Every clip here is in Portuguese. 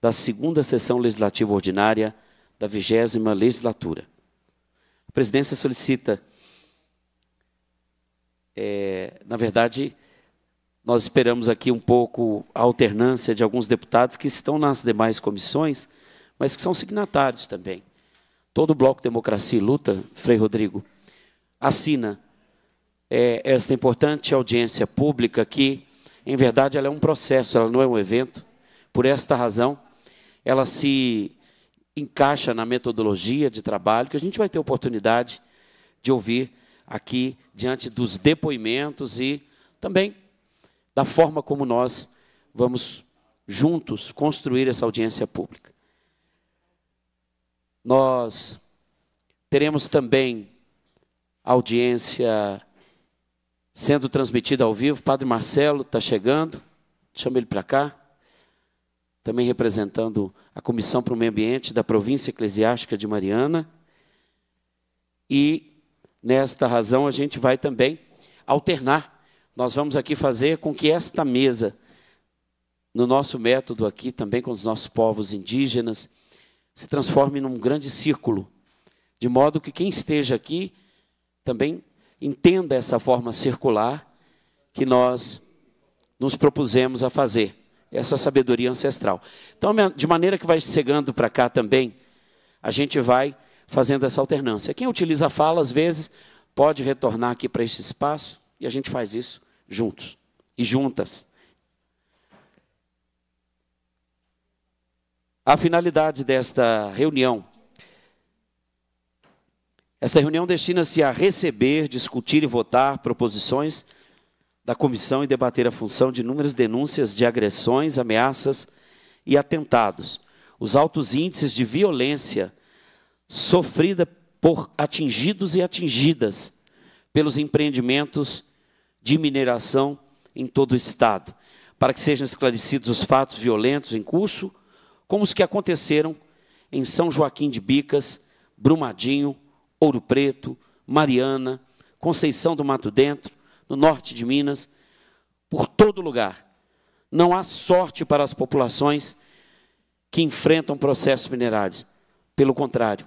da segunda sessão legislativa ordinária da vigésima legislatura. A presidência solicita, é, na verdade, nós esperamos aqui um pouco a alternância de alguns deputados que estão nas demais comissões, mas que são signatários também. Todo o Bloco Democracia e Luta, Frei Rodrigo, assina é, esta importante audiência pública que, em verdade, ela é um processo, ela não é um evento por esta razão, ela se encaixa na metodologia de trabalho que a gente vai ter oportunidade de ouvir aqui diante dos depoimentos e também da forma como nós vamos juntos construir essa audiência pública. Nós teremos também audiência sendo transmitida ao vivo. Padre Marcelo está chegando, chama ele para cá também representando a Comissão para o Meio Ambiente da Província Eclesiástica de Mariana. E, nesta razão, a gente vai também alternar. Nós vamos aqui fazer com que esta mesa, no nosso método aqui, também com os nossos povos indígenas, se transforme num grande círculo, de modo que quem esteja aqui também entenda essa forma circular que nós nos propusemos a fazer essa sabedoria ancestral. Então, de maneira que vai chegando para cá também, a gente vai fazendo essa alternância. Quem utiliza a fala, às vezes, pode retornar aqui para este espaço e a gente faz isso juntos e juntas. A finalidade desta reunião. Esta reunião destina-se a receber, discutir e votar proposições da comissão e debater a função de inúmeras denúncias de agressões, ameaças e atentados, os altos índices de violência sofrida por atingidos e atingidas pelos empreendimentos de mineração em todo o Estado, para que sejam esclarecidos os fatos violentos em curso, como os que aconteceram em São Joaquim de Bicas, Brumadinho, Ouro Preto, Mariana, Conceição do Mato Dentro, no norte de Minas, por todo lugar. Não há sorte para as populações que enfrentam processos minerários. Pelo contrário,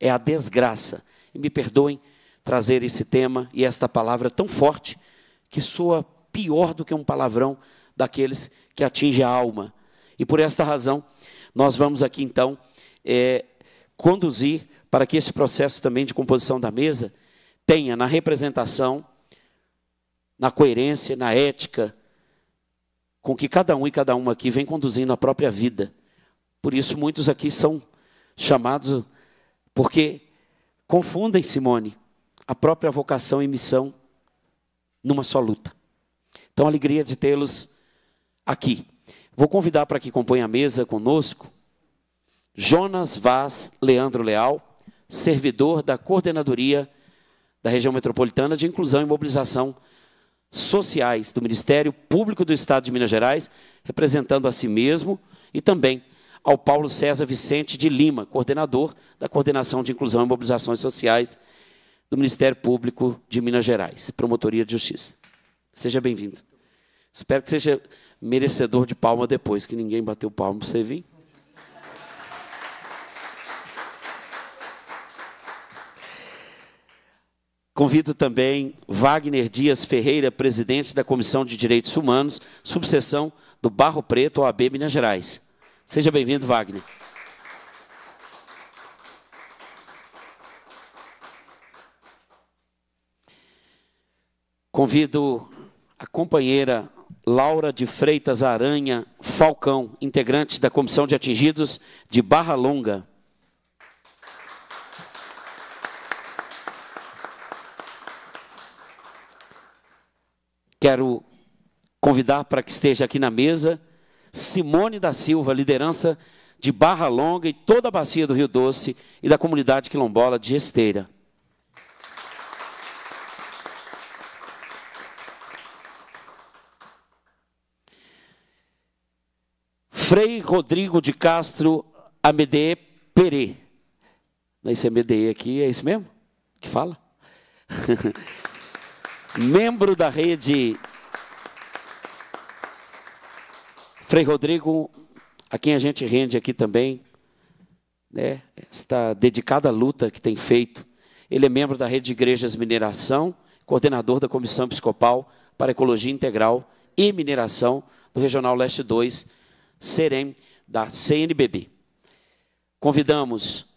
é a desgraça. E me perdoem trazer esse tema e esta palavra tão forte que soa pior do que um palavrão daqueles que atinge a alma. E por esta razão, nós vamos aqui então é, conduzir para que esse processo também de composição da mesa tenha na representação na coerência, na ética, com que cada um e cada uma aqui vem conduzindo a própria vida. Por isso, muitos aqui são chamados, porque confundem, Simone, a própria vocação e missão numa só luta. Então, alegria de tê-los aqui. Vou convidar para que compõe a mesa conosco Jonas Vaz Leandro Leal, servidor da Coordenadoria da Região Metropolitana de Inclusão e Mobilização sociais do Ministério Público do Estado de Minas Gerais, representando a si mesmo e também ao Paulo César Vicente de Lima, coordenador da Coordenação de Inclusão e Mobilizações Sociais do Ministério Público de Minas Gerais, Promotoria de Justiça. Seja bem-vindo. Espero que seja merecedor de palma depois, que ninguém bateu palma para você vir. Convido também Wagner Dias Ferreira, presidente da Comissão de Direitos Humanos, subseção do Barro Preto, OAB Minas Gerais. Seja bem-vindo, Wagner. Convido a companheira Laura de Freitas Aranha Falcão, integrante da Comissão de Atingidos de Barra Longa. Quero convidar para que esteja aqui na mesa Simone da Silva, liderança de Barra Longa e toda a bacia do Rio Doce e da comunidade quilombola de Esteira. Frei Rodrigo de Castro Amede Perê. Esse Amede aqui é isso mesmo? Que fala? membro da rede Frei Rodrigo, a quem a gente rende aqui também, né, esta dedicada luta que tem feito. Ele é membro da rede de igrejas Mineração, coordenador da Comissão Episcopal para Ecologia Integral e Mineração do Regional Leste 2, Serem, da CNBB. Convidamos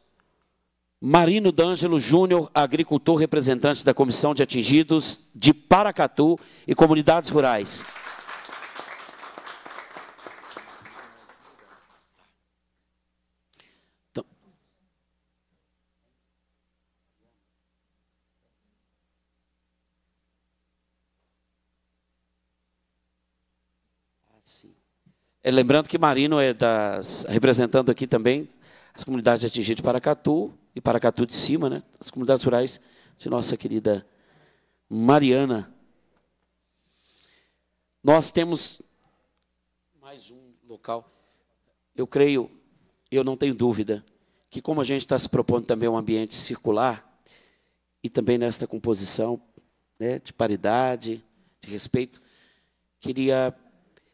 Marino D'Angelo Júnior, agricultor representante da Comissão de Atingidos de Paracatu e Comunidades Rurais. Então... Ah, é, lembrando que Marino é das, representando aqui também as comunidades atingidas de Paracatu e Paracatu de cima, né? as comunidades rurais de nossa querida Mariana. Nós temos mais um local. Eu creio, eu não tenho dúvida, que como a gente está se propondo também um ambiente circular, e também nesta composição né, de paridade, de respeito, queria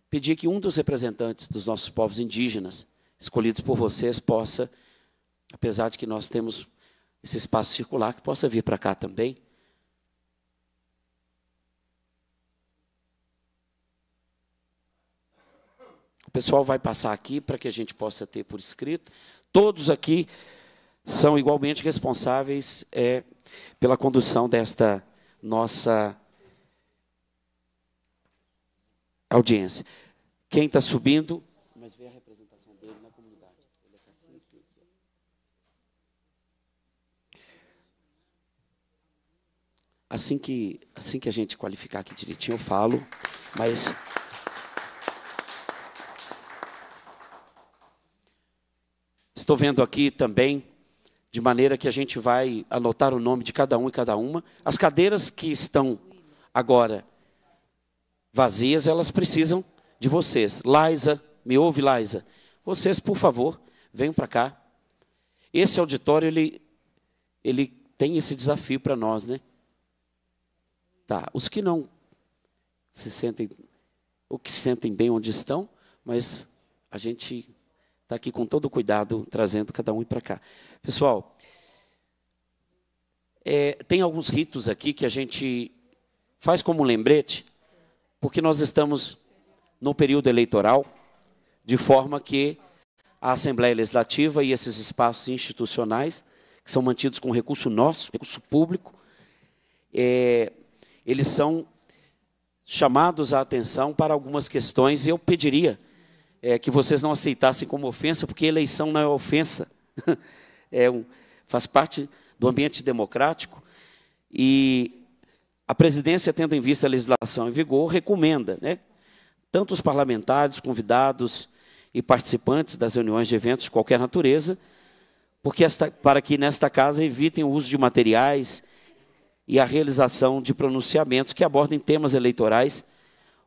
pedir que um dos representantes dos nossos povos indígenas escolhidos por vocês, possa, apesar de que nós temos esse espaço circular, que possa vir para cá também. O pessoal vai passar aqui para que a gente possa ter por escrito. Todos aqui são igualmente responsáveis é, pela condução desta nossa audiência. Quem está subindo Assim que, assim que a gente qualificar aqui direitinho, eu falo. Mas. Estou vendo aqui também, de maneira que a gente vai anotar o nome de cada um e cada uma. As cadeiras que estão agora vazias, elas precisam de vocês. Liza, me ouve, Liza? Vocês, por favor, venham para cá. Esse auditório, ele, ele tem esse desafio para nós, né? Tá, os que não se sentem, ou que sentem bem onde estão, mas a gente está aqui com todo cuidado, trazendo cada um para cá. Pessoal, é, tem alguns ritos aqui que a gente faz como lembrete, porque nós estamos no período eleitoral, de forma que a Assembleia Legislativa e esses espaços institucionais, que são mantidos com recurso nosso, recurso público, é, eles são chamados a atenção para algumas questões, e eu pediria é, que vocês não aceitassem como ofensa, porque eleição não é ofensa, é um, faz parte do ambiente democrático, e a presidência, tendo em vista a legislação em vigor, recomenda, né, tanto os parlamentares, convidados e participantes das reuniões de eventos de qualquer natureza, porque esta, para que nesta casa evitem o uso de materiais e a realização de pronunciamentos que abordem temas eleitorais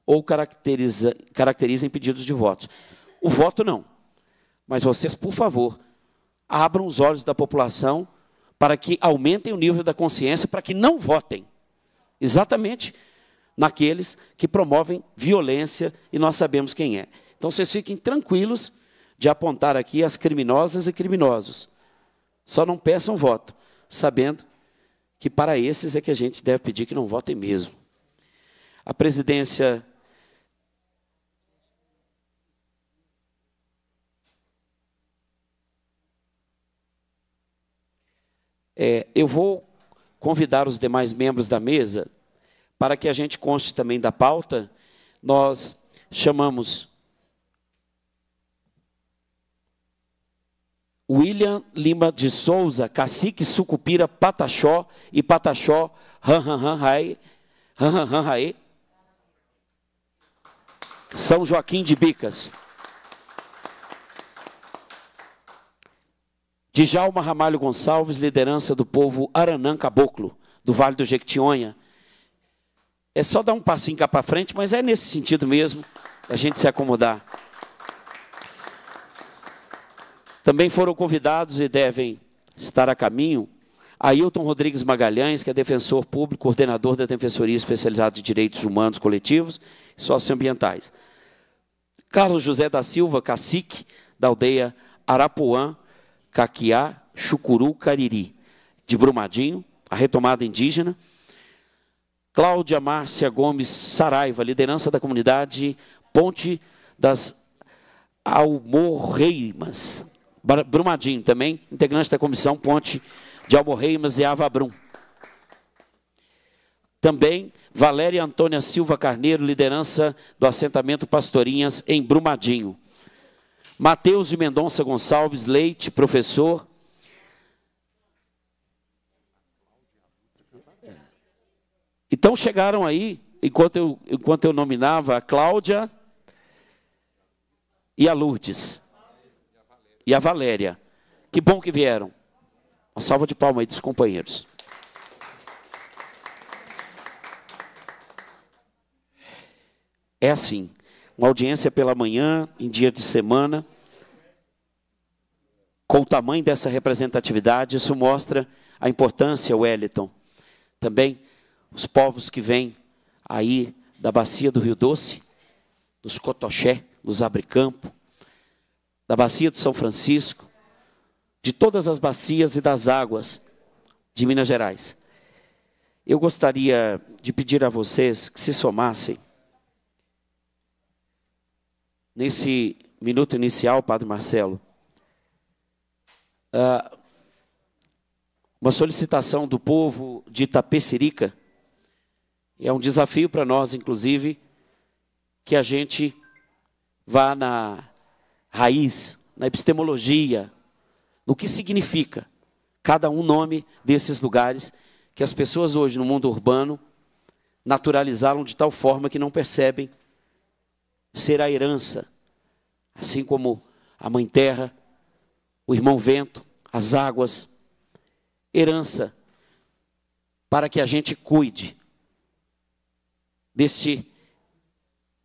ou caracteriza, caracterizem pedidos de votos. O voto não. Mas vocês, por favor, abram os olhos da população para que aumentem o nível da consciência, para que não votem. Exatamente naqueles que promovem violência e nós sabemos quem é. Então vocês fiquem tranquilos de apontar aqui as criminosas e criminosos. Só não peçam voto, sabendo que para esses é que a gente deve pedir que não votem mesmo. A presidência É, eu vou convidar os demais membros da mesa para que a gente conste também da pauta. Nós chamamos William Lima de Souza, Cacique Sucupira Pataxó e Pataxó Ranranranrae, Ranranranrae, São Joaquim de Bicas. Djalma Ramalho Gonçalves, liderança do povo Aranã Caboclo, do Vale do Jequitinhonha. É só dar um passinho cá para frente, mas é nesse sentido mesmo, a gente se acomodar. Também foram convidados e devem estar a caminho Ailton Rodrigues Magalhães, que é defensor público, coordenador da Defensoria Especializada de Direitos Humanos Coletivos e Socioambientais. Carlos José da Silva, cacique da aldeia Arapuã, Caquiá, Chucuru, Cariri, de Brumadinho, a retomada indígena. Cláudia Márcia Gomes Saraiva, liderança da comunidade Ponte das Almorreimas, Brumadinho também, integrante da comissão Ponte de Alborreimas e Ava Brum. Também Valéria Antônia Silva Carneiro, liderança do assentamento Pastorinhas em Brumadinho. Mateus de Mendonça Gonçalves Leite, professor. É. Então chegaram aí, enquanto eu, enquanto eu nominava, a Cláudia e a Lourdes e a Valéria. Que bom que vieram. Uma salva de palmas aí dos companheiros. É assim, uma audiência pela manhã, em dia de semana, com o tamanho dessa representatividade, isso mostra a importância, Wellington. Também os povos que vêm aí da bacia do Rio Doce, dos Cotoxé, dos Abre Campo da bacia de São Francisco, de todas as bacias e das águas de Minas Gerais. Eu gostaria de pedir a vocês que se somassem nesse minuto inicial, Padre Marcelo, ah, uma solicitação do povo de Itapecerica. É um desafio para nós, inclusive, que a gente vá na raiz, na epistemologia, no que significa cada um nome desses lugares que as pessoas hoje no mundo urbano naturalizaram de tal forma que não percebem ser a herança, assim como a mãe terra, o irmão vento, as águas, herança para que a gente cuide desse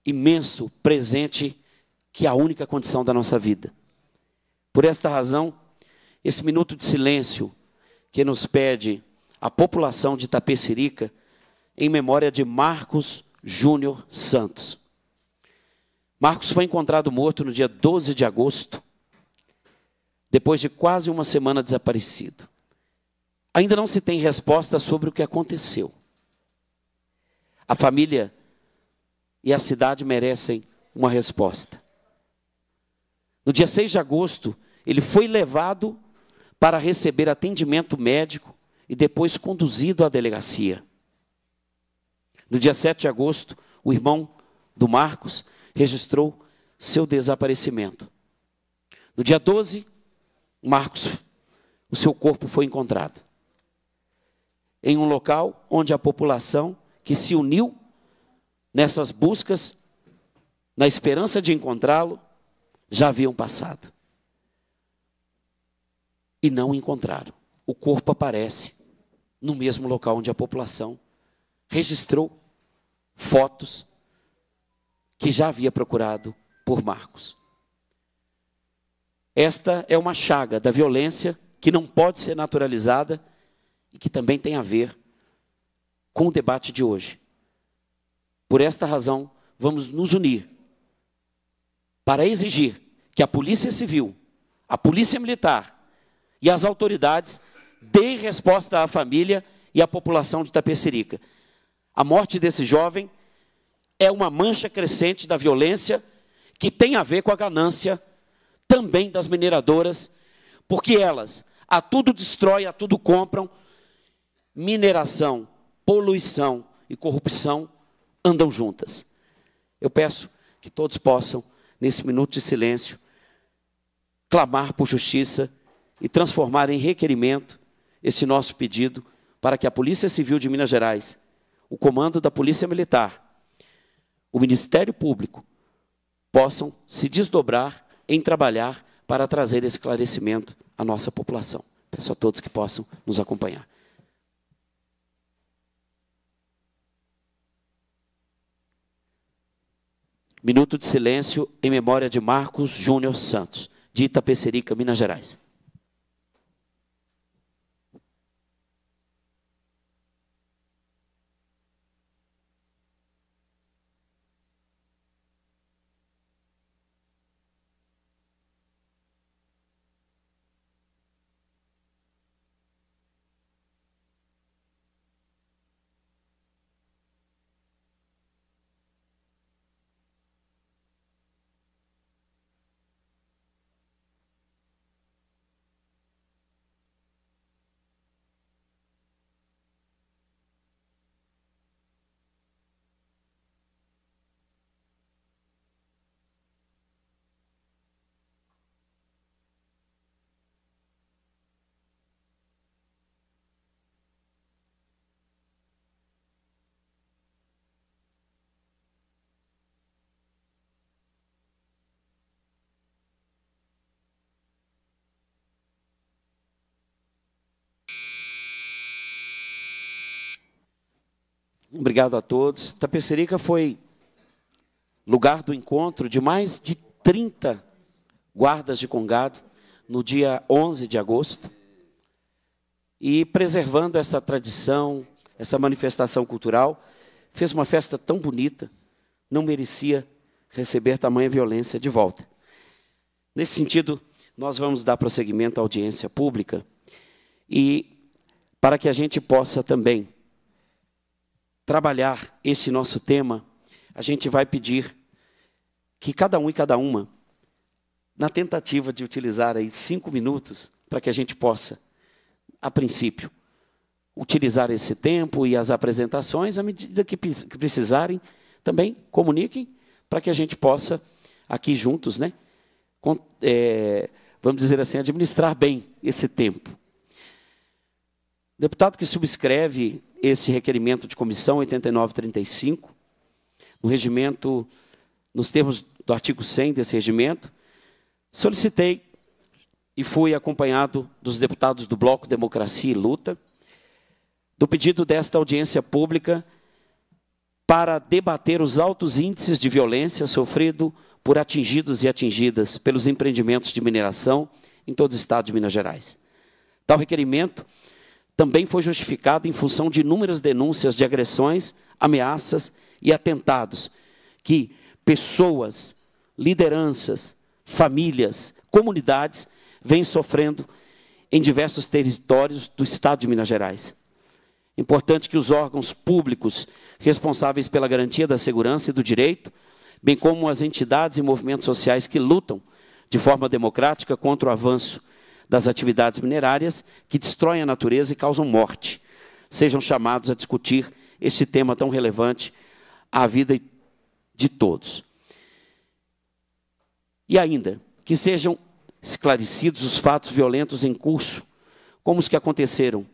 imenso presente que é a única condição da nossa vida. Por esta razão, esse minuto de silêncio que nos pede a população de Tapecirica, em memória de Marcos Júnior Santos. Marcos foi encontrado morto no dia 12 de agosto, depois de quase uma semana desaparecido. Ainda não se tem resposta sobre o que aconteceu. A família e a cidade merecem uma resposta. No dia 6 de agosto, ele foi levado para receber atendimento médico e depois conduzido à delegacia. No dia 7 de agosto, o irmão do Marcos registrou seu desaparecimento. No dia 12, Marcos, o seu corpo foi encontrado em um local onde a população que se uniu nessas buscas, na esperança de encontrá-lo, já haviam passado. E não encontraram. O corpo aparece no mesmo local onde a população registrou fotos que já havia procurado por Marcos. Esta é uma chaga da violência que não pode ser naturalizada e que também tem a ver com o debate de hoje. Por esta razão, vamos nos unir para exigir que a Polícia Civil, a Polícia Militar e as autoridades deem resposta à família e à população de Itapecerica. A morte desse jovem é uma mancha crescente da violência que tem a ver com a ganância também das mineradoras, porque elas a tudo destrói, a tudo compram. Mineração, poluição e corrupção andam juntas. Eu peço que todos possam nesse minuto de silêncio, clamar por justiça e transformar em requerimento esse nosso pedido para que a Polícia Civil de Minas Gerais, o comando da Polícia Militar, o Ministério Público possam se desdobrar em trabalhar para trazer esclarecimento à nossa população. Peço a todos que possam nos acompanhar. Minuto de silêncio em memória de Marcos Júnior Santos, de Itapecerica, Minas Gerais. Obrigado a todos. Tapecerica foi lugar do encontro de mais de 30 guardas de congado no dia 11 de agosto. E preservando essa tradição, essa manifestação cultural, fez uma festa tão bonita, não merecia receber tamanha violência de volta. Nesse sentido, nós vamos dar prosseguimento à audiência pública e para que a gente possa também trabalhar esse nosso tema, a gente vai pedir que cada um e cada uma, na tentativa de utilizar aí cinco minutos, para que a gente possa, a princípio, utilizar esse tempo e as apresentações, à medida que precisarem, também comuniquem, para que a gente possa, aqui juntos, né, é, vamos dizer assim, administrar bem esse tempo. deputado que subscreve esse requerimento de comissão 8935, no regimento, nos termos do artigo 100 desse regimento, solicitei e fui acompanhado dos deputados do Bloco Democracia e Luta, do pedido desta audiência pública para debater os altos índices de violência sofrido por atingidos e atingidas pelos empreendimentos de mineração em todo o estado de Minas Gerais. Tal requerimento também foi justificado em função de inúmeras denúncias de agressões, ameaças e atentados que pessoas, lideranças, famílias, comunidades vêm sofrendo em diversos territórios do estado de Minas Gerais. Importante que os órgãos públicos responsáveis pela garantia da segurança e do direito, bem como as entidades e movimentos sociais que lutam de forma democrática contra o avanço das atividades minerárias que destroem a natureza e causam morte, sejam chamados a discutir esse tema tão relevante à vida de todos. E ainda, que sejam esclarecidos os fatos violentos em curso, como os que aconteceram.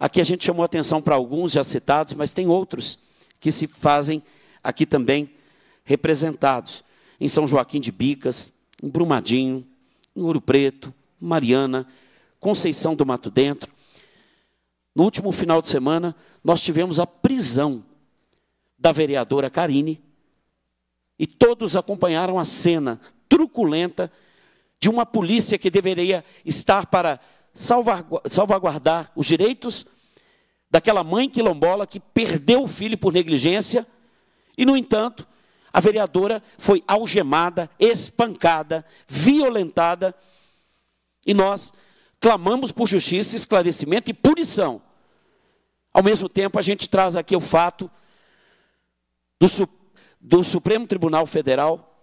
Aqui a gente chamou atenção para alguns já citados, mas tem outros que se fazem aqui também representados. Em São Joaquim de Bicas, em Brumadinho, em Ouro Preto, Mariana, Conceição do Mato Dentro. No último final de semana, nós tivemos a prisão da vereadora Carine e todos acompanharam a cena truculenta de uma polícia que deveria estar para salvaguardar os direitos daquela mãe quilombola que perdeu o filho por negligência e, no entanto, a vereadora foi algemada, espancada, violentada e nós clamamos por justiça, esclarecimento e punição. Ao mesmo tempo, a gente traz aqui o fato do, do Supremo Tribunal Federal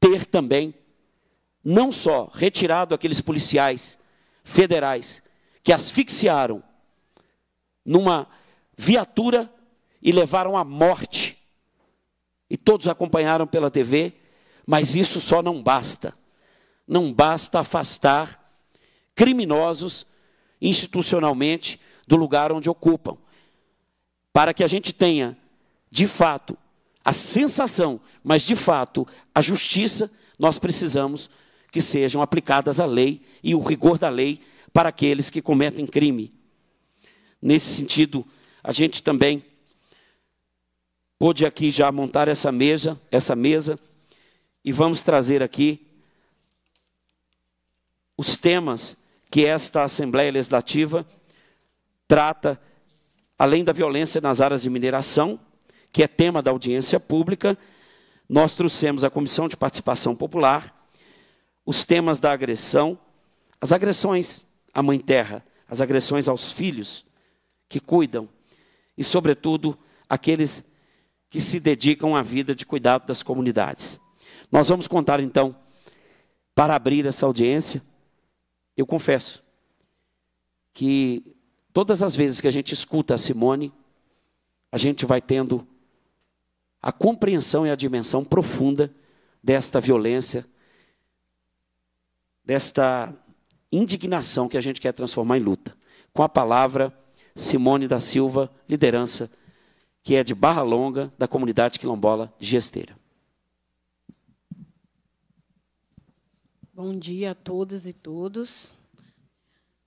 ter também, não só retirado aqueles policiais federais que asfixiaram numa viatura e levaram à morte. E todos acompanharam pela TV, mas isso só não basta não basta afastar criminosos institucionalmente do lugar onde ocupam. Para que a gente tenha, de fato, a sensação, mas de fato, a justiça, nós precisamos que sejam aplicadas a lei e o rigor da lei para aqueles que cometem crime. Nesse sentido, a gente também pôde aqui já montar essa mesa, essa mesa, e vamos trazer aqui os temas que esta Assembleia Legislativa trata, além da violência nas áreas de mineração, que é tema da audiência pública, nós trouxemos à Comissão de Participação Popular os temas da agressão, as agressões à Mãe Terra, as agressões aos filhos que cuidam e, sobretudo, aqueles que se dedicam à vida de cuidado das comunidades. Nós vamos contar, então, para abrir essa audiência eu confesso que todas as vezes que a gente escuta a Simone, a gente vai tendo a compreensão e a dimensão profunda desta violência, desta indignação que a gente quer transformar em luta. Com a palavra, Simone da Silva, liderança, que é de Barra Longa, da comunidade quilombola de Gesteira. Bom dia a todas e todos.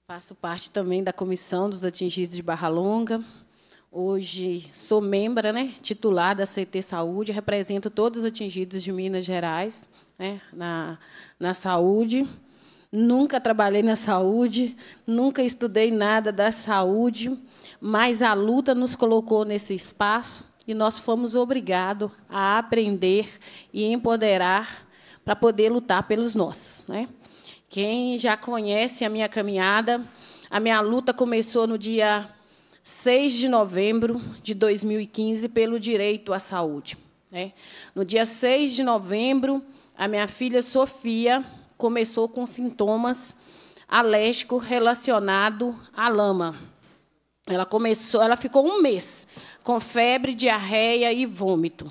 Faço parte também da comissão dos atingidos de Barra Longa. Hoje sou membra, né, titular da CT Saúde, represento todos os atingidos de Minas Gerais né, na, na saúde. Nunca trabalhei na saúde, nunca estudei nada da saúde, mas a luta nos colocou nesse espaço e nós fomos obrigados a aprender e empoderar para poder lutar pelos nossos. Né? Quem já conhece a minha caminhada, a minha luta começou no dia 6 de novembro de 2015 pelo direito à saúde. Né? No dia 6 de novembro, a minha filha Sofia começou com sintomas alérgico relacionado à lama. Ela começou, ela ficou um mês com febre, diarreia e vômito.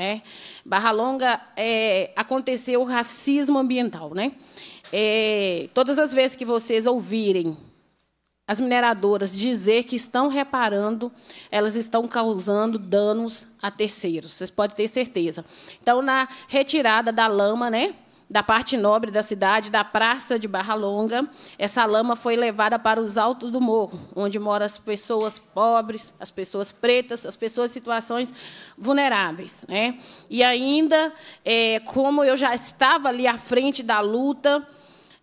É. Barra Longa é, aconteceu racismo ambiental. Né? É, todas as vezes que vocês ouvirem as mineradoras dizer que estão reparando, elas estão causando danos a terceiros. Vocês podem ter certeza. Então, na retirada da lama, né, da parte nobre da cidade, da praça de Barra Longa. Essa lama foi levada para os altos do morro, onde moram as pessoas pobres, as pessoas pretas, as pessoas em situações vulneráveis. Né? E ainda, é, como eu já estava ali à frente da luta,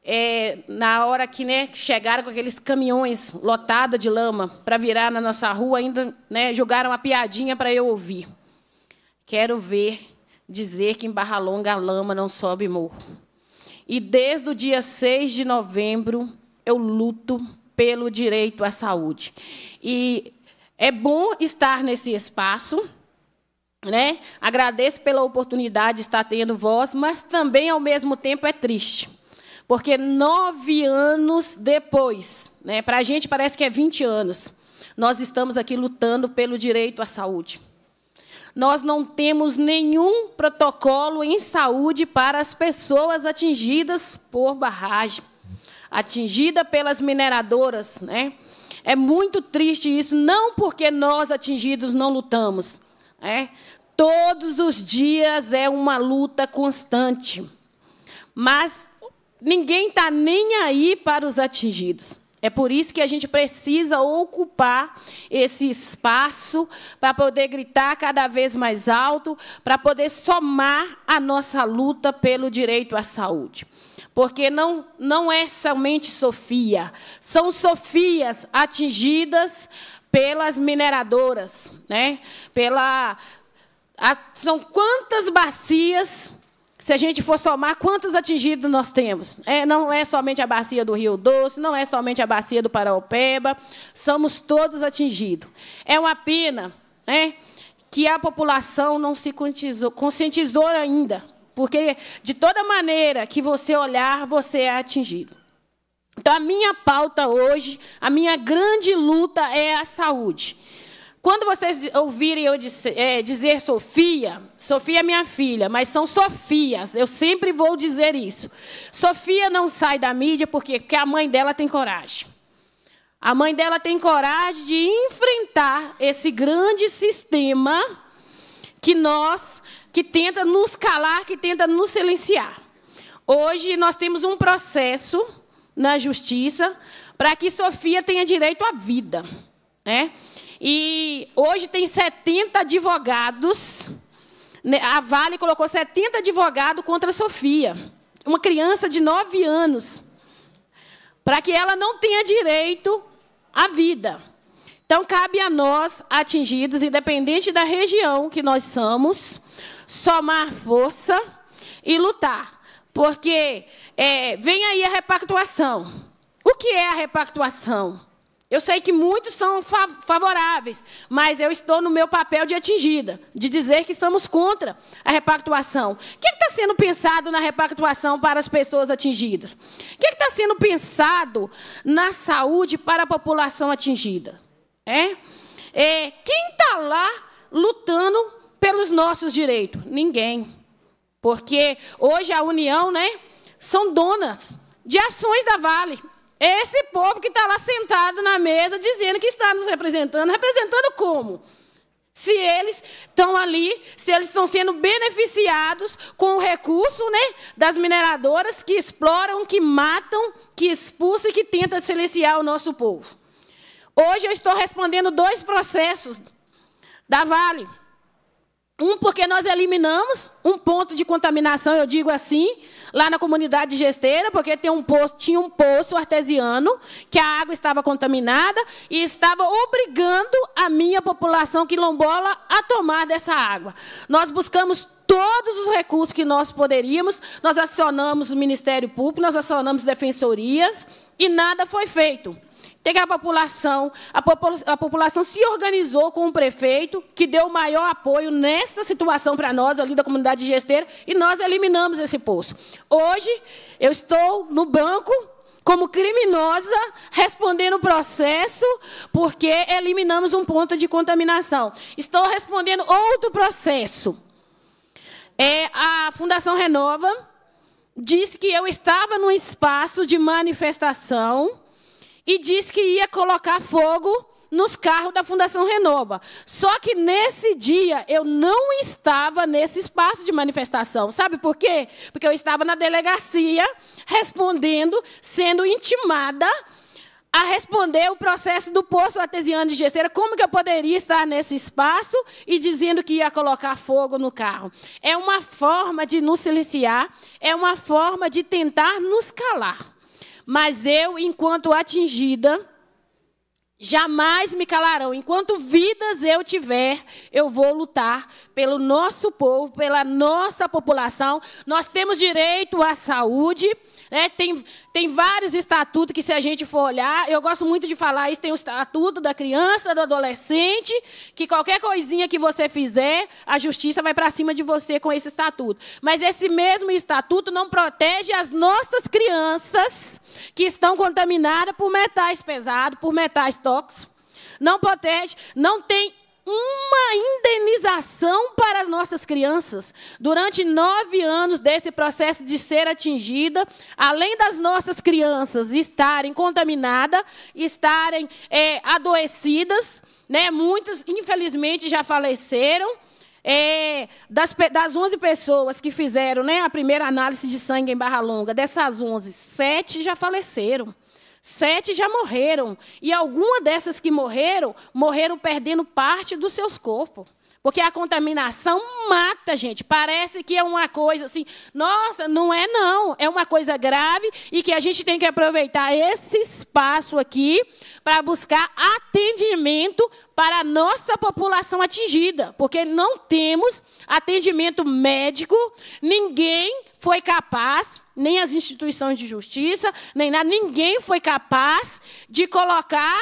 é, na hora que né, chegaram com aqueles caminhões lotados de lama para virar na nossa rua, ainda né, jogaram uma piadinha para eu ouvir. Quero ver dizer que em Barra Longa a lama não sobe morro. E desde o dia 6 de novembro eu luto pelo direito à saúde. E é bom estar nesse espaço, né? Agradeço pela oportunidade de estar tendo voz, mas também ao mesmo tempo é triste. Porque nove anos depois, né, para a gente parece que é 20 anos, nós estamos aqui lutando pelo direito à saúde nós não temos nenhum protocolo em saúde para as pessoas atingidas por barragem, atingida pelas mineradoras, né? É muito triste isso, não porque nós atingidos não lutamos, né? Todos os dias é uma luta constante, mas ninguém está nem aí para os atingidos. É por isso que a gente precisa ocupar esse espaço para poder gritar cada vez mais alto, para poder somar a nossa luta pelo direito à saúde. Porque não, não é somente Sofia, são Sofias atingidas pelas mineradoras, né? Pela a, são quantas bacias se a gente for somar quantos atingidos nós temos, é, não é somente a bacia do Rio Doce, não é somente a bacia do Paraopeba, somos todos atingidos. É uma pena né, que a população não se conscientizou, conscientizou ainda, porque de toda maneira que você olhar, você é atingido. Então, a minha pauta hoje, a minha grande luta é a saúde. Quando vocês ouvirem eu é, dizer, Sofia, Sofia é minha filha, mas são Sofias, eu sempre vou dizer isso. Sofia não sai da mídia porque, porque a mãe dela tem coragem. A mãe dela tem coragem de enfrentar esse grande sistema que nós, que tenta nos calar, que tenta nos silenciar. Hoje nós temos um processo na justiça para que Sofia tenha direito à vida. Né? E hoje tem 70 advogados. Né, a Vale colocou 70 advogados contra a Sofia, uma criança de 9 anos, para que ela não tenha direito à vida. Então, cabe a nós, atingidos, independente da região que nós somos, somar força e lutar. Porque é, vem aí a repactuação. O que é a repactuação? Eu sei que muitos são favoráveis, mas eu estou no meu papel de atingida, de dizer que somos contra a repactuação. O que é está sendo pensado na repactuação para as pessoas atingidas? O que é está sendo pensado na saúde para a população atingida? É? É, quem está lá lutando pelos nossos direitos? Ninguém. Porque hoje a União né, são donas de ações da Vale. É esse povo que está lá sentado na mesa dizendo que está nos representando. Representando como? Se eles estão ali, se eles estão sendo beneficiados com o recurso né, das mineradoras que exploram, que matam, que expulsam e que tentam silenciar o nosso povo. Hoje eu estou respondendo dois processos da Vale. Um, porque nós eliminamos um ponto de contaminação, eu digo assim, lá na comunidade gesteira, porque tem um tinha um poço artesiano que a água estava contaminada e estava obrigando a minha população quilombola a tomar dessa água. Nós buscamos todos os recursos que nós poderíamos, nós acionamos o Ministério Público, nós acionamos defensorias e nada foi feito que, que a população? A, a, população se organizou com o prefeito, que deu o maior apoio nessa situação para nós, ali da comunidade de gesteira, e nós eliminamos esse poço. Hoje, eu estou no banco como criminosa, respondendo o processo, porque eliminamos um ponto de contaminação. Estou respondendo outro processo. É, a Fundação Renova disse que eu estava num espaço de manifestação e disse que ia colocar fogo nos carros da Fundação Renova. Só que nesse dia eu não estava nesse espaço de manifestação. Sabe por quê? Porque eu estava na delegacia respondendo, sendo intimada a responder o processo do posto artesiano de Gesseira, como que eu poderia estar nesse espaço e dizendo que ia colocar fogo no carro. É uma forma de nos silenciar, é uma forma de tentar nos calar. Mas eu, enquanto atingida, jamais me calarão. Enquanto vidas eu tiver, eu vou lutar pelo nosso povo, pela nossa população. Nós temos direito à saúde, né? Tem, tem vários estatutos que, se a gente for olhar, eu gosto muito de falar isso: tem o estatuto da criança, do adolescente, que qualquer coisinha que você fizer, a justiça vai para cima de você com esse estatuto. Mas esse mesmo estatuto não protege as nossas crianças que estão contaminadas por metais pesados, por metais tóxicos. Não protege, não tem uma indenização para as nossas crianças. Durante nove anos desse processo de ser atingida, além das nossas crianças estarem contaminadas, estarem é, adoecidas, né? muitas, infelizmente, já faleceram. É, das, das 11 pessoas que fizeram né, a primeira análise de sangue em Barra Longa, dessas 11, sete já faleceram. Sete já morreram. E alguma dessas que morreram, morreram perdendo parte dos seus corpos. Porque a contaminação mata, gente. Parece que é uma coisa assim, nossa, não é não. É uma coisa grave e que a gente tem que aproveitar esse espaço aqui para buscar atendimento para a nossa população atingida. Porque não temos atendimento médico, ninguém foi capaz, nem as instituições de justiça, nem nada, ninguém foi capaz de colocar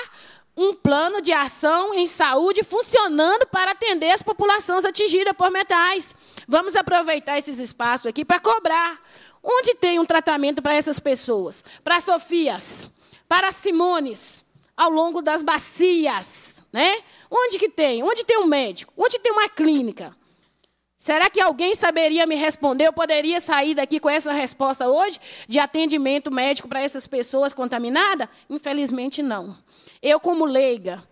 um plano de ação em saúde funcionando para atender as populações atingidas por metais. Vamos aproveitar esses espaços aqui para cobrar. Onde tem um tratamento para essas pessoas? Para Sofias, para Simones, ao longo das bacias, né? Onde que tem? Onde tem um médico? Onde tem uma clínica? Será que alguém saberia me responder? Eu poderia sair daqui com essa resposta hoje de atendimento médico para essas pessoas contaminadas? Infelizmente, não. Eu, como leiga,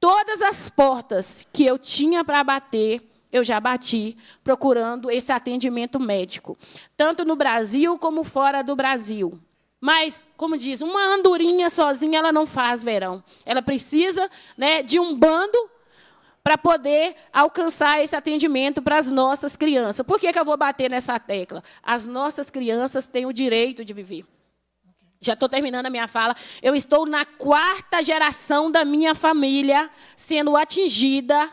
todas as portas que eu tinha para bater, eu já bati procurando esse atendimento médico, tanto no Brasil como fora do Brasil. Mas, como diz, uma andorinha sozinha ela não faz verão. Ela precisa né, de um bando para poder alcançar esse atendimento para as nossas crianças. Por que, que eu vou bater nessa tecla? As nossas crianças têm o direito de viver. Já estou terminando a minha fala. Eu estou na quarta geração da minha família sendo atingida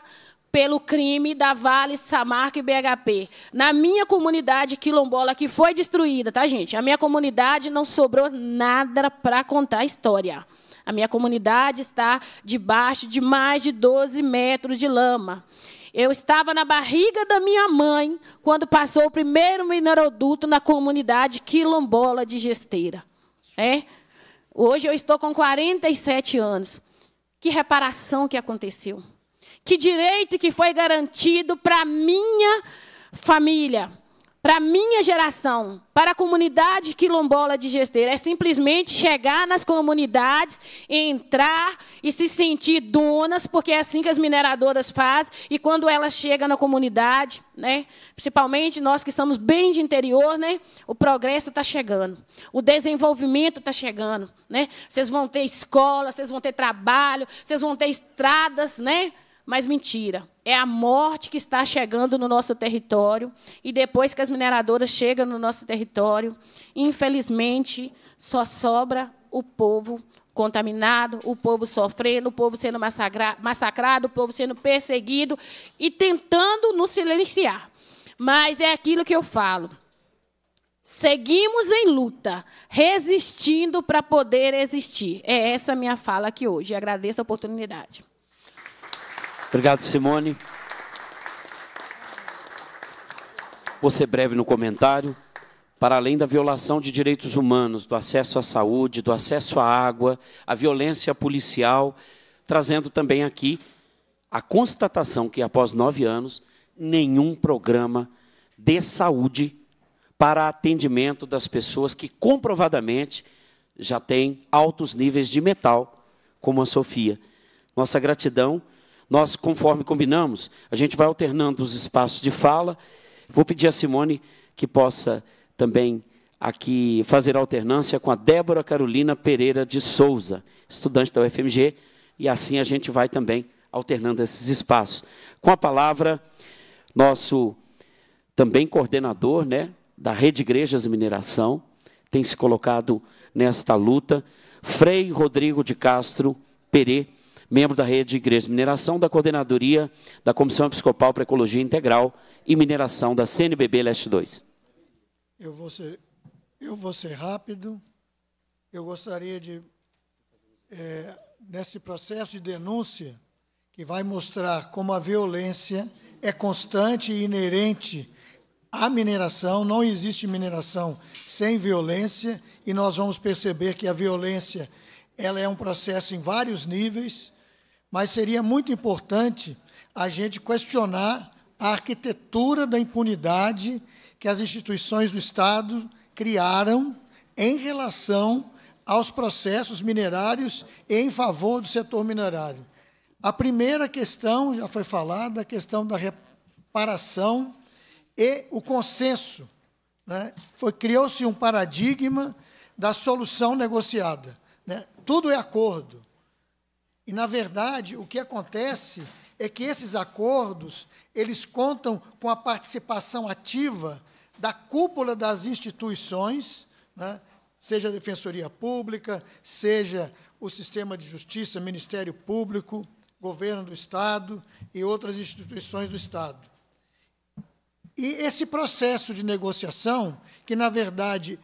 pelo crime da Vale, Samarca e BHP. Na minha comunidade quilombola, que foi destruída, tá, gente? A minha comunidade não sobrou nada para contar a história. A minha comunidade está debaixo de mais de 12 metros de lama. Eu estava na barriga da minha mãe quando passou o primeiro mineroduto na comunidade quilombola de Gesteira. É? Hoje eu estou com 47 anos. Que reparação que aconteceu. Que direito que foi garantido para minha família para a minha geração, para a comunidade quilombola de Gesteira. É simplesmente chegar nas comunidades, entrar e se sentir donas, porque é assim que as mineradoras fazem. E quando elas chegam na comunidade, né, principalmente nós que estamos bem de interior, né, o progresso está chegando, o desenvolvimento está chegando. Né? Vocês vão ter escola, vocês vão ter trabalho, vocês vão ter estradas, né? mas mentira é a morte que está chegando no nosso território e depois que as mineradoras chegam no nosso território, infelizmente, só sobra o povo contaminado, o povo sofrendo, o povo sendo massacrado, o povo sendo perseguido e tentando nos silenciar. Mas é aquilo que eu falo. Seguimos em luta, resistindo para poder existir. É essa a minha fala aqui hoje. Agradeço a oportunidade. Obrigado, Simone. Vou ser breve no comentário. Para além da violação de direitos humanos, do acesso à saúde, do acesso à água, a violência policial, trazendo também aqui a constatação que, após nove anos, nenhum programa de saúde para atendimento das pessoas que comprovadamente já têm altos níveis de metal, como a Sofia. Nossa gratidão nós, conforme combinamos, a gente vai alternando os espaços de fala. Vou pedir a Simone que possa também aqui fazer alternância com a Débora Carolina Pereira de Souza, estudante da UFMG, e assim a gente vai também alternando esses espaços. Com a palavra, nosso também coordenador né, da Rede Igrejas e Mineração, tem se colocado nesta luta, Frei Rodrigo de Castro Pereira membro da Rede de Igrejas de Mineração, da Coordenadoria da Comissão Episcopal para Ecologia Integral e Mineração da CNBB Leste 2. Eu vou ser, eu vou ser rápido. Eu gostaria de, é, nesse processo de denúncia, que vai mostrar como a violência é constante e inerente à mineração, não existe mineração sem violência, e nós vamos perceber que a violência ela é um processo em vários níveis, mas seria muito importante a gente questionar a arquitetura da impunidade que as instituições do Estado criaram em relação aos processos minerários em favor do setor minerário. A primeira questão já foi falada, a questão da reparação e o consenso. Né? Criou-se um paradigma da solução negociada. Né? Tudo é acordo. E, na verdade, o que acontece é que esses acordos, eles contam com a participação ativa da cúpula das instituições, né, seja a Defensoria Pública, seja o sistema de justiça, Ministério Público, Governo do Estado e outras instituições do Estado. E esse processo de negociação, que, na verdade,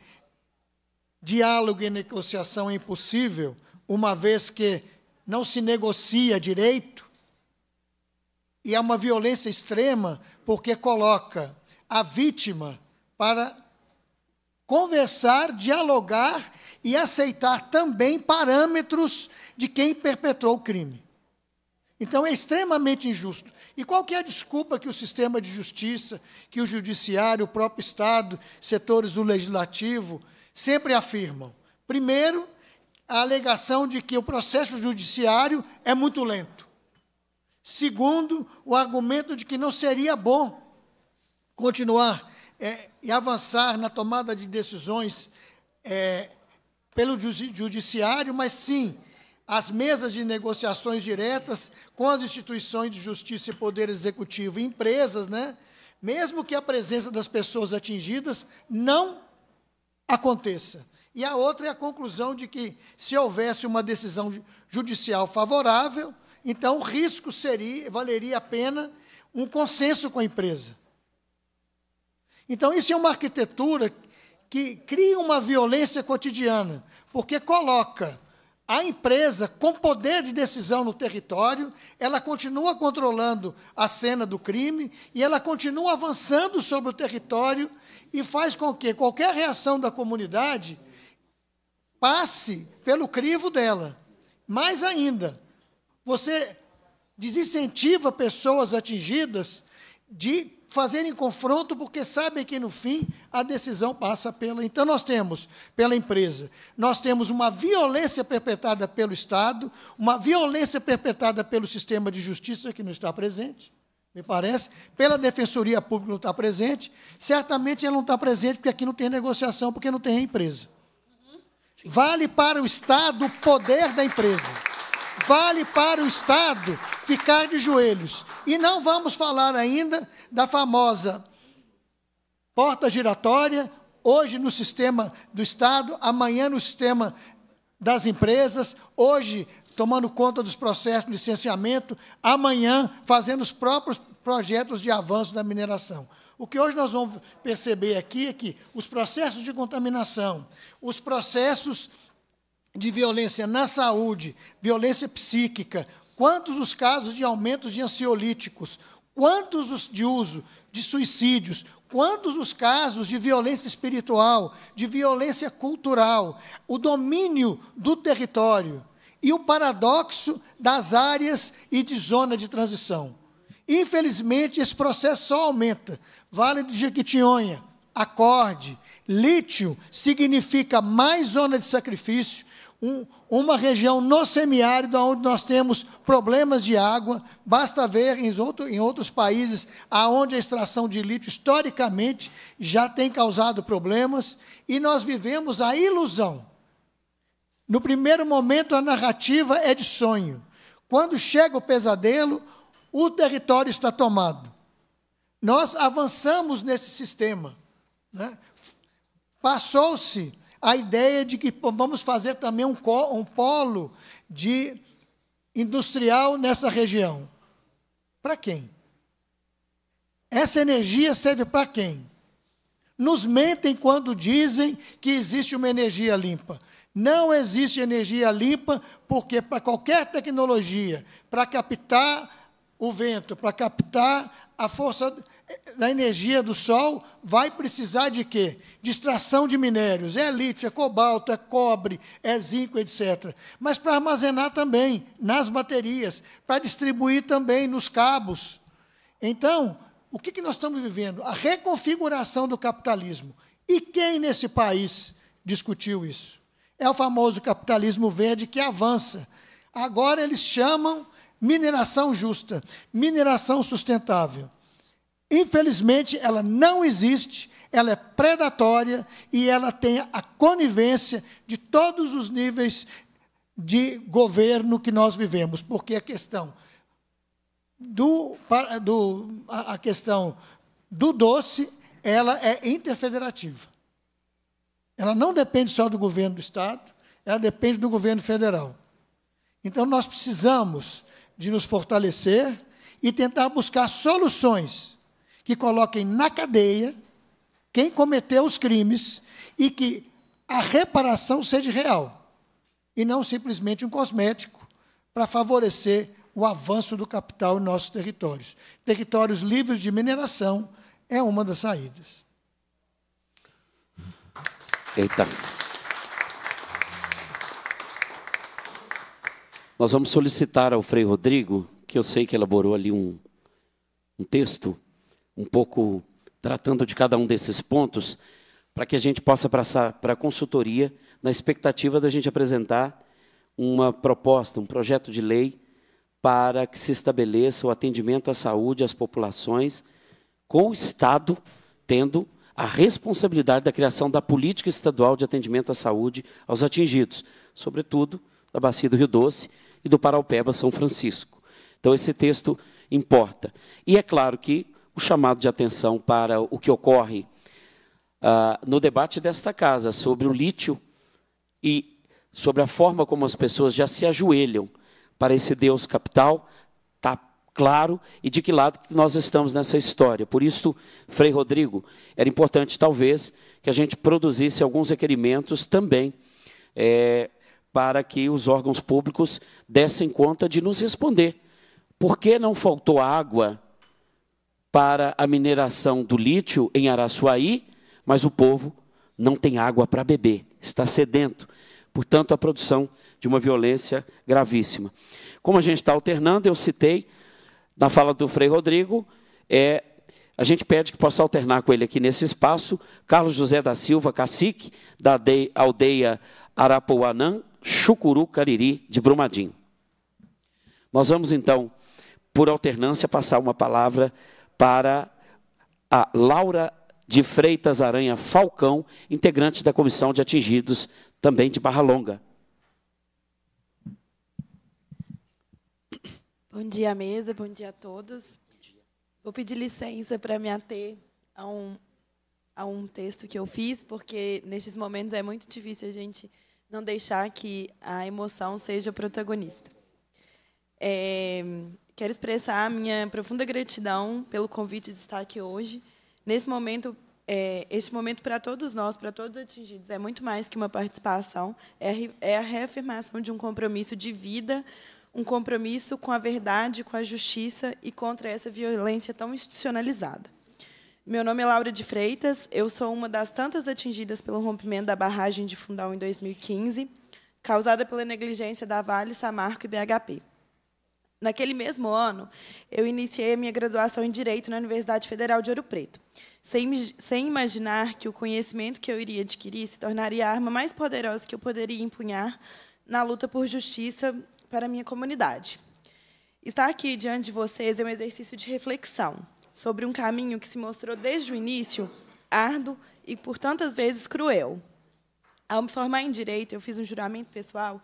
diálogo e negociação é impossível, uma vez que não se negocia direito, e é uma violência extrema porque coloca a vítima para conversar, dialogar e aceitar também parâmetros de quem perpetrou o crime. Então é extremamente injusto. E qual que é a desculpa que o sistema de justiça, que o judiciário, o próprio Estado, setores do legislativo sempre afirmam? Primeiro, a alegação de que o processo judiciário é muito lento. Segundo, o argumento de que não seria bom continuar é, e avançar na tomada de decisões é, pelo judiciário, mas sim as mesas de negociações diretas com as instituições de justiça e poder executivo e empresas, né? mesmo que a presença das pessoas atingidas não aconteça. E a outra é a conclusão de que, se houvesse uma decisão judicial favorável, então o risco seria, valeria a pena um consenso com a empresa. Então, isso é uma arquitetura que cria uma violência cotidiana, porque coloca a empresa com poder de decisão no território, ela continua controlando a cena do crime e ela continua avançando sobre o território e faz com que qualquer reação da comunidade passe pelo crivo dela. Mais ainda, você desincentiva pessoas atingidas de fazerem confronto, porque sabem que no fim a decisão passa pela. Então, nós temos pela empresa, nós temos uma violência perpetrada pelo Estado, uma violência perpetrada pelo sistema de justiça que não está presente. Me parece, pela Defensoria Pública não está presente, certamente ela não está presente porque aqui não tem negociação, porque não tem empresa. Vale para o Estado o poder da empresa. Vale para o Estado ficar de joelhos. E não vamos falar ainda da famosa porta giratória, hoje no sistema do Estado, amanhã no sistema das empresas, hoje tomando conta dos processos de licenciamento, amanhã fazendo os próprios projetos de avanço da mineração. O que hoje nós vamos perceber aqui é que os processos de contaminação, os processos de violência na saúde, violência psíquica, quantos os casos de aumento de ansiolíticos, quantos os de uso de suicídios, quantos os casos de violência espiritual, de violência cultural, o domínio do território e o paradoxo das áreas e de zona de transição. Infelizmente, esse processo só aumenta. Vale de Jequitinhonha, acorde. Lítio significa mais zona de sacrifício, um, uma região no semiárido onde nós temos problemas de água. Basta ver em, outro, em outros países aonde a extração de lítio historicamente já tem causado problemas e nós vivemos a ilusão. No primeiro momento a narrativa é de sonho. Quando chega o pesadelo, o território está tomado. Nós avançamos nesse sistema. Né? Passou-se a ideia de que vamos fazer também um, um polo de industrial nessa região. Para quem? Essa energia serve para quem? Nos mentem quando dizem que existe uma energia limpa. Não existe energia limpa, porque para qualquer tecnologia, para captar o vento para captar a força da energia do Sol, vai precisar de quê? De extração de minérios. É lítio, é cobalto, é cobre, é zinco, etc. Mas para armazenar também nas baterias, para distribuir também nos cabos. Então, o que, que nós estamos vivendo? A reconfiguração do capitalismo. E quem nesse país discutiu isso? É o famoso capitalismo verde que avança. Agora eles chamam mineração justa, mineração sustentável. Infelizmente, ela não existe, ela é predatória e ela tem a conivência de todos os níveis de governo que nós vivemos, porque a questão do, do a questão do doce, ela é interfederativa. Ela não depende só do governo do estado, ela depende do governo federal. Então nós precisamos de nos fortalecer e tentar buscar soluções que coloquem na cadeia quem cometeu os crimes e que a reparação seja real e não simplesmente um cosmético para favorecer o avanço do capital em nossos territórios. Territórios livres de mineração é uma das saídas. Eita. Nós vamos solicitar ao Frei Rodrigo, que eu sei que elaborou ali um, um texto, um pouco tratando de cada um desses pontos, para que a gente possa passar para a consultoria, na expectativa da gente apresentar uma proposta, um projeto de lei para que se estabeleça o atendimento à saúde às populações, com o Estado tendo a responsabilidade da criação da política estadual de atendimento à saúde aos atingidos, sobretudo da bacia do Rio Doce, e do Paraupeba São Francisco. Então, esse texto importa. E é claro que o chamado de atenção para o que ocorre uh, no debate desta casa sobre o lítio e sobre a forma como as pessoas já se ajoelham para esse Deus capital, está claro e de que lado que nós estamos nessa história. Por isso, Frei Rodrigo, era importante talvez que a gente produzisse alguns requerimentos também é, para que os órgãos públicos dessem conta de nos responder. Por que não faltou água para a mineração do lítio em Araçuaí, mas o povo não tem água para beber, está sedento? Portanto, a produção de uma violência gravíssima. Como a gente está alternando, eu citei na fala do Frei Rodrigo, é, a gente pede que possa alternar com ele aqui nesse espaço, Carlos José da Silva, cacique da aldeia Arapuanã, Chucuru Cariri de Brumadinho. Nós vamos então, por alternância, passar uma palavra para a Laura de Freitas Aranha Falcão, integrante da comissão de atingidos também de Barra Longa. Bom dia, mesa, bom dia a todos. Vou pedir licença para me ater a um, a um texto que eu fiz, porque nestes momentos é muito difícil a gente não deixar que a emoção seja protagonista. É, quero expressar a minha profunda gratidão pelo convite de estar aqui hoje. Nesse momento, é, este momento para todos nós, para todos atingidos, é muito mais que uma participação, é, é a reafirmação de um compromisso de vida, um compromisso com a verdade, com a justiça e contra essa violência tão institucionalizada. Meu nome é Laura de Freitas, eu sou uma das tantas atingidas pelo rompimento da barragem de Fundão em 2015, causada pela negligência da Vale, Samarco e BHP. Naquele mesmo ano, eu iniciei a minha graduação em Direito na Universidade Federal de Ouro Preto, sem, sem, imaginar que o conhecimento que eu iria adquirir se tornaria a arma mais poderosa que eu poderia empunhar na luta por justiça para a minha comunidade. Estar aqui diante de vocês é um exercício de reflexão sobre um caminho que se mostrou desde o início árduo e por tantas vezes cruel. Ao me formar em direito, eu fiz um juramento pessoal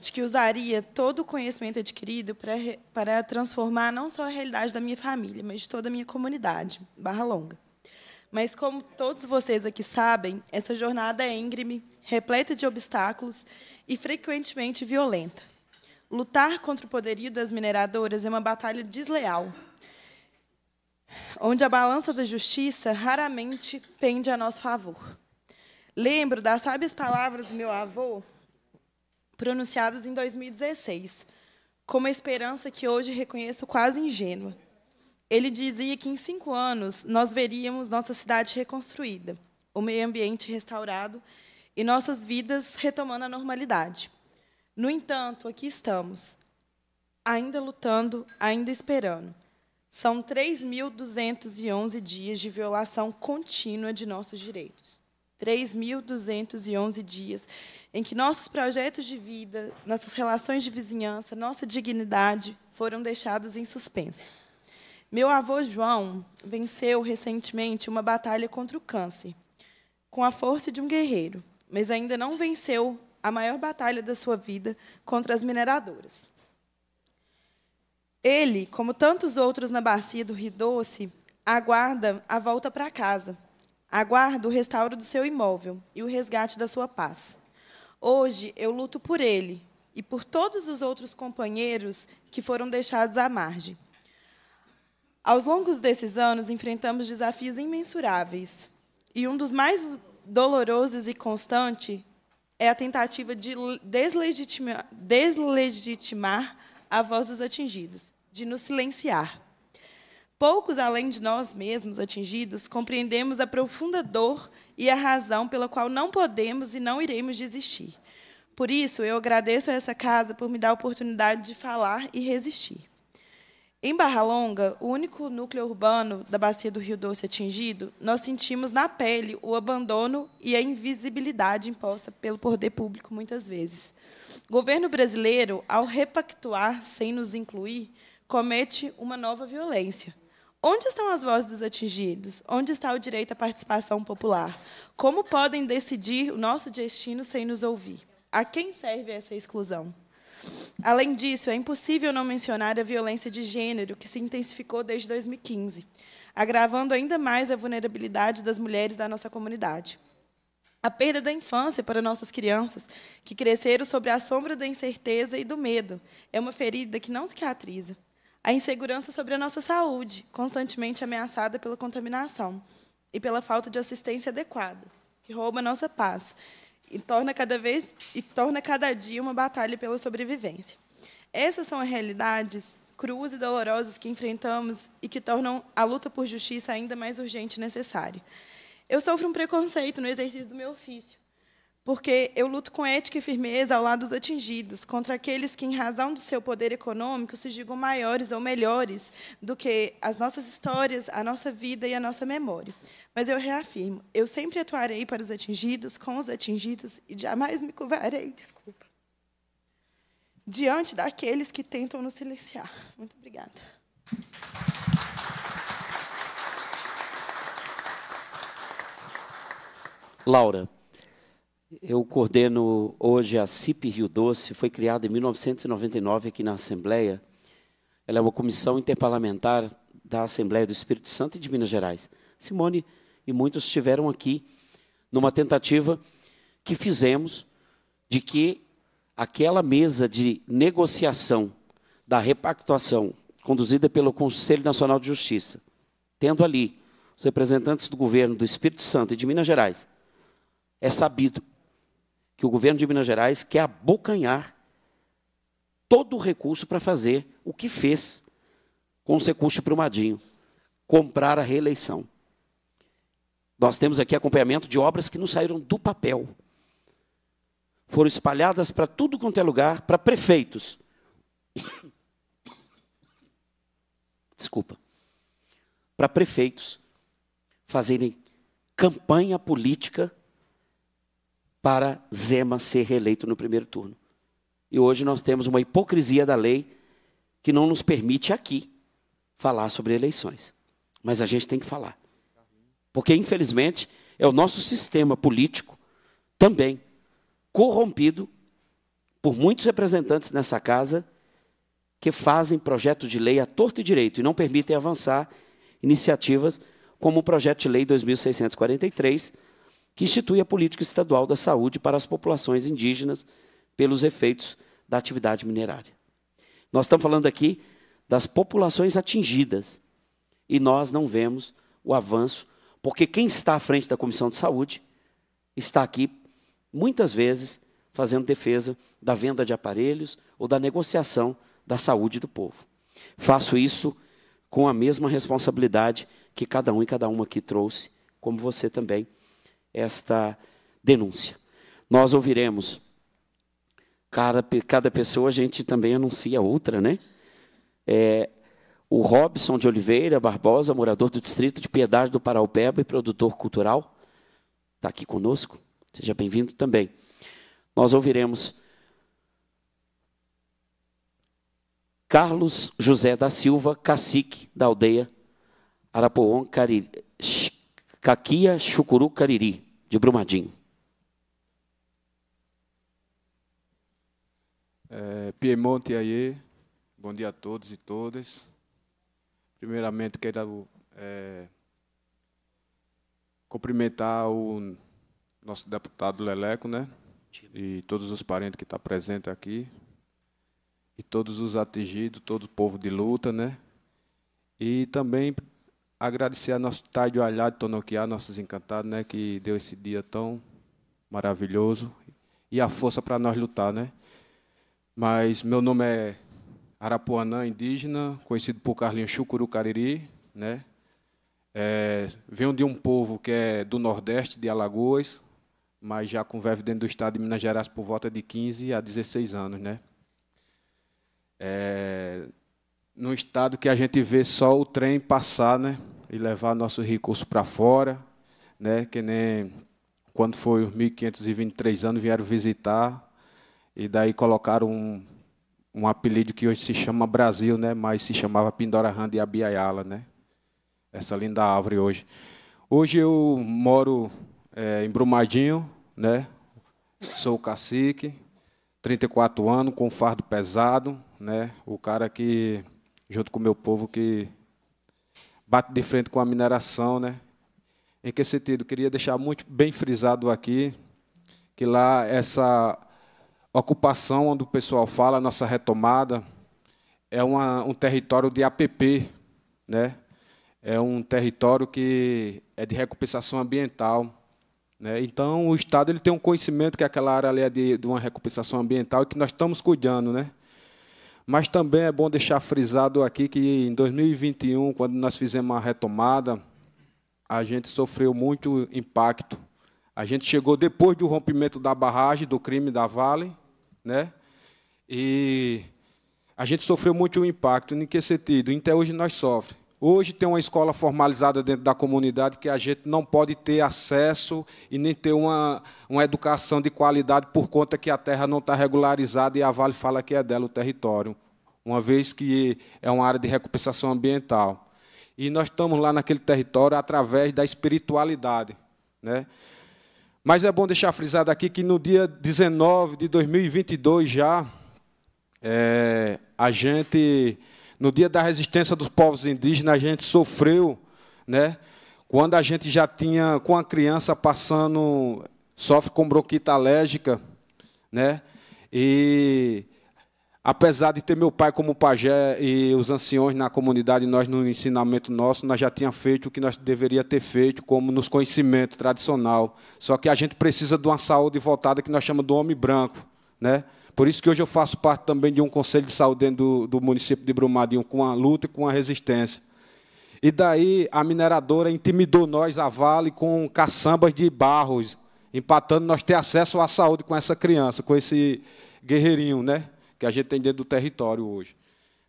de que usaria todo o conhecimento adquirido para, para transformar não só a realidade da minha família, mas de toda a minha comunidade, Barra Longa. Mas, como todos vocês aqui sabem, essa jornada é íngreme, repleta de obstáculos e frequentemente violenta. Lutar contra o poderio das mineradoras é uma batalha desleal, onde a balança da justiça raramente pende a nosso favor. Lembro das sábias palavras do meu avô, pronunciadas em 2016, com uma esperança que hoje reconheço quase ingênua. Ele dizia que em cinco anos nós veríamos nossa cidade reconstruída, o meio ambiente restaurado e nossas vidas retomando a normalidade. No entanto, aqui estamos, ainda lutando, ainda esperando. São 3.211 dias de violação contínua de nossos direitos. 3.211 dias em que nossos projetos de vida, nossas relações de vizinhança, nossa dignidade foram deixados em suspenso. Meu avô João venceu recentemente uma batalha contra o câncer, com a força de um guerreiro, mas ainda não venceu a maior batalha da sua vida contra as mineradoras. Ele, como tantos outros na bacia do Rio Doce, aguarda a volta para casa, aguarda o restauro do seu imóvel e o resgate da sua paz. Hoje eu luto por ele e por todos os outros companheiros que foram deixados à margem. Aos longos desses anos, enfrentamos desafios imensuráveis, e um dos mais dolorosos e constante é a tentativa de deslegitima, deslegitimar a voz dos atingidos, de nos silenciar. Poucos, além de nós mesmos atingidos, compreendemos a profunda dor e a razão pela qual não podemos e não iremos desistir. Por isso, eu agradeço a essa casa por me dar a oportunidade de falar e resistir. Em Barra Longa, o único núcleo urbano da bacia do Rio Doce atingido, nós sentimos na pele o abandono e a invisibilidade imposta pelo poder público muitas vezes. Governo brasileiro, ao repactuar sem nos incluir, comete uma nova violência. Onde estão as vozes dos atingidos? Onde está o direito à participação popular? Como podem decidir o nosso destino sem nos ouvir? A quem serve essa exclusão? Além disso, é impossível não mencionar a violência de gênero, que se intensificou desde 2015, agravando ainda mais a vulnerabilidade das mulheres da nossa comunidade. A perda da infância para nossas crianças, que cresceram sob a sombra da incerteza e do medo, é uma ferida que não cicatriza. A insegurança sobre a nossa saúde, constantemente ameaçada pela contaminação e pela falta de assistência adequada, que rouba a nossa paz e torna cada vez e torna cada dia uma batalha pela sobrevivência. Essas são as realidades cruas e dolorosas que enfrentamos e que tornam a luta por justiça ainda mais urgente e necessária. Eu sofro um preconceito no exercício do meu ofício, porque eu luto com ética e firmeza ao lado dos atingidos, contra aqueles que, em razão do seu poder econômico, se digam maiores ou melhores do que as nossas histórias, a nossa vida e a nossa memória. Mas eu reafirmo, eu sempre atuarei para os atingidos, com os atingidos, e jamais me curvarei, desculpa, diante daqueles que tentam nos silenciar. Muito obrigada. Laura, eu coordeno hoje a CIP Rio Doce, foi criada em 1999 aqui na Assembleia. Ela é uma comissão interparlamentar da Assembleia do Espírito Santo e de Minas Gerais. Simone e muitos estiveram aqui numa tentativa que fizemos de que aquela mesa de negociação da repactuação conduzida pelo Conselho Nacional de Justiça, tendo ali os representantes do governo do Espírito Santo e de Minas Gerais, é sabido que o governo de Minas Gerais quer abocanhar todo o recurso para fazer o que fez com o recursos de Brumadinho, comprar a reeleição. Nós temos aqui acompanhamento de obras que não saíram do papel. Foram espalhadas para tudo quanto é lugar, para prefeitos. Desculpa. Para prefeitos fazerem campanha política para Zema ser reeleito no primeiro turno. E hoje nós temos uma hipocrisia da lei que não nos permite aqui falar sobre eleições. Mas a gente tem que falar. Porque, infelizmente, é o nosso sistema político também corrompido por muitos representantes nessa casa que fazem projeto de lei à torta e direito e não permitem avançar iniciativas como o projeto de lei 2643 que institui a política estadual da saúde para as populações indígenas pelos efeitos da atividade minerária. Nós estamos falando aqui das populações atingidas e nós não vemos o avanço, porque quem está à frente da Comissão de Saúde está aqui muitas vezes fazendo defesa da venda de aparelhos ou da negociação da saúde do povo. Faço isso com a mesma responsabilidade que cada um e cada uma aqui trouxe, como você também esta denúncia. Nós ouviremos. Cada, cada pessoa a gente também anuncia outra, né? É, o Robson de Oliveira Barbosa, morador do distrito de Piedade do Paraupeba e produtor cultural, está aqui conosco. Seja bem-vindo também. Nós ouviremos Carlos José da Silva, cacique da aldeia Arapuon Caquia Chucuru Cariri, de Brumadinho. É, Piemonte Aie, bom dia a todos e todas. Primeiramente, quero é, cumprimentar o nosso deputado Leleco, né? E todos os parentes que estão tá presentes aqui. E todos os atingidos, todo o povo de luta, né? E também agradecer a nosso Tádio Alhado Tonoquiá, nossos encantados, né, que deu esse dia tão maravilhoso e a força para nós lutar, né? Mas meu nome é Arapuanã indígena, conhecido por Carlinhos Chucuru Cariri, né? É, venho de um povo que é do Nordeste, de Alagoas, mas já convive dentro do estado de Minas Gerais por volta de 15 a 16 anos. Né? É, num estado que a gente vê só o trem passar, né? e levar nossos recursos para fora, né? que nem quando foi os 1523 anos vieram visitar e daí colocaram um, um apelido que hoje se chama Brasil, né? mas se chamava Randa e Abiaiala, né? essa linda árvore hoje. Hoje eu moro é, em Brumadinho, né? sou cacique, 34 anos, com fardo pesado, né? o cara que, junto com o meu povo, que bate de frente com a mineração, né? Em que sentido? Queria deixar muito bem frisado aqui que lá essa ocupação onde o pessoal fala, nossa retomada, é uma, um território de APP, né? É um território que é de recompensação ambiental. Né? Então, o Estado ele tem um conhecimento que aquela área ali é de, de uma recompensação ambiental e que nós estamos cuidando, né? Mas também é bom deixar frisado aqui que em 2021, quando nós fizemos a retomada, a gente sofreu muito impacto. A gente chegou depois do rompimento da barragem, do crime da Vale, né? E a gente sofreu muito impacto. Em que sentido? Até hoje nós sofremos. Hoje tem uma escola formalizada dentro da comunidade que a gente não pode ter acesso e nem ter uma, uma educação de qualidade por conta que a terra não está regularizada e a Vale fala que é dela o território, uma vez que é uma área de recompensação ambiental. E nós estamos lá naquele território através da espiritualidade. Né? Mas é bom deixar frisado aqui que no dia 19 de 2022 já, é, a gente no dia da resistência dos povos indígenas, a gente sofreu, né? Quando a gente já tinha, com a criança passando, sofre com bronquite alérgica, né? E apesar de ter meu pai como pajé e os anciões na comunidade, nós no ensinamento nosso, nós já tínhamos feito o que nós deveria ter feito, como nos conhecimentos tradicional. Só que a gente precisa de uma saúde voltada que nós chamamos do homem branco, né? Por isso que hoje eu faço parte também de um conselho de saúde dentro do, do município de Brumadinho, com a luta e com a resistência. E daí a mineradora intimidou nós, a Vale, com caçambas de barros, empatando nós ter acesso à saúde com essa criança, com esse guerreirinho né, que a gente tem dentro do território hoje.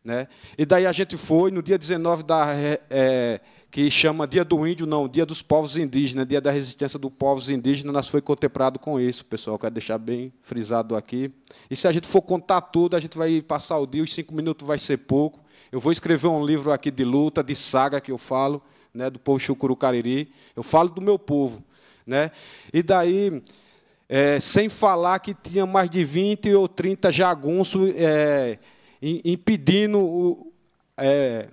Né? E daí a gente foi, no dia 19 da é, que chama Dia do Índio, não, Dia dos Povos Indígenas, Dia da Resistência dos Povos Indígenas, nós foi contemplado com isso, pessoal, quero deixar bem frisado aqui. E se a gente for contar tudo, a gente vai passar o dia, os cinco minutos vai ser pouco. Eu vou escrever um livro aqui de luta, de saga que eu falo, né, do povo Cariri. eu falo do meu povo. Né? E daí, é, sem falar que tinha mais de 20 ou 30 jagunços é, impedindo o... É,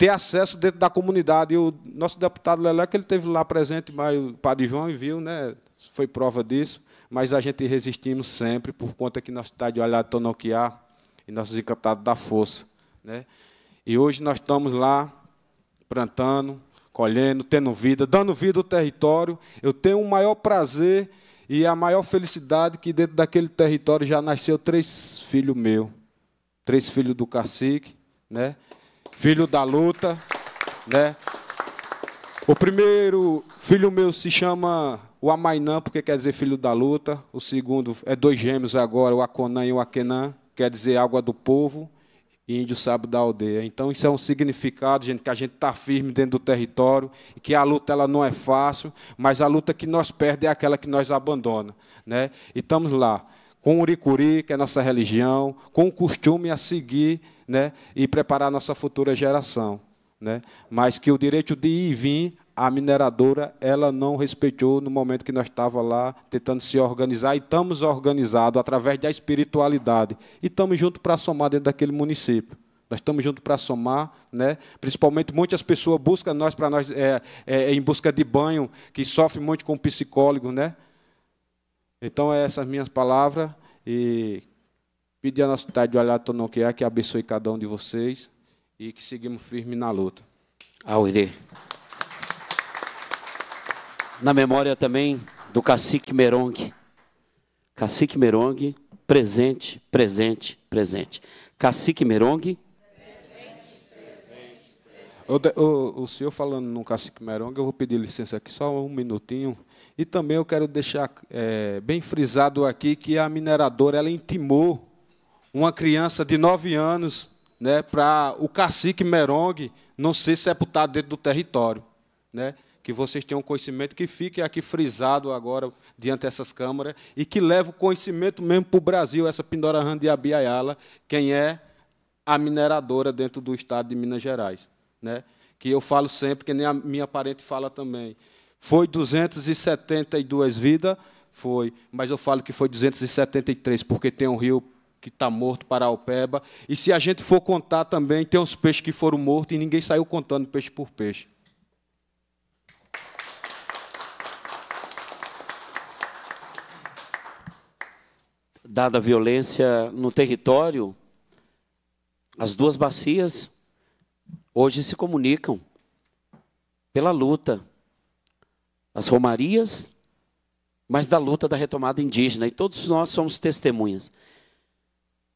ter acesso dentro da comunidade. E o nosso deputado Leleco, ele esteve lá presente, mas o Padre João viu, né? foi prova disso, mas a gente resistimos sempre, por conta que nossa cidade de Olhado Tonoquiá e nossos encantados da força. Né? E hoje nós estamos lá plantando, colhendo, tendo vida, dando vida ao território. Eu tenho o maior prazer e a maior felicidade que dentro daquele território já nasceu três filhos meus, três filhos do cacique, né? filho da luta, né? O primeiro filho meu se chama o Amainã, porque quer dizer filho da luta. O segundo é dois gêmeos agora, o Aconã e o Akenã, quer dizer água do povo. E índio sabe da aldeia. Então isso é um significado, gente, que a gente está firme dentro do território, e que a luta ela não é fácil, mas a luta que nós perde é aquela que nós abandona, né? E estamos lá com o Uricuri, que é nossa religião, com o costume a seguir né, e preparar a nossa futura geração. Né? Mas que o direito de ir e vir, a mineradora, ela não respeitou no momento que nós estávamos lá tentando se organizar, e estamos organizados através da espiritualidade, e estamos juntos para somar dentro daquele município. Nós estamos juntos para somar, né? principalmente muitas pessoas buscam nós para nós é, é, é em busca de banho, que sofrem muito com o psicólogo. Né? Então, é essas minhas palavras. E Pedir à nossa cidade de olhar Tonoqueá que abençoe cada um de vocês e que seguimos firme na luta. Aurê. Na memória também do cacique Merong. Cacique Merong, presente, presente, presente. Cacique Merong. Presente, presente, presente. O, o, o senhor falando no Cacique Merong, eu vou pedir licença aqui só um minutinho. E também eu quero deixar é, bem frisado aqui que a mineradora ela intimou uma criança de nove anos né, para o cacique Merong não ser sepultado dentro do território. Né? Que vocês tenham conhecimento que fique aqui frisado agora diante dessas câmaras e que leve o conhecimento mesmo para o Brasil, essa Pindora Randi Abiaiala, quem é a mineradora dentro do estado de Minas Gerais. Né? Que eu falo sempre, que nem a minha parente fala também. Foi 272 vidas? Foi. Mas eu falo que foi 273, porque tem um rio que está morto, para Alpeba E se a gente for contar também, tem uns peixes que foram mortos e ninguém saiu contando peixe por peixe. Dada a violência no território, as duas bacias hoje se comunicam pela luta. As romarias, mas da luta da retomada indígena. E todos nós somos testemunhas.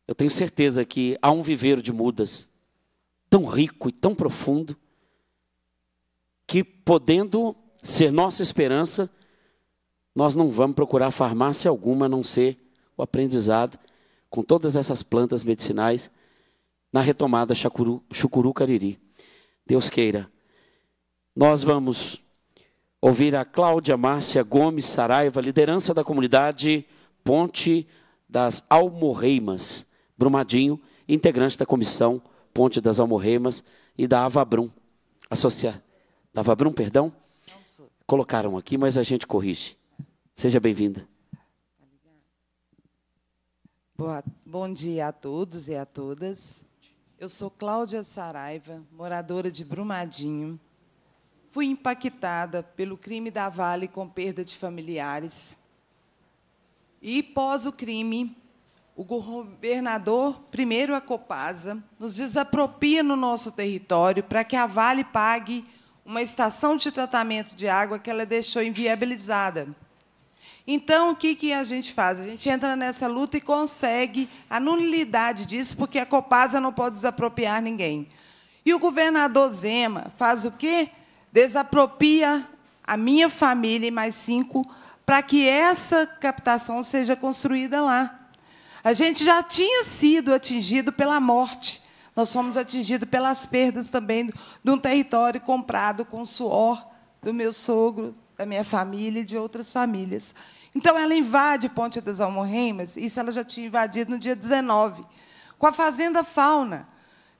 Eu tenho certeza que há um viveiro de mudas tão rico e tão profundo que, podendo ser nossa esperança, nós não vamos procurar farmácia alguma a não ser o aprendizado com todas essas plantas medicinais na retomada Chucuru, Cariri. Deus queira. Nós vamos ouvir a Cláudia Márcia Gomes Saraiva, liderança da comunidade Ponte das Almorreimas. Brumadinho, integrante da comissão Ponte das Almorremas e da Avabrum. Associa... Da Avabrum, perdão? Não, Colocaram aqui, mas a gente corrige. Seja bem-vinda. bom dia a todos e a todas. Eu sou Cláudia Saraiva, moradora de Brumadinho. Fui impactada pelo crime da Vale com perda de familiares. E, pós o crime, o governador, primeiro a Copasa, nos desapropria no nosso território para que a Vale pague uma estação de tratamento de água que ela deixou inviabilizada. Então, o que, que a gente faz? A gente entra nessa luta e consegue a nulidade disso, porque a Copasa não pode desapropriar ninguém. E o governador Zema faz o quê? Desapropria a minha família e mais cinco para que essa captação seja construída lá. A gente já tinha sido atingido pela morte. Nós fomos atingidos pelas perdas também de um território comprado com o suor do meu sogro, da minha família e de outras famílias. Então, ela invade Ponte das Almorreimas, isso ela já tinha invadido no dia 19, com a Fazenda Fauna,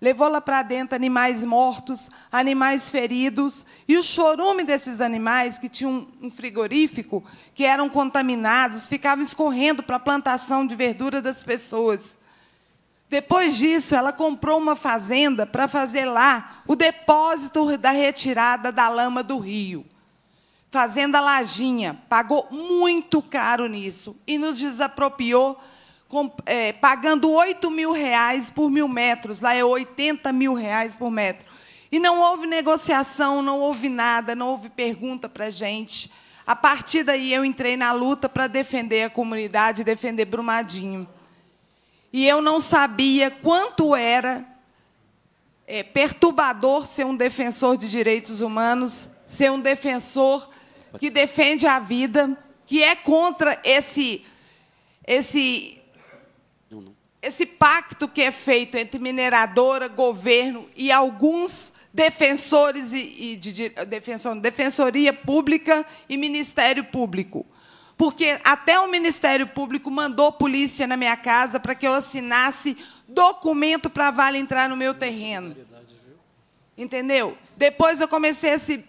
levou lá para dentro animais mortos, animais feridos, e o chorume desses animais, que tinham um frigorífico, que eram contaminados, ficava escorrendo para a plantação de verdura das pessoas. Depois disso, ela comprou uma fazenda para fazer lá o depósito da retirada da lama do rio. Fazenda Lajinha pagou muito caro nisso e nos desapropriou com, é, pagando 8 mil reais por mil metros, lá é 80 mil reais por metro. E não houve negociação, não houve nada, não houve pergunta para a gente. A partir daí, eu entrei na luta para defender a comunidade, defender Brumadinho. E eu não sabia quanto era é, perturbador ser um defensor de direitos humanos, ser um defensor que defende a vida, que é contra esse, esse esse pacto que é feito entre mineradora, governo e alguns defensores e, de, defensor, defensoria pública e Ministério Público. Porque até o Ministério Público mandou polícia na minha casa para que eu assinasse documento para a Vale entrar no meu é terreno. Entendeu? Depois eu comecei a, se,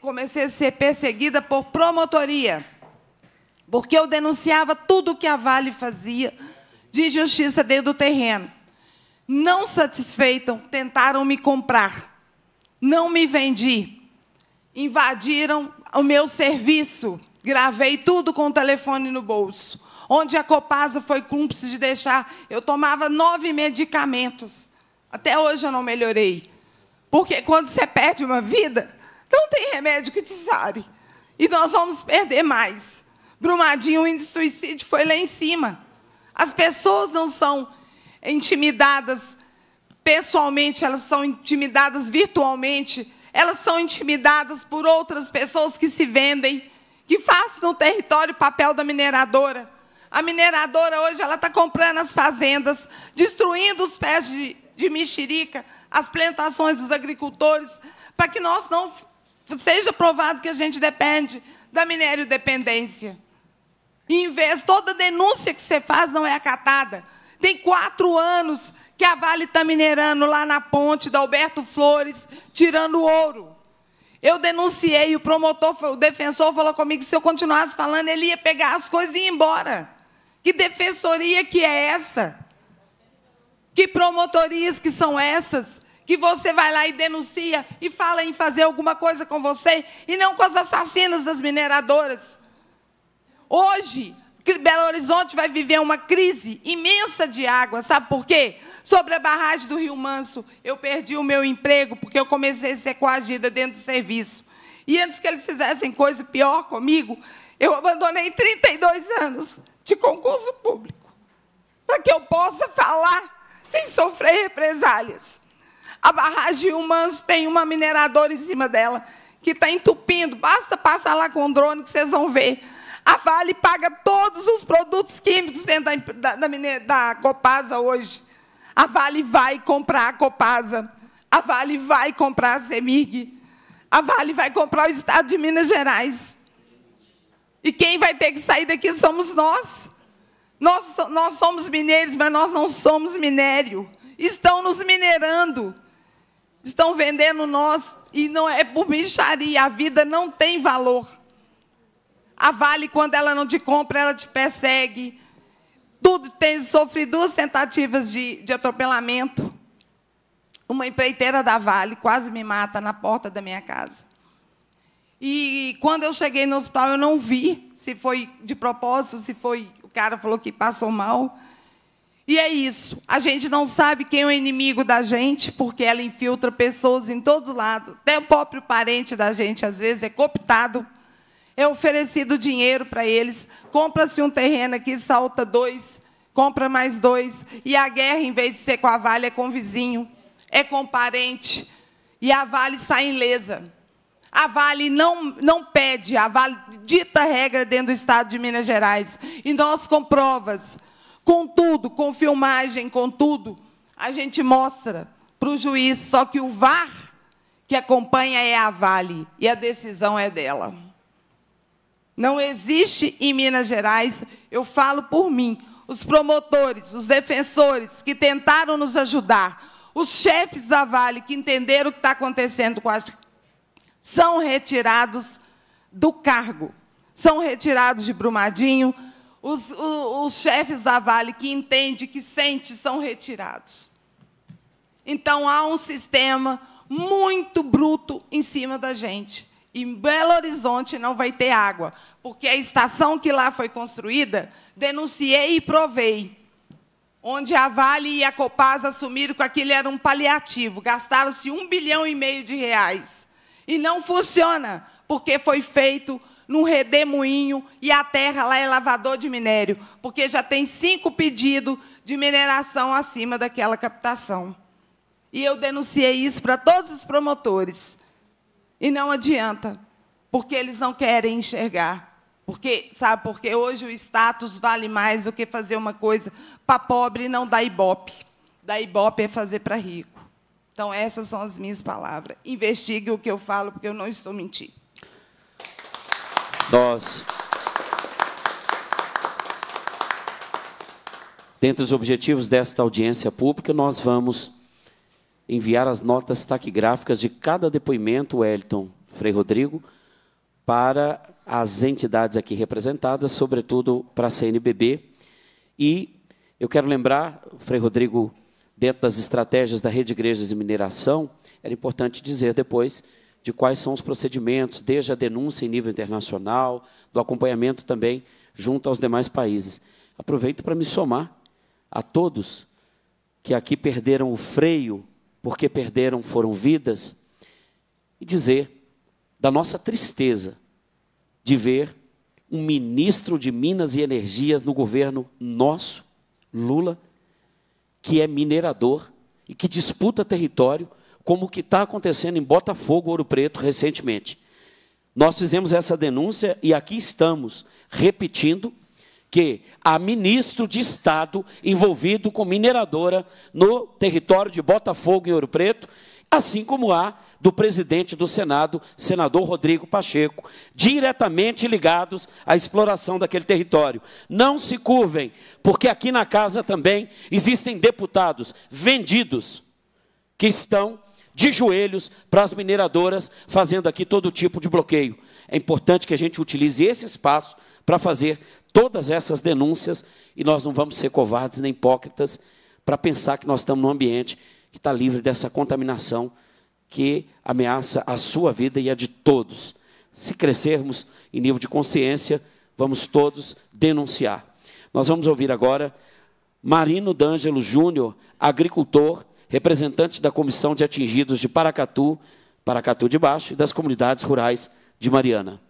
comecei a ser perseguida por promotoria, porque eu denunciava tudo o que a Vale fazia de justiça dentro do terreno. Não satisfeitam, tentaram me comprar. Não me vendi. Invadiram o meu serviço. Gravei tudo com o telefone no bolso. Onde a Copasa foi cúmplice de deixar, eu tomava nove medicamentos. Até hoje eu não melhorei. Porque quando você perde uma vida, não tem remédio que te sare. E nós vamos perder mais. Brumadinho, o índice de suicídio foi lá em cima. As pessoas não são intimidadas pessoalmente, elas são intimidadas virtualmente, elas são intimidadas por outras pessoas que se vendem, que fazem no território o papel da mineradora. A mineradora hoje ela está comprando as fazendas, destruindo os pés de, de mexerica, as plantações dos agricultores, para que nós não seja provado que a gente depende da minério dependência. E em vez, toda denúncia que você faz não é acatada. Tem quatro anos que a Vale está minerando lá na ponte da Alberto Flores, tirando ouro. Eu denunciei, o promotor, o defensor falou comigo que se eu continuasse falando, ele ia pegar as coisas e ir embora. Que defensoria que é essa? Que promotorias que são essas? Que você vai lá e denuncia e fala em fazer alguma coisa com você e não com as assassinas das mineradoras Hoje, Belo Horizonte vai viver uma crise imensa de água, sabe por quê? Sobre a barragem do Rio Manso, eu perdi o meu emprego porque eu comecei a ser coagida dentro do serviço. E antes que eles fizessem coisa pior comigo, eu abandonei 32 anos de concurso público para que eu possa falar sem sofrer represálias. A barragem Rio Manso tem uma mineradora em cima dela que está entupindo. Basta passar lá com o drone que vocês vão ver a Vale paga todos os produtos químicos dentro da, da, da, da Copasa hoje. A Vale vai comprar a Copasa. A Vale vai comprar a Semig. A Vale vai comprar o Estado de Minas Gerais. E quem vai ter que sair daqui somos nós. Nós, nós somos mineiros, mas nós não somos minério. Estão nos minerando. Estão vendendo nós. E não é por bicharia. A vida não tem valor. A Vale, quando ela não te compra, ela te persegue. Tudo tem sofrido duas tentativas de, de atropelamento. Uma empreiteira da Vale quase me mata na porta da minha casa. E quando eu cheguei no hospital, eu não vi se foi de propósito, se foi o cara falou que passou mal. E é isso. A gente não sabe quem é o inimigo da gente, porque ela infiltra pessoas em todos lados. Até o próprio parente da gente, às vezes, é cooptado é oferecido dinheiro para eles. Compra-se um terreno aqui, salta dois, compra mais dois. E a guerra, em vez de ser com a Vale, é com o vizinho, é com o parente. E a Vale sai ilesa. A Vale não, não pede, a Vale dita regra dentro do Estado de Minas Gerais. E nós, com provas, com tudo, com filmagem, com tudo, a gente mostra para o juiz, só que o VAR que acompanha é a Vale e a decisão é dela. Não existe em Minas Gerais, eu falo por mim, os promotores, os defensores que tentaram nos ajudar, os chefes da Vale que entenderam o que está acontecendo com as. são retirados do cargo, são retirados de Brumadinho, os, os, os chefes da Vale que entendem, que sente, são retirados. Então há um sistema muito bruto em cima da gente em Belo Horizonte não vai ter água, porque a estação que lá foi construída, denunciei e provei, onde a Vale e a Copasa assumiram que aquilo era um paliativo, gastaram-se um bilhão e meio de reais. E não funciona, porque foi feito num redemoinho e a terra lá é lavador de minério, porque já tem cinco pedidos de mineração acima daquela captação. E eu denunciei isso para todos os promotores. E não adianta, porque eles não querem enxergar. Porque, sabe, porque hoje o status vale mais do que fazer uma coisa para pobre não dá ibope. Dar ibope é fazer para rico. Então, essas são as minhas palavras. Investigue o que eu falo, porque eu não estou mentindo. Nós. Dentre os objetivos desta audiência pública, nós vamos enviar as notas taquigráficas de cada depoimento, Wellington Frei Rodrigo, para as entidades aqui representadas, sobretudo para a CNBB. E eu quero lembrar, Frei Rodrigo, dentro das estratégias da Rede Igrejas de Mineração, era importante dizer depois de quais são os procedimentos, desde a denúncia em nível internacional, do acompanhamento também junto aos demais países. Aproveito para me somar a todos que aqui perderam o freio porque perderam foram vidas, e dizer da nossa tristeza de ver um ministro de Minas e Energias no governo nosso, Lula, que é minerador e que disputa território, como o que está acontecendo em Botafogo, Ouro Preto, recentemente. Nós fizemos essa denúncia e aqui estamos repetindo que há ministro de Estado envolvido com mineradora no território de Botafogo, em Ouro Preto, assim como há do presidente do Senado, senador Rodrigo Pacheco, diretamente ligados à exploração daquele território. Não se curvem, porque aqui na casa também existem deputados vendidos que estão de joelhos para as mineradoras, fazendo aqui todo tipo de bloqueio. É importante que a gente utilize esse espaço para fazer todas essas denúncias e nós não vamos ser covardes nem hipócritas para pensar que nós estamos num ambiente que está livre dessa contaminação que ameaça a sua vida e a de todos. Se crescermos em nível de consciência, vamos todos denunciar. Nós vamos ouvir agora Marino D'Angelo Júnior, agricultor, representante da Comissão de Atingidos de Paracatu, Paracatu de Baixo e das comunidades rurais de Mariana.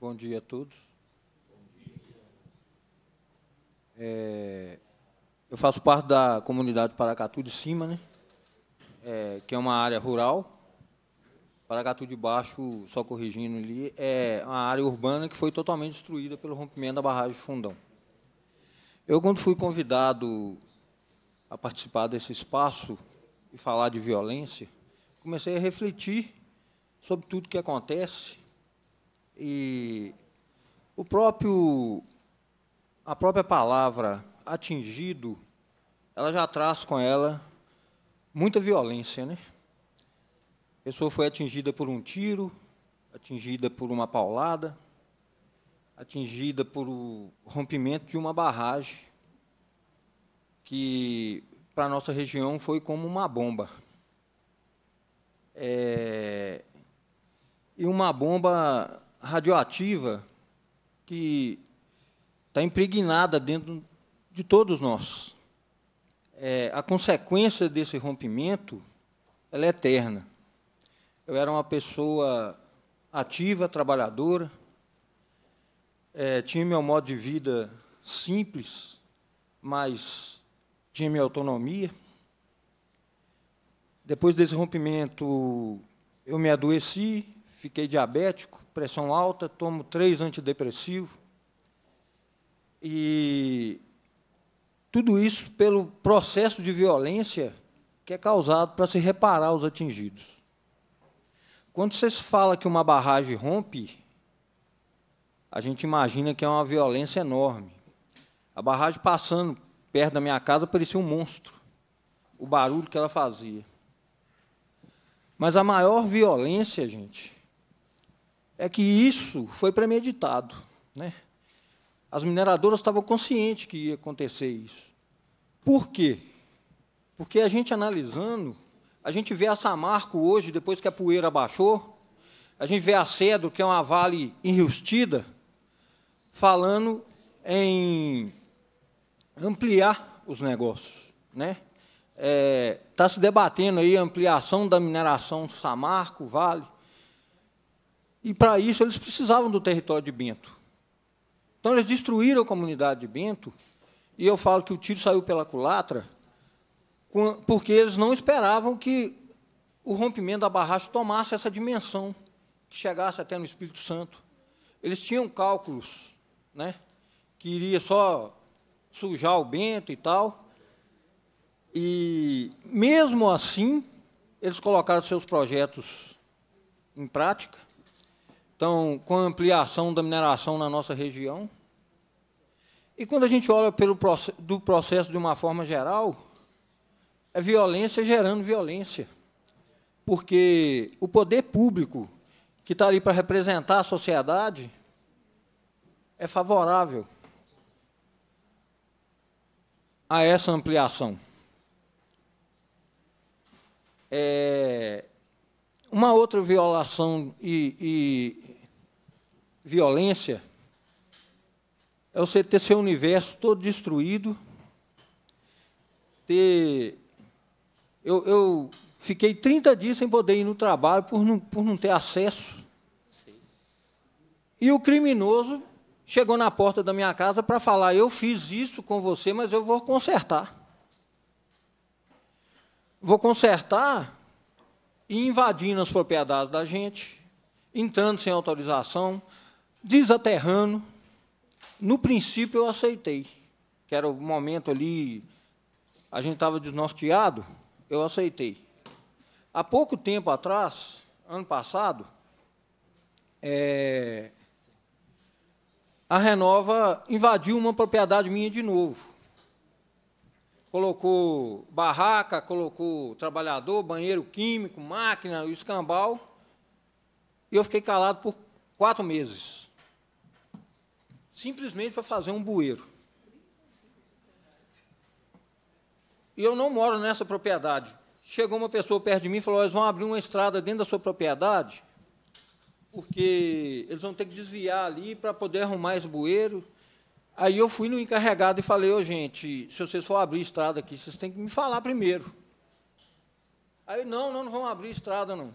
Bom dia a todos. É, eu faço parte da comunidade Paracatu de Cima, né? É, que é uma área rural. Paracatu de Baixo, só corrigindo ali, é uma área urbana que foi totalmente destruída pelo rompimento da barragem Fundão. Eu, quando fui convidado a participar desse espaço e falar de violência, comecei a refletir sobre tudo que acontece e o próprio a própria palavra atingido, ela já traz com ela muita violência, né? A pessoa foi atingida por um tiro, atingida por uma paulada, atingida por o rompimento de uma barragem que para a nossa região foi como uma bomba. É, e uma bomba radioativa que está impregnada dentro de todos nós. É, a consequência desse rompimento é eterna. Eu era uma pessoa ativa, trabalhadora, é, tinha meu modo de vida simples, mas tinha minha autonomia. Depois desse rompimento, eu me adoeci, fiquei diabético, pressão alta, tomo três antidepressivos. E tudo isso pelo processo de violência que é causado para se reparar os atingidos. Quando você fala que uma barragem rompe, a gente imagina que é uma violência enorme. A barragem passando perto da minha casa parecia um monstro, o barulho que ela fazia. Mas a maior violência, gente, é que isso foi premeditado. Né? As mineradoras estavam conscientes que ia acontecer isso. Por quê? Porque a gente analisando, a gente vê a Samarco hoje, depois que a poeira baixou, a gente vê a Cedro, que é uma vale enrustida, falando em ampliar os negócios. Né? Está é, se debatendo aí a ampliação da mineração Samarco, Vale. E para isso eles precisavam do território de Bento. Então eles destruíram a comunidade de Bento, e eu falo que o tiro saiu pela culatra, porque eles não esperavam que o rompimento da barragem tomasse essa dimensão, que chegasse até no Espírito Santo. Eles tinham cálculos, né, que iria só sujar o Bento e tal. E mesmo assim, eles colocaram seus projetos em prática então, com a ampliação da mineração na nossa região. E quando a gente olha pelo, do processo de uma forma geral, é violência gerando violência. Porque o poder público, que está ali para representar a sociedade, é favorável a essa ampliação. É, uma outra violação e, violência é você ter seu universo todo destruído, ter. Eu, eu fiquei 30 dias sem poder ir no trabalho por não, por não ter acesso. Sim. E o criminoso chegou na porta da minha casa para falar: Eu fiz isso com você, mas eu vou consertar. Vou consertar e invadindo as propriedades da gente, entrando sem autorização, desaterrando, no princípio eu aceitei, que era o momento ali, a gente estava desnorteado, eu aceitei. Há pouco tempo atrás, ano passado, é, a Renova invadiu uma propriedade minha de novo. Colocou barraca, colocou trabalhador, banheiro químico, máquina, escambau. E eu fiquei calado por quatro meses simplesmente para fazer um bueiro. E eu não moro nessa propriedade. Chegou uma pessoa perto de mim e falou: eles vão abrir uma estrada dentro da sua propriedade, porque eles vão ter que desviar ali para poder arrumar esse bueiro. Aí eu fui no encarregado e falei: Ô oh, gente, se vocês for abrir estrada aqui, vocês têm que me falar primeiro. Aí, não, não, não vão abrir estrada, não.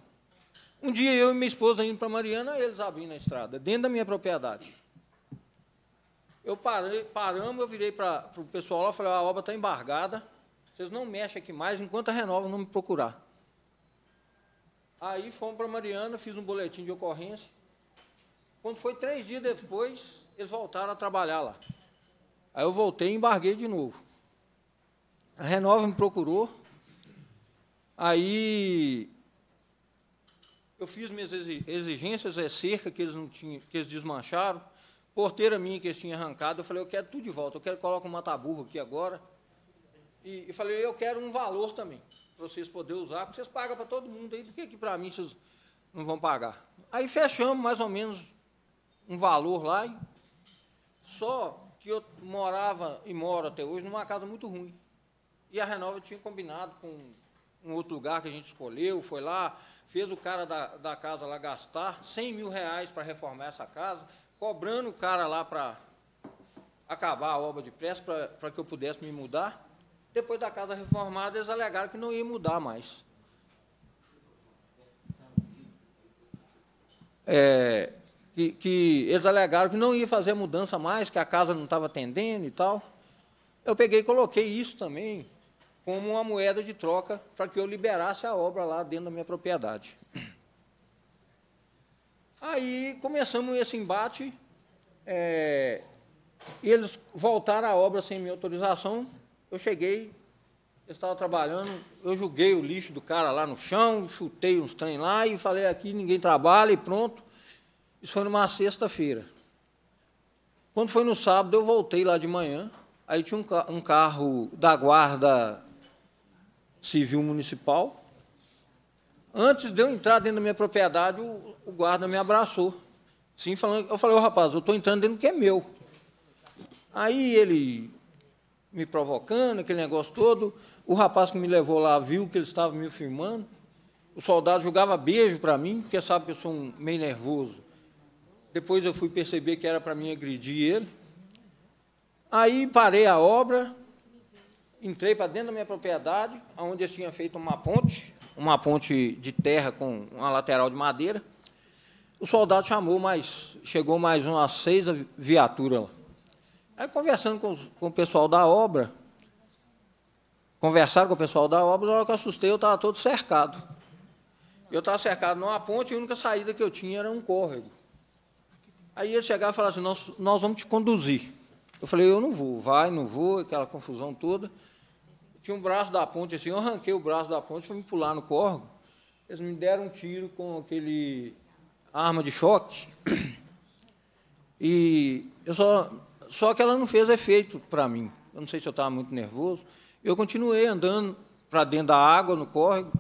Um dia eu e minha esposa indo para Mariana, eles abrindo a estrada, dentro da minha propriedade. Eu parei, paramos, eu virei para o pessoal lá, falei, a obra está embargada, vocês não mexem aqui mais, enquanto a Renova não me procurar. Aí fomos para Mariana, fiz um boletim de ocorrência. Quando foi três dias depois, eles voltaram a trabalhar lá. Aí eu voltei e embarguei de novo. A Renova me procurou. Aí eu fiz minhas exigências, é cerca que eles não tinham, que eles desmancharam porteira minha que eles tinham arrancado, eu falei, eu quero tudo de volta, eu quero coloque um mataburro aqui agora. E, e falei, eu quero um valor também, para vocês poderem usar, porque vocês pagam para todo mundo aí, por que, que para mim vocês não vão pagar? Aí fechamos mais ou menos um valor lá, e só que eu morava e moro até hoje numa casa muito ruim. E a Renova tinha combinado com um outro lugar que a gente escolheu, foi lá, fez o cara da, da casa lá gastar 100 mil reais para reformar essa casa, cobrando o cara lá para acabar a obra de depressa, para que eu pudesse me mudar. Depois da casa reformada, eles alegaram que não ia mudar mais. É, que, que eles alegaram que não ia fazer mudança mais, que a casa não estava atendendo e tal. Eu peguei e coloquei isso também como uma moeda de troca para que eu liberasse a obra lá dentro da minha propriedade. Aí começamos esse embate. É, eles voltaram à obra sem minha autorização. Eu cheguei, eles estavam trabalhando, eu joguei o lixo do cara lá no chão, chutei uns trem lá e falei aqui ninguém trabalha e pronto. Isso foi numa sexta-feira. Quando foi no sábado, eu voltei lá de manhã, aí tinha um, um carro da guarda civil municipal, Antes de eu entrar dentro da minha propriedade, o, o guarda me abraçou. Sim, falando, eu falei, oh, rapaz, eu estou entrando dentro do que é meu. Aí ele me provocando, aquele negócio todo. O rapaz que me levou lá viu que ele estava me filmando. O soldado jogava beijo para mim, porque sabe que eu sou um meio nervoso. Depois eu fui perceber que era para mim agredir ele. Aí parei a obra, entrei para dentro da minha propriedade, onde eu tinha feito uma ponte, uma ponte de terra com uma lateral de madeira. O soldado chamou, mas chegou mais umas seis viaturas lá. Aí, conversando com, com, o pessoal da obra, conversaram com o pessoal da obra, na hora que eu assustei, eu estava todo cercado. Eu estava cercado numa ponte e a única saída que eu tinha era um córrego. Aí ele chegava e falava assim, nós, nós vamos te conduzir. Eu falei, eu não vou, vai, não vou, aquela confusão toda tinha um braço da ponte assim, eu arranquei o braço da ponte para me pular no corgo. Eles me deram um tiro com aquele arma de choque. E eu só só que ela não fez efeito para mim. Eu não sei se eu estava muito nervoso. Eu continuei andando para dentro da água no córrego.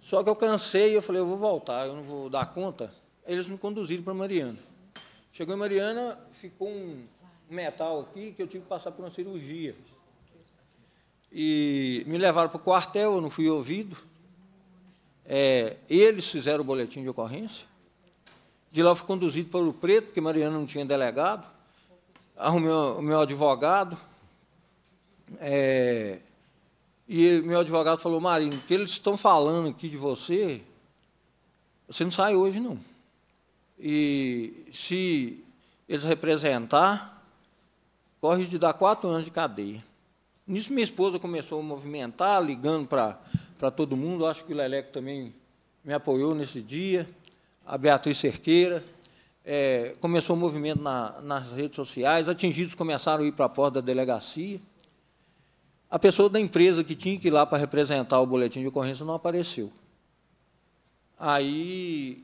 Só que eu cansei, eu falei, eu vou voltar, eu não vou dar conta. Eles me conduziram para Mariana. Chegou em Mariana, ficou um metal aqui que eu tive que passar por uma cirurgia e me levaram para o quartel, eu não fui ouvido. É, eles fizeram o boletim de ocorrência. De lá fui conduzido para o Preto, porque Mariana não tinha delegado. Arrumei o meu advogado. É, e meu advogado falou, Marinho, o que eles estão falando aqui de você, você não sai hoje, não. E se eles representar, corre de dar quatro anos de cadeia. Nisso, minha esposa começou a movimentar, ligando para todo mundo. Acho que o Leleco também me apoiou nesse dia. A Beatriz Cerqueira. É, começou o movimento na, nas redes sociais. Atingidos começaram a ir para a porta da delegacia. A pessoa da empresa que tinha que ir lá para representar o boletim de ocorrência não apareceu. Aí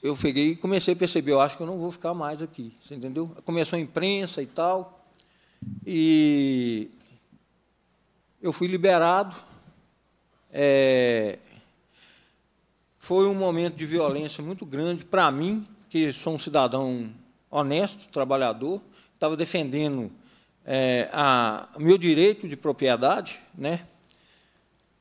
eu peguei e comecei a perceber, eu acho que eu não vou ficar mais aqui, você entendeu? Começou a imprensa e tal, e eu fui liberado. É, foi um momento de violência muito grande para mim, que sou um cidadão honesto, trabalhador, estava defendendo é, a, meu direito de propriedade, né?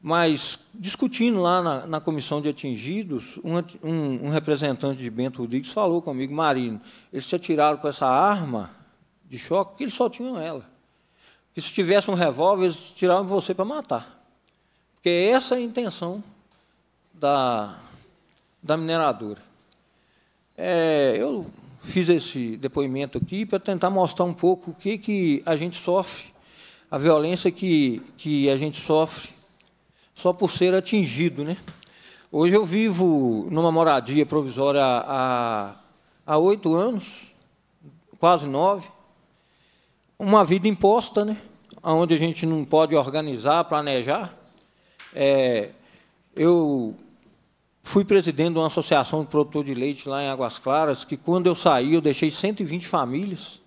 mas discutindo lá na, na comissão de atingidos, um, um, um, representante de Bento Rodrigues falou comigo, Marino, eles se atiraram com essa arma de choque, porque eles só tinham ela que se tivesse um revólver, eles tiravam você para matar. Porque essa é a intenção da, da mineradora. É, eu fiz esse depoimento aqui para tentar mostrar um pouco o que, que a gente sofre, a violência que, que a gente sofre só por ser atingido. Né? Hoje eu vivo numa moradia provisória há, há oito anos, quase nove, uma vida imposta, né? onde a gente não pode organizar, planejar. É, eu fui presidente de uma associação de produtor de leite lá em Águas Claras, que quando eu saí, eu deixei 120 famílias.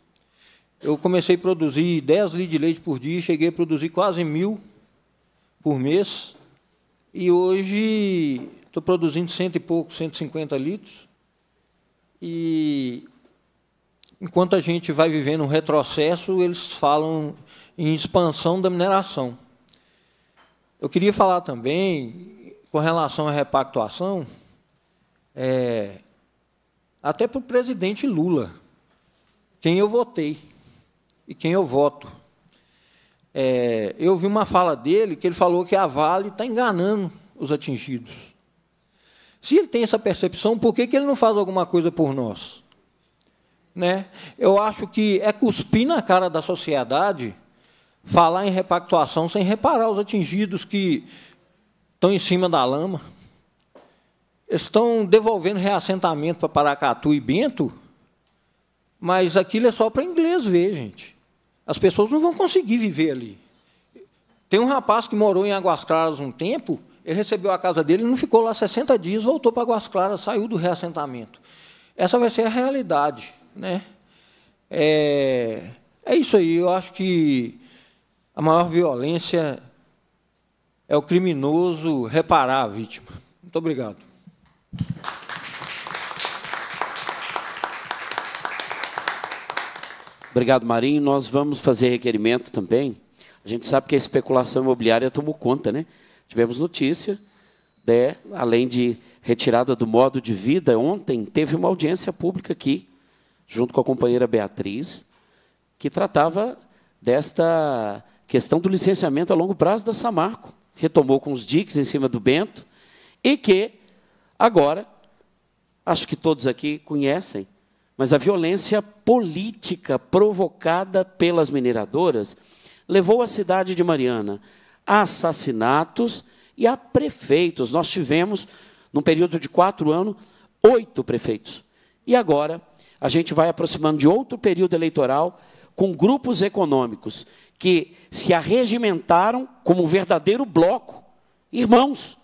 Eu comecei a produzir 10 litros de leite por dia, cheguei a produzir quase mil por mês. E hoje estou produzindo cento e pouco, 150 litros. E enquanto a gente vai vivendo um retrocesso, eles falam em expansão da mineração. Eu queria falar também, com relação à repactuação, é, até para o presidente Lula, quem eu votei e quem eu voto. É, eu vi uma fala dele que ele falou que a Vale está enganando os atingidos. Se ele tem essa percepção, por que, que ele não faz alguma coisa por nós? Né? Eu acho que é cuspir na cara da sociedade falar em repactuação sem reparar os atingidos que estão em cima da lama. Eles estão devolvendo reassentamento para Paracatu e Bento, mas aquilo é só para inglês ver, gente. As pessoas não vão conseguir viver ali. Tem um rapaz que morou em Águas Claras um tempo, ele recebeu a casa dele, não ficou lá 60 dias, voltou para Águas Claras, saiu do reassentamento. Essa vai ser a realidade. Né? É, é isso aí. Eu acho que a maior violência é o criminoso reparar a vítima. Muito obrigado. Obrigado, Marinho. Nós vamos fazer requerimento também. A gente sabe que a especulação imobiliária tomou conta, né? Tivemos notícia, né? além de retirada do modo de vida, ontem teve uma audiência pública aqui junto com a companheira Beatriz, que tratava desta questão do licenciamento a longo prazo da Samarco. Retomou com os diques em cima do Bento e que agora, acho que todos aqui conhecem, mas a violência política provocada pelas mineradoras levou a cidade de Mariana a assassinatos e a prefeitos. Nós tivemos, num período de quatro anos, oito prefeitos. E agora, a gente vai aproximando de outro período eleitoral com grupos econômicos que se arregimentaram como um verdadeiro bloco, irmãos,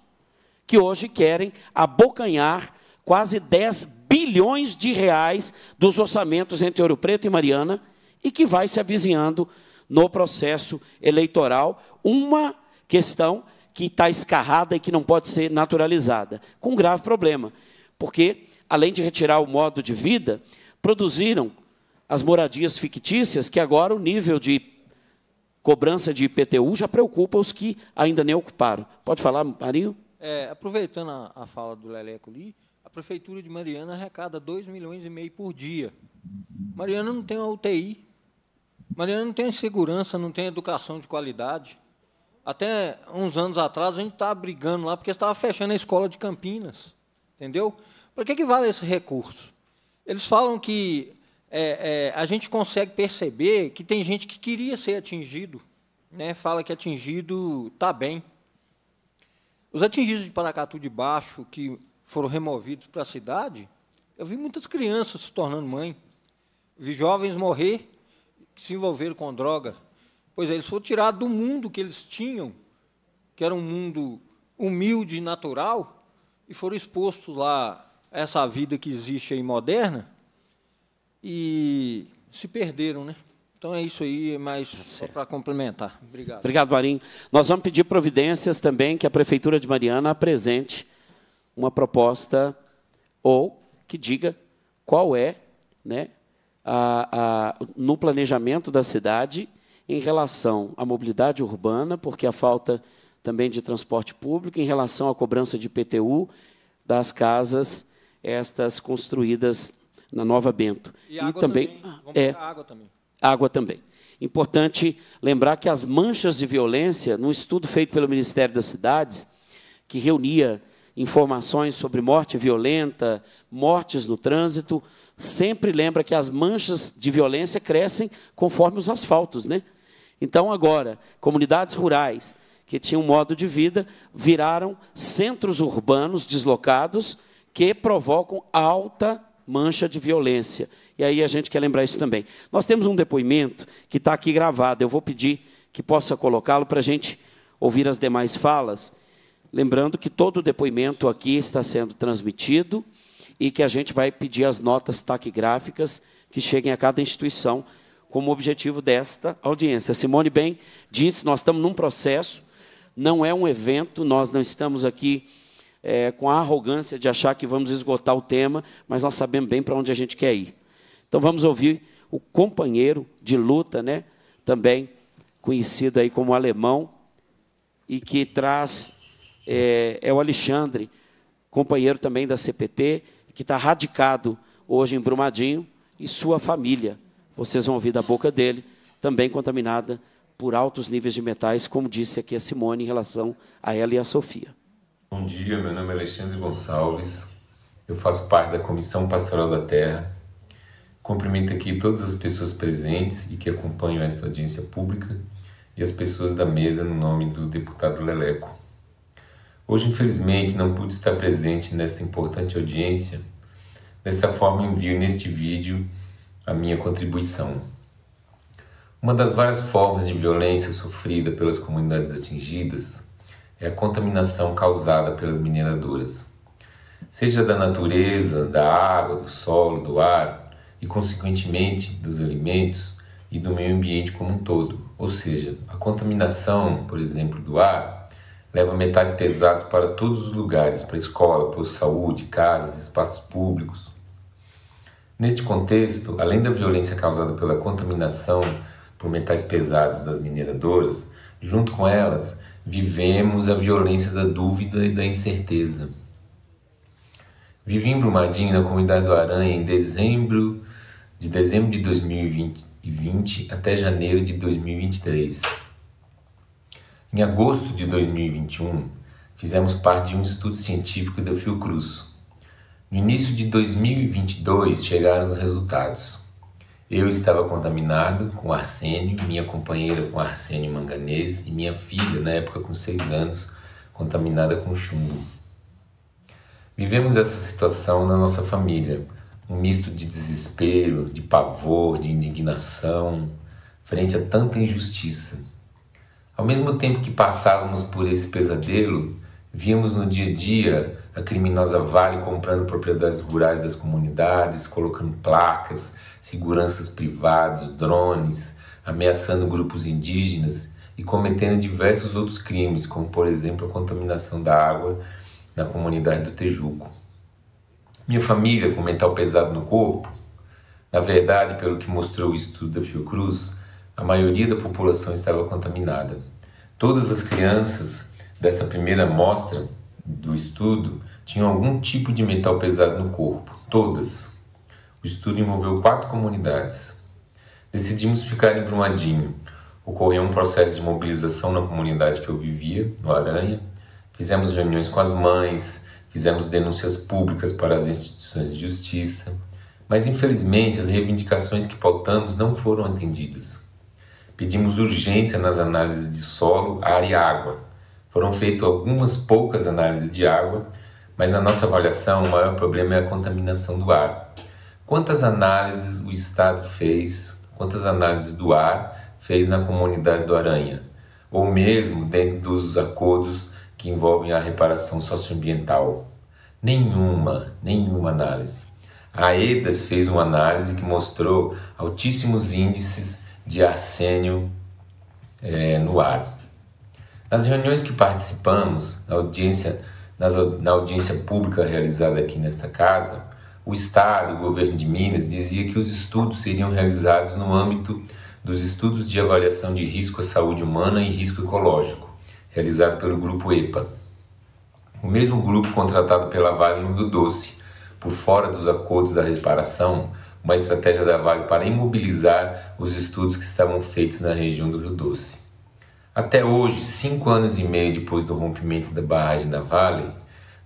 que hoje querem abocanhar quase 10 bilhões de reais dos orçamentos entre Ouro Preto e Mariana e que vai se avizinhando no processo eleitoral uma questão que está escarrada e que não pode ser naturalizada, com um grave problema, porque além de retirar o modo de vida, produziram as moradias fictícias, que agora o nível de cobrança de IPTU já preocupa os que ainda nem ocuparam. Pode falar, Marinho? É, aproveitando a, a, fala do Leleco ali, a Prefeitura de Mariana arrecada 2 milhões e meio por dia. Mariana não tem UTI, Mariana não tem segurança, não tem educação de qualidade. Até uns anos atrás, a gente estava brigando lá porque estava fechando a escola de Campinas. Entendeu? Para que, que vale esse recurso? Eles falam que é, é, a gente consegue perceber que tem gente que queria ser atingido, né? fala que atingido está bem. Os atingidos de Paracatu de Baixo, que foram removidos para a cidade, eu vi muitas crianças se tornando mãe, vi jovens morrer, que se envolveram com droga. Pois é, eles foram tirados do mundo que eles tinham, que era um mundo humilde e natural, e foram expostos lá essa vida que existe aí moderna e se perderam, né? Então é isso aí, é mas tá só para complementar. Obrigado. Obrigado, Marinho. Nós vamos pedir providências também que a Prefeitura de Mariana apresente uma proposta ou que diga qual é, né, a, a, no planejamento da cidade em relação à mobilidade urbana, porque a falta também de transporte público, em relação à cobrança de PTU das casas estas construídas na Nova Bento. E, e também, também. É, água também. Água também. Importante lembrar que as manchas de violência, num estudo feito pelo Ministério das Cidades, que reunia informações sobre morte violenta, mortes no trânsito, sempre lembra que as manchas de violência crescem conforme os asfaltos, né? Então agora, comunidades rurais que tinham um modo de vida viraram centros urbanos deslocados que provocam alta mancha de violência. E aí a gente quer lembrar isso também. Nós temos um depoimento que está aqui gravado. Eu vou pedir que possa colocá-lo para a gente ouvir as demais falas. Lembrando que todo o depoimento aqui está sendo transmitido e que a gente vai pedir as notas taquigráficas que cheguem a cada instituição como objetivo desta audiência. Simone bem disse, nós estamos num processo, não é um evento, nós não estamos aqui é, com a arrogância de achar que vamos esgotar o tema, mas nós sabemos bem para onde a gente quer ir. Então vamos ouvir o companheiro de luta, né? Também conhecido aí como alemão e que traz é, é o Alexandre, companheiro também da CPT, que está radicado hoje em Brumadinho e sua família. Vocês vão ouvir da boca dele, também contaminada por altos níveis de metais, como disse aqui a Simone em relação a ela e a Sofia. Bom dia, meu nome é Alexandre Gonçalves, eu faço parte da Comissão Pastoral da Terra. Cumprimento aqui todas as pessoas presentes e que acompanham esta audiência pública e as pessoas da mesa no nome do deputado Leleco. Hoje, infelizmente, não pude estar presente nesta importante audiência. Desta forma, envio neste vídeo a minha contribuição. Uma das várias formas de violência sofrida pelas comunidades atingidas é a contaminação causada pelas mineradoras, seja da natureza, da água, do solo, do ar e, consequentemente, dos alimentos e do meio ambiente como um todo. Ou seja, a contaminação, por exemplo, do ar leva metais pesados para todos os lugares para a escola, para a saúde, casas, espaços públicos. Neste contexto, além da violência causada pela contaminação por metais pesados das mineradoras, junto com elas Vivemos a violência da dúvida e da incerteza. Vivi em Brumadinho, na comunidade do Aranha, em dezembro de dezembro de 2020 até janeiro de 2023. Em agosto de 2021, fizemos parte de um estudo científico da Fiocruz. No início de 2022 chegaram os resultados. Eu estava contaminado com arsênio, minha companheira com arsênio e manganês e minha filha, na época com seis anos, contaminada com chumbo. Vivemos essa situação na nossa família, um misto de desespero, de pavor, de indignação, frente a tanta injustiça. Ao mesmo tempo que passávamos por esse pesadelo, víamos no dia a dia a criminosa Vale comprando propriedades rurais das comunidades, colocando placas, seguranças privadas, drones, ameaçando grupos indígenas e cometendo diversos outros crimes, como por exemplo a contaminação da água na comunidade do Tejuco. Minha família, com metal pesado no corpo, na verdade, pelo que mostrou o estudo da Fiocruz, a maioria da população estava contaminada. Todas as crianças dessa primeira amostra do estudo tinham algum tipo de metal pesado no corpo, todas, o estudo envolveu quatro comunidades. Decidimos ficar em Brumadinho. Ocorreu um processo de mobilização na comunidade que eu vivia, no Aranha. Fizemos reuniões com as mães, fizemos denúncias públicas para as instituições de justiça, mas infelizmente as reivindicações que pautamos não foram atendidas. Pedimos urgência nas análises de solo, área e água. Foram feitas algumas poucas análises de água, mas na nossa avaliação o maior problema é a contaminação do ar quantas análises o Estado fez, quantas análises do ar fez na comunidade do Aranha, ou mesmo dentro dos acordos que envolvem a reparação socioambiental. Nenhuma, nenhuma análise. A EDAS fez uma análise que mostrou altíssimos índices de arsênio é, no ar. Nas reuniões que participamos, na audiência, nas, na audiência pública realizada aqui nesta casa, o Estado, o governo de Minas, dizia que os estudos seriam realizados no âmbito dos estudos de avaliação de risco à saúde humana e risco ecológico, realizado pelo grupo EPA. O mesmo grupo contratado pela Vale no Rio Doce, por fora dos acordos da reparação, uma estratégia da Vale para imobilizar os estudos que estavam feitos na região do Rio Doce. Até hoje, cinco anos e meio depois do rompimento da barragem da Vale,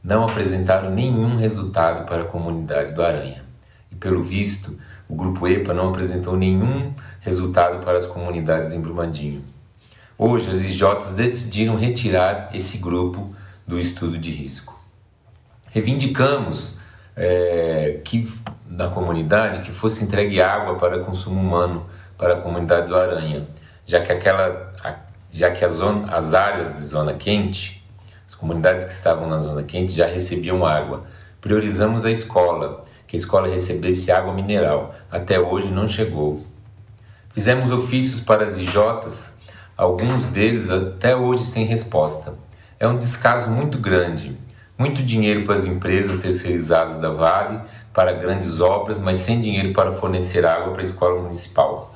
não apresentaram nenhum resultado para a comunidade do Aranha. E pelo visto, o grupo EPA não apresentou nenhum resultado para as comunidades em Brumadinho. Hoje, as IJs decidiram retirar esse grupo do estudo de risco. Reivindicamos é, que na comunidade que fosse entregue água para consumo humano para a comunidade do Aranha, já que aquela já que zona, as áreas de zona quente as comunidades que estavam na zona quente já recebiam água. Priorizamos a escola, que a escola recebesse água mineral. Até hoje não chegou. Fizemos ofícios para as IJs, alguns deles até hoje sem resposta. É um descaso muito grande. Muito dinheiro para as empresas terceirizadas da Vale, para grandes obras, mas sem dinheiro para fornecer água para a escola municipal.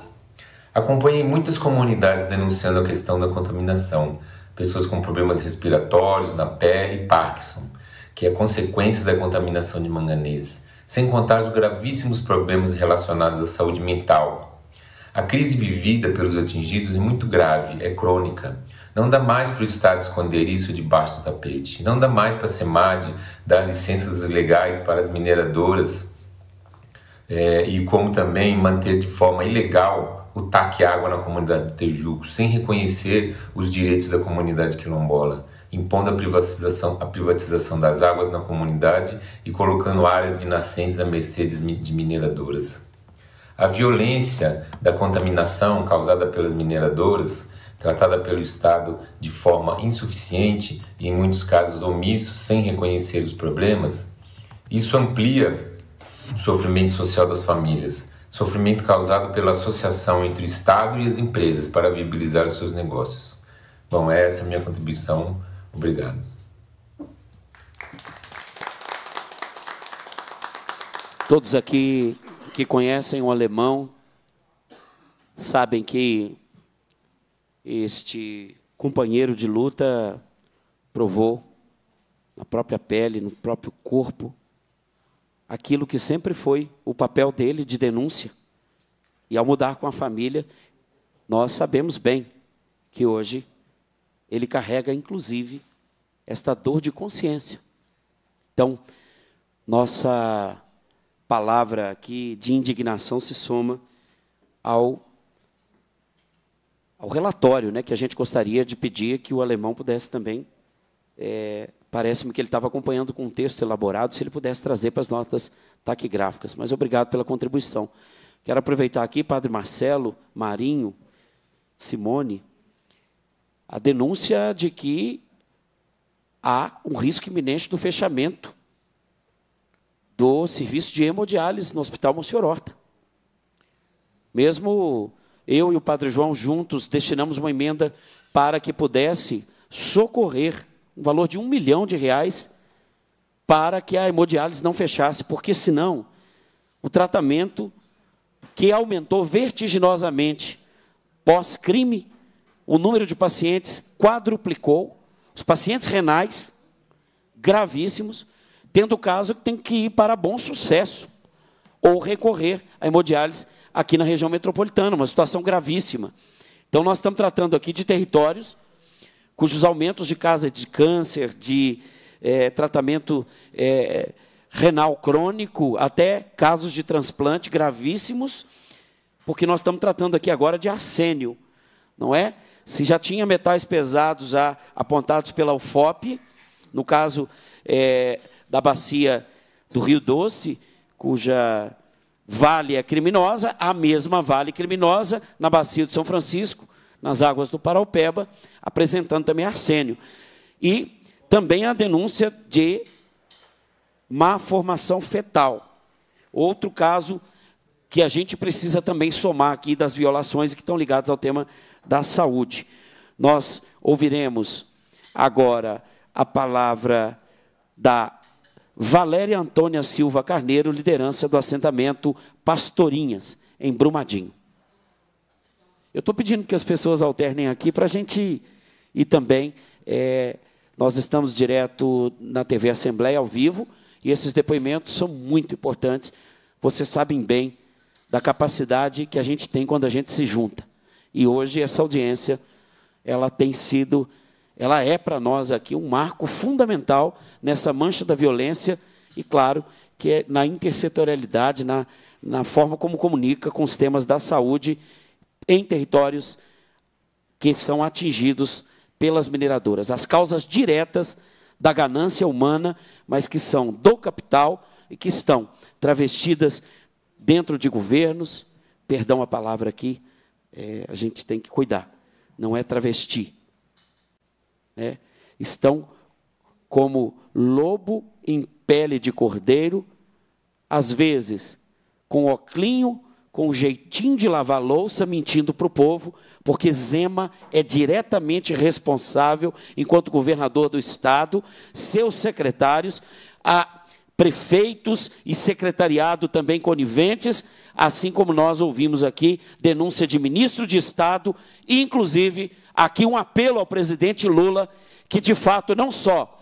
Acompanhei muitas comunidades denunciando a questão da contaminação, pessoas com problemas respiratórios na pele e Parkinson, que é consequência da contaminação de manganês, sem contar os gravíssimos problemas relacionados à saúde mental. A crise vivida pelos atingidos é muito grave, é crônica. Não dá mais para o Estado esconder isso debaixo do tapete. Não dá mais para a SEMAD dar licenças legais para as mineradoras é, e como também manter de forma ilegal o taque água na comunidade do Tejuco, sem reconhecer os direitos da comunidade quilombola, impondo a privatização, a privatização das águas na comunidade e colocando áreas de nascentes à mercê de mineradoras. A violência da contaminação causada pelas mineradoras, tratada pelo Estado de forma insuficiente e em muitos casos omisso, sem reconhecer os problemas, isso amplia o sofrimento social das famílias sofrimento causado pela associação entre o Estado e as empresas para viabilizar os seus negócios. Bom, é essa é a minha contribuição. Obrigado. Todos aqui que conhecem o alemão sabem que este companheiro de luta provou na própria pele, no próprio corpo, aquilo que sempre foi o papel dele de denúncia. E ao mudar com a família, nós sabemos bem que hoje ele carrega, inclusive, esta dor de consciência. Então, nossa palavra aqui de indignação se soma ao, ao relatório né, que a gente gostaria de pedir que o alemão pudesse também é, Parece-me que ele estava acompanhando com um texto elaborado, se ele pudesse trazer para as notas taquigráficas. Mas obrigado pela contribuição. Quero aproveitar aqui, Padre Marcelo, Marinho, Simone, a denúncia de que há um risco iminente do fechamento do serviço de hemodiálise no Hospital Monsenhor Horta. Mesmo eu e o Padre João juntos destinamos uma emenda para que pudesse socorrer um valor de um milhão de reais, para que a hemodiálise não fechasse, porque senão o tratamento que aumentou vertiginosamente pós-crime, o número de pacientes quadruplicou, os pacientes renais gravíssimos, tendo o caso que tem que ir para bom sucesso ou recorrer à hemodiálise aqui na região metropolitana, uma situação gravíssima. Então, nós estamos tratando aqui de territórios cujos aumentos de casa de câncer, de é, tratamento é, renal crônico, até casos de transplante gravíssimos, porque nós estamos tratando aqui agora de arsênio, não é? Se já tinha metais pesados já apontados pela UFOP, no caso é, da bacia do Rio Doce, cuja vale é criminosa, a mesma vale criminosa na bacia de São Francisco, nas águas do Paraupeba, apresentando também arsênio. E também a denúncia de má formação fetal. Outro caso que a gente precisa também somar aqui das violações que estão ligadas ao tema da saúde. Nós ouviremos agora a palavra da Valéria Antônia Silva Carneiro, liderança do assentamento Pastorinhas, em Brumadinho. Eu estou pedindo que as pessoas alternem aqui para a gente ir também. É, nós estamos direto na TV Assembleia, ao vivo, e esses depoimentos são muito importantes. Vocês sabem bem da capacidade que a gente tem quando a gente se junta. E hoje essa audiência, ela tem sido, ela é para nós aqui um marco fundamental nessa mancha da violência e, claro, que é na intersetorialidade, na, na forma como comunica com os temas da saúde em territórios que são atingidos pelas mineradoras. As causas diretas da ganância humana, mas que são do capital e que estão travestidas dentro de governos. Perdão a palavra aqui, é, a gente tem que cuidar. Não é travesti. Né? Estão como lobo em pele de cordeiro, às vezes com oclinho com o jeitinho de lavar louça, mentindo para o povo, porque Zema é diretamente responsável, enquanto governador do Estado, seus secretários, a prefeitos e secretariado também coniventes, assim como nós ouvimos aqui denúncia de ministro de Estado, e inclusive aqui um apelo ao presidente Lula, que de fato não só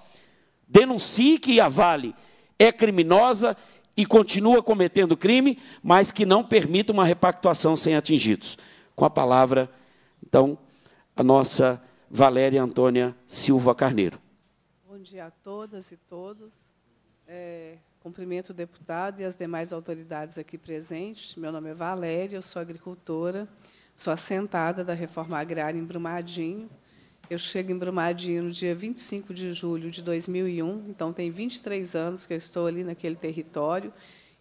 denuncie que a Vale é criminosa e continua cometendo crime, mas que não permita uma repactuação sem atingidos. Com a palavra, então, a nossa Valéria Antônia Silva Carneiro. Bom dia a todas e todos. É, cumprimento o deputado e as demais autoridades aqui presentes. Meu nome é Valéria, eu sou agricultora, sou assentada da reforma agrária em Brumadinho. Eu chego em Brumadinho no dia 25 de julho de 2001, então tem 23 anos que eu estou ali naquele território,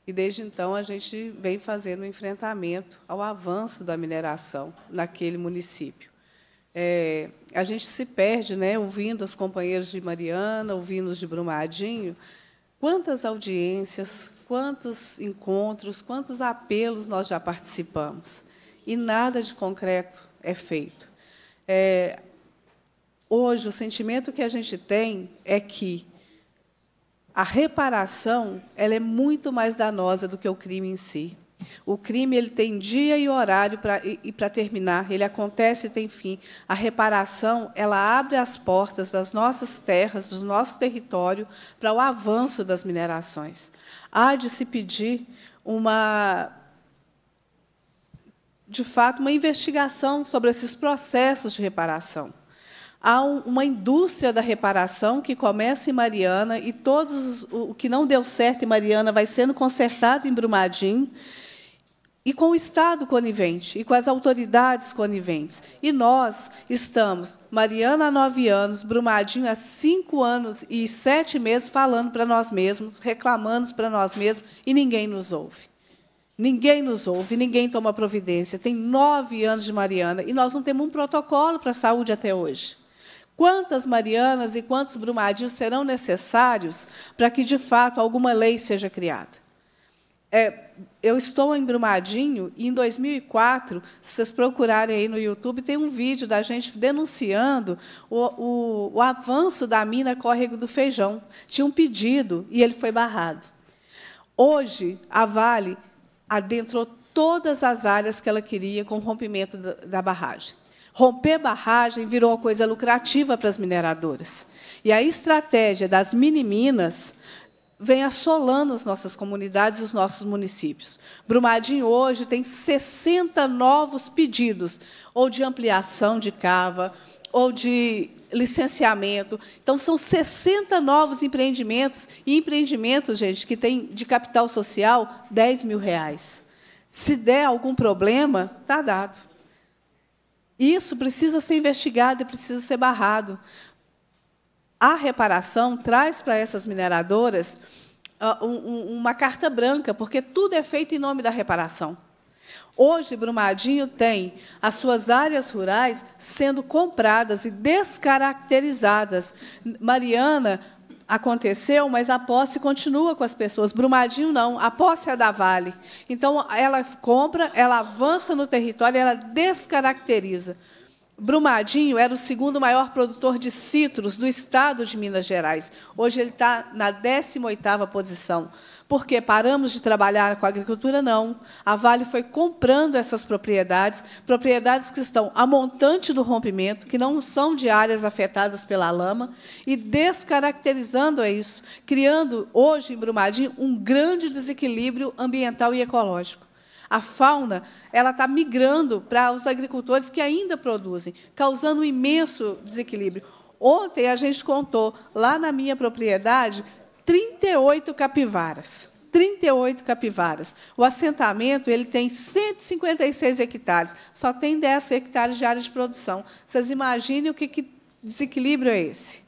e desde então a gente vem fazendo um enfrentamento ao avanço da mineração naquele município. É, a gente se perde, né, ouvindo os companheiros de Mariana, ouvindo os de Brumadinho, quantas audiências, quantos encontros, quantos apelos nós já participamos, e nada de concreto é feito. É, Hoje, o sentimento que a gente tem é que a reparação ela é muito mais danosa do que o crime em si. O crime ele tem dia e horário para e, e para terminar, ele acontece e tem fim. A reparação ela abre as portas das nossas terras, do nosso território para o avanço das minerações. Há de se pedir uma de fato uma investigação sobre esses processos de reparação. Há uma indústria da reparação que começa em Mariana e todos os, o que não deu certo em Mariana vai sendo consertado em Brumadinho e com o Estado conivente e com as autoridades coniventes. E nós estamos, Mariana há nove anos, Brumadinho há cinco anos e sete meses, falando para nós mesmos, reclamando para nós mesmos, e ninguém nos ouve. Ninguém nos ouve, ninguém toma providência. Tem nove anos de Mariana e nós não temos um protocolo para a saúde até hoje. Quantas Marianas e quantos Brumadinhos serão necessários para que, de fato, alguma lei seja criada? É, eu estou em Brumadinho e em 2004, se vocês procurarem aí no YouTube, tem um vídeo da gente denunciando o, o, o avanço da mina Córrego do Feijão. Tinha um pedido e ele foi barrado. Hoje, a Vale adentrou todas as áreas que ela queria com o rompimento da barragem. Romper barragem virou uma coisa lucrativa para as mineradoras. E a estratégia das mini-minas vem assolando as nossas comunidades e os nossos municípios. Brumadinho hoje tem 60 novos pedidos, ou de ampliação de cava, ou de licenciamento. Então, são 60 novos empreendimentos, e empreendimentos, gente, que tem de capital social 10 mil reais. Se der algum problema, está dado. Isso precisa ser investigado e precisa ser barrado. A reparação traz para essas mineradoras ah, uma carta branca, porque tudo é feito em nome da reparação. Hoje, Brumadinho tem as suas áreas rurais sendo compradas e descaracterizadas. Mariana, aconteceu, mas a posse continua com as pessoas. Brumadinho não, a posse é da Vale. Então ela compra, ela avança no território, ela descaracteriza. Brumadinho era o segundo maior produtor de citros do estado de Minas Gerais. Hoje ele está na 18 posição. Porque paramos de trabalhar com a agricultura? Não. A Vale foi comprando essas propriedades, propriedades que estão a montante do rompimento, que não são de áreas afetadas pela lama, e descaracterizando é isso, criando hoje em Brumadinho um grande desequilíbrio ambiental e ecológico. A fauna ela está migrando para os agricultores que ainda produzem, causando um imenso desequilíbrio. Ontem a gente contou lá na minha propriedade 38 capivaras. 38 capivaras. O assentamento ele tem 156 hectares, só tem 10 hectares de área de produção. Vocês imaginem o que, que desequilíbrio é esse?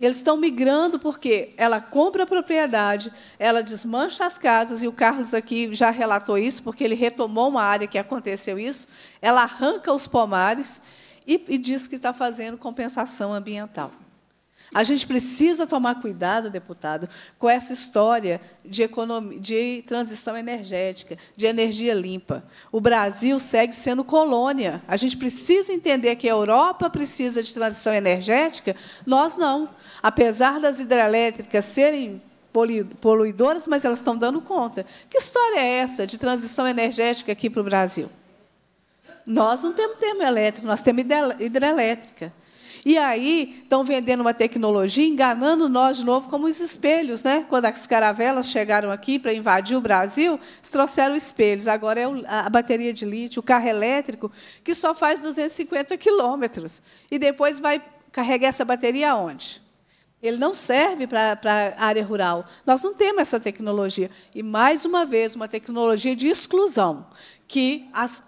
Eles estão migrando porque ela compra a propriedade, ela desmancha as casas, e o Carlos aqui já relatou isso, porque ele retomou uma área que aconteceu isso, ela arranca os pomares e, e diz que está fazendo compensação ambiental. A gente precisa tomar cuidado, deputado, com essa história de, economia, de transição energética, de energia limpa. O Brasil segue sendo colônia. A gente precisa entender que a Europa precisa de transição energética, nós não. Apesar das hidrelétricas serem poluidoras, mas elas estão dando conta. Que história é essa de transição energética aqui para o Brasil? Nós não temos elétrico, nós temos hidrelétrica. E aí estão vendendo uma tecnologia, enganando nós de novo, como os espelhos. Né? Quando as caravelas chegaram aqui para invadir o Brasil, eles trouxeram espelhos. Agora é a bateria de lítio, o carro elétrico, que só faz 250 quilômetros. E depois vai carregar essa bateria aonde? Ele não serve para a área rural. Nós não temos essa tecnologia. E, mais uma vez, uma tecnologia de exclusão, que as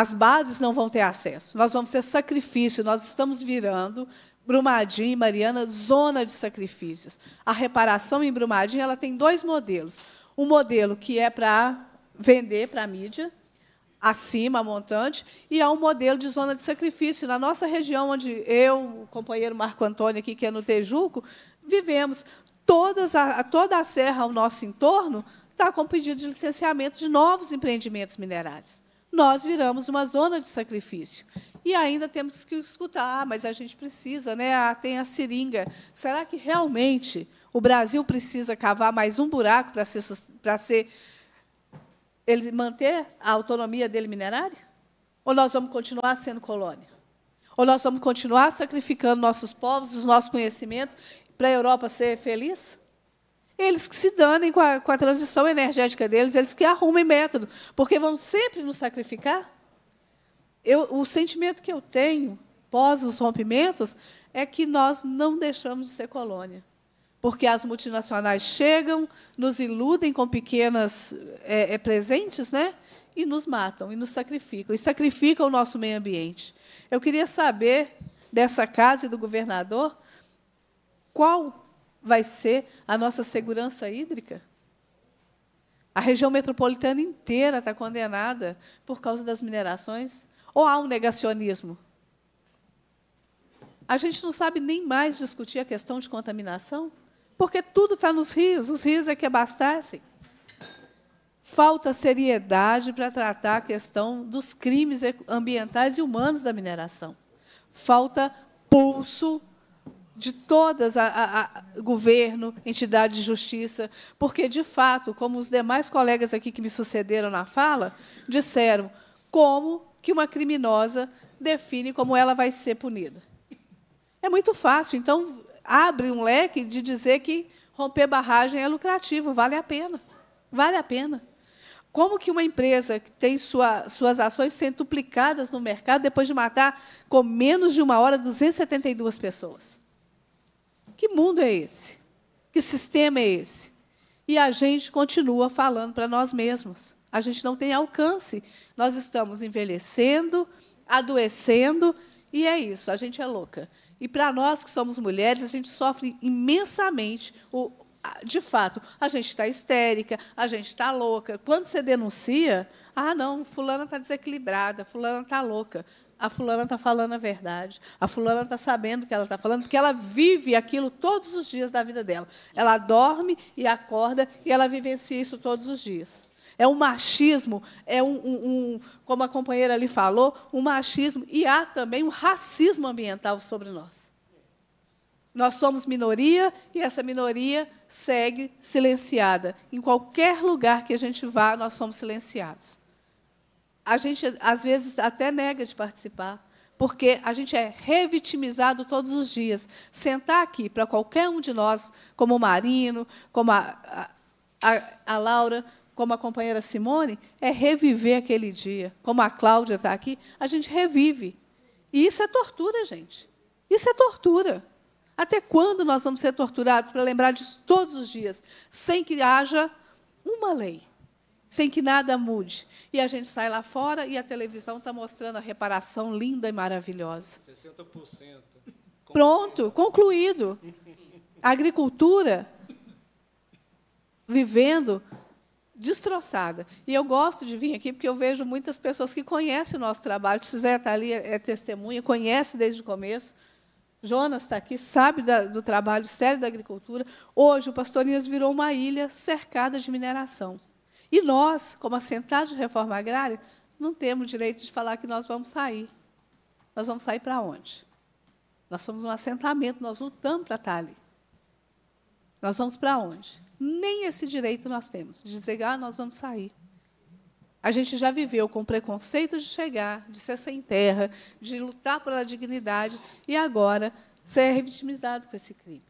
as bases não vão ter acesso. Nós vamos ter sacrifício. Nós estamos virando Brumadinho e Mariana zona de sacrifícios. A reparação em Brumadinho ela tem dois modelos. Um modelo que é para vender para a mídia, acima, montante, e há é um modelo de zona de sacrifício. Na nossa região, onde eu, o companheiro Marco Antônio, aqui, que é no Tejuco, vivemos. Todas a, toda a serra ao nosso entorno está com pedido de licenciamento de novos empreendimentos minerários nós viramos uma zona de sacrifício. E ainda temos que escutar, ah, mas a gente precisa, né? Ah, tem a seringa. Será que realmente o Brasil precisa cavar mais um buraco para ser, para ser ele manter a autonomia dele minerária? Ou nós vamos continuar sendo colônia? Ou nós vamos continuar sacrificando nossos povos, os nossos conhecimentos para a Europa ser feliz? eles que se danem com a, com a transição energética deles, eles que arrumem método, porque vão sempre nos sacrificar. Eu, o sentimento que eu tenho pós os rompimentos é que nós não deixamos de ser colônia. Porque as multinacionais chegam, nos iludem com pequenas é, é, presentes, né? e nos matam, e nos sacrificam, e sacrificam o nosso meio ambiente. Eu queria saber dessa casa e do governador qual vai ser a nossa segurança hídrica? A região metropolitana inteira está condenada por causa das minerações? Ou há um negacionismo? A gente não sabe nem mais discutir a questão de contaminação, porque tudo está nos rios, os rios é que abastecem. Falta seriedade para tratar a questão dos crimes ambientais e humanos da mineração. Falta pulso de todas a, a, a governo, entidade de justiça, porque de fato, como os demais colegas aqui que me sucederam na fala disseram, como que uma criminosa define como ela vai ser punida. É muito fácil, então abre um leque de dizer que romper barragem é lucrativo, vale a pena. Vale a pena. Como que uma empresa que tem sua, suas ações centuplicadas no mercado depois de matar, com menos de uma hora, 272 pessoas? Que mundo é esse? Que sistema é esse? E a gente continua falando para nós mesmos. A gente não tem alcance. Nós estamos envelhecendo, adoecendo, e é isso, a gente é louca. E para nós que somos mulheres, a gente sofre imensamente o, de fato, a gente está histérica, a gente está louca. Quando você denuncia, ah, não, fulana está desequilibrada, fulana está louca a fulana está falando a verdade, a fulana está sabendo o que ela está falando, porque ela vive aquilo todos os dias da vida dela. Ela dorme e acorda e ela vivencia isso todos os dias. É um machismo, é um, um, um como a companheira ali falou, um machismo e há também um racismo ambiental sobre nós. Nós somos minoria e essa minoria segue silenciada. Em qualquer lugar que a gente vá, nós somos silenciados a gente, às vezes, até nega de participar, porque a gente é revitimizado todos os dias. Sentar aqui para qualquer um de nós, como o Marino, como a, a, a Laura, como a companheira Simone, é reviver aquele dia. Como a Cláudia está aqui, a gente revive. E isso é tortura, gente. Isso é tortura. Até quando nós vamos ser torturados para lembrar disso todos os dias, sem que haja uma lei? sem que nada mude. E a gente sai lá fora e a televisão está mostrando a reparação linda e maravilhosa. 60%. Pronto, concluído. A agricultura vivendo destroçada. E eu gosto de vir aqui porque eu vejo muitas pessoas que conhecem o nosso trabalho. Cisé está ali, é testemunha, conhece desde o começo. Jonas está aqui, sabe da, do trabalho sério da agricultura. Hoje, o Pastorias virou uma ilha cercada de mineração. E nós, como assentados de reforma agrária, não temos direito de falar que nós vamos sair. Nós vamos sair para onde? Nós somos um assentamento, nós lutamos para estar ali. Nós vamos para onde? Nem esse direito nós temos, de dizer, ah, nós vamos sair. A gente já viveu com preconceito de chegar, de ser sem terra, de lutar pela dignidade, e agora ser revitimizado com esse crime.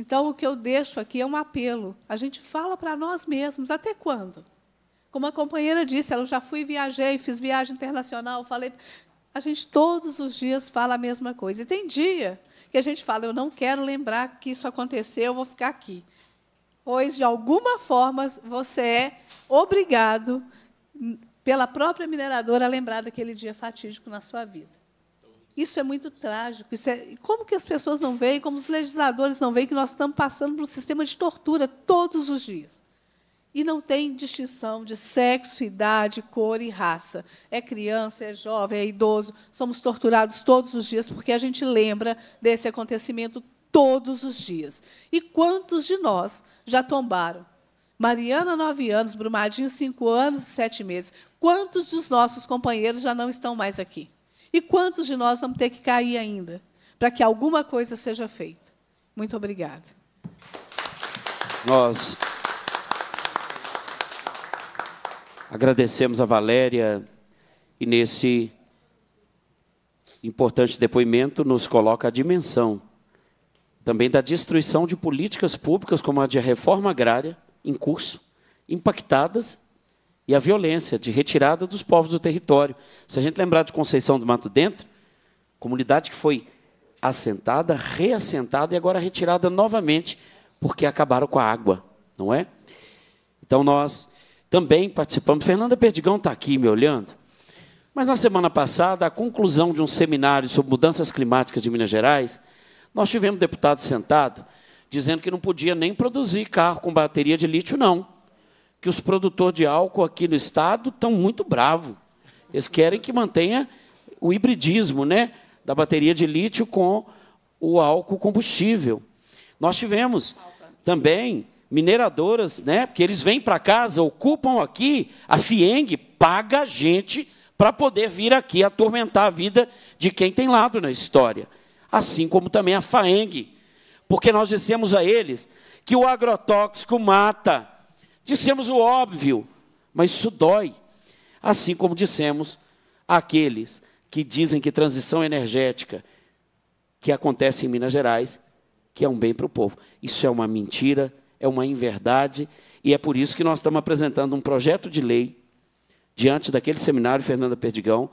Então, o que eu deixo aqui é um apelo. A gente fala para nós mesmos. Até quando? Como a companheira disse, ela já fui viajei, fiz viagem internacional, falei. A gente todos os dias fala a mesma coisa. E tem dia que a gente fala, eu não quero lembrar que isso aconteceu, eu vou ficar aqui. Pois, de alguma forma, você é obrigado, hum, pela própria mineradora, a lembrar daquele dia fatídico na sua vida. Isso é muito trágico. Isso é... Como que as pessoas não veem, como os legisladores não veem que nós estamos passando por um sistema de tortura todos os dias? E não tem distinção de sexo, idade, cor e raça. É criança, é jovem, é idoso. Somos torturados todos os dias porque a gente lembra desse acontecimento todos os dias. E quantos de nós já tombaram? Mariana, nove anos, Brumadinho, cinco anos e sete meses. Quantos dos nossos companheiros já não estão mais aqui? E quantos de nós vamos ter que cair ainda para que alguma coisa seja feita? Muito obrigada. Nós agradecemos a Valéria e nesse importante depoimento nos coloca a dimensão também da destruição de políticas públicas como a de reforma agrária em curso, impactadas e a violência de retirada dos povos do território. Se a gente lembrar de Conceição do Mato Dentro, comunidade que foi assentada, reassentada e agora retirada novamente, porque acabaram com a água, não é? Então nós também participamos. Fernanda Perdigão está aqui me olhando. Mas na semana passada, a conclusão de um seminário sobre mudanças climáticas de Minas Gerais, nós tivemos deputado sentado dizendo que não podia nem produzir carro com bateria de lítio, não que os produtores de álcool aqui no estado estão muito bravos. Eles querem que mantenha o hibridismo né, da bateria de lítio com o álcool combustível. Nós tivemos também mineradoras, né, porque eles vêm para casa, ocupam aqui, a FIENG paga a gente para poder vir aqui atormentar a vida de quem tem lado na história. Assim como também a FAENG, porque nós dissemos a eles que o agrotóxico mata, Dissemos o óbvio, mas isso dói. Assim como dissemos aqueles que dizem que transição energética que acontece em Minas Gerais, que é um bem para o povo. Isso é uma mentira, é uma inverdade, e é por isso que nós estamos apresentando um projeto de lei diante daquele seminário Fernanda Perdigão,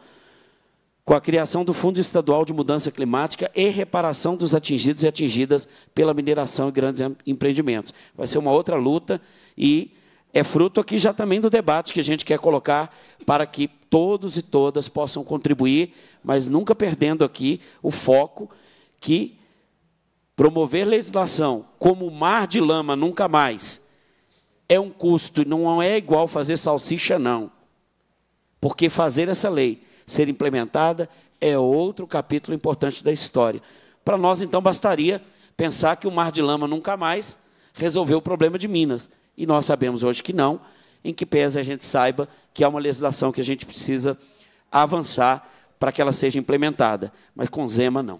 com a criação do Fundo Estadual de Mudança Climática e reparação dos atingidos e atingidas pela mineração e grandes empreendimentos. Vai ser uma outra luta e é fruto aqui já também do debate que a gente quer colocar para que todos e todas possam contribuir, mas nunca perdendo aqui o foco que promover legislação como mar de lama nunca mais é um custo, não é igual fazer salsicha, não. Porque fazer essa lei ser implementada é outro capítulo importante da história. Para nós, então, bastaria pensar que o mar de lama nunca mais resolveu o problema de Minas e nós sabemos hoje que não, em que pese a gente saiba que há uma legislação que a gente precisa avançar para que ela seja implementada. Mas com Zema, não.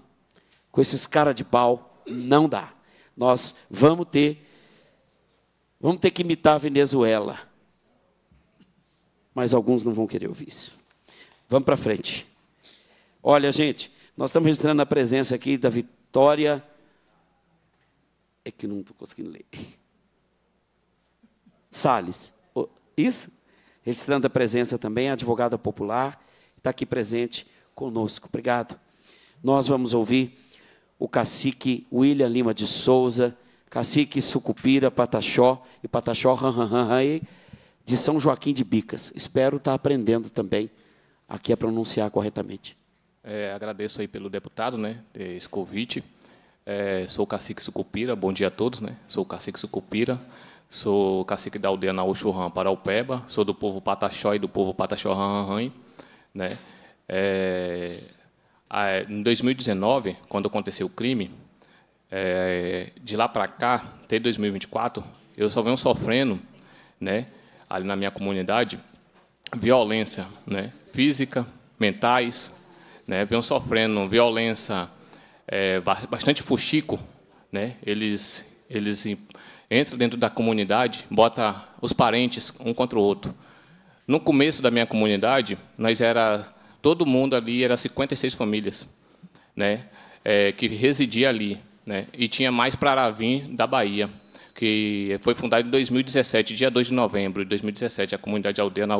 Com esses cara de pau, não dá. Nós vamos ter, vamos ter que imitar a Venezuela. Mas alguns não vão querer ouvir isso. Vamos para frente. Olha, gente, nós estamos registrando a presença aqui da Vitória. É que não estou conseguindo ler. Salles. Isso? Registrando a presença também, a advogada popular, está aqui presente conosco. Obrigado. Nós vamos ouvir o cacique William Lima de Souza, cacique Sucupira, Pataxó e Pataxó han, han, han, de São Joaquim de Bicas. Espero estar aprendendo também aqui a pronunciar corretamente. É, agradeço aí pelo deputado, né, esse convite. É, sou o cacique Sucupira, bom dia a todos, né? Sou o cacique Sucupira. Sou cacique da aldeia Naoxurran, Paraupeba. Sou do povo Pataxó e do povo Pataxorã, Né? É, em 2019, quando aconteceu o crime, é, de lá para cá, até 2024, eu só venho sofrendo, né, ali na minha comunidade, violência, né, física, mentais, né, venho sofrendo violência, é, bastante fuxico, né, eles, eles entra dentro da comunidade, bota os parentes um contra o outro. No começo da minha comunidade, nós era todo mundo ali era 56 famílias, né, é, que residia ali, né, e tinha mais para Aravim da Bahia, que foi fundada em 2017, dia 2 de novembro de 2017, a comunidade aldeia na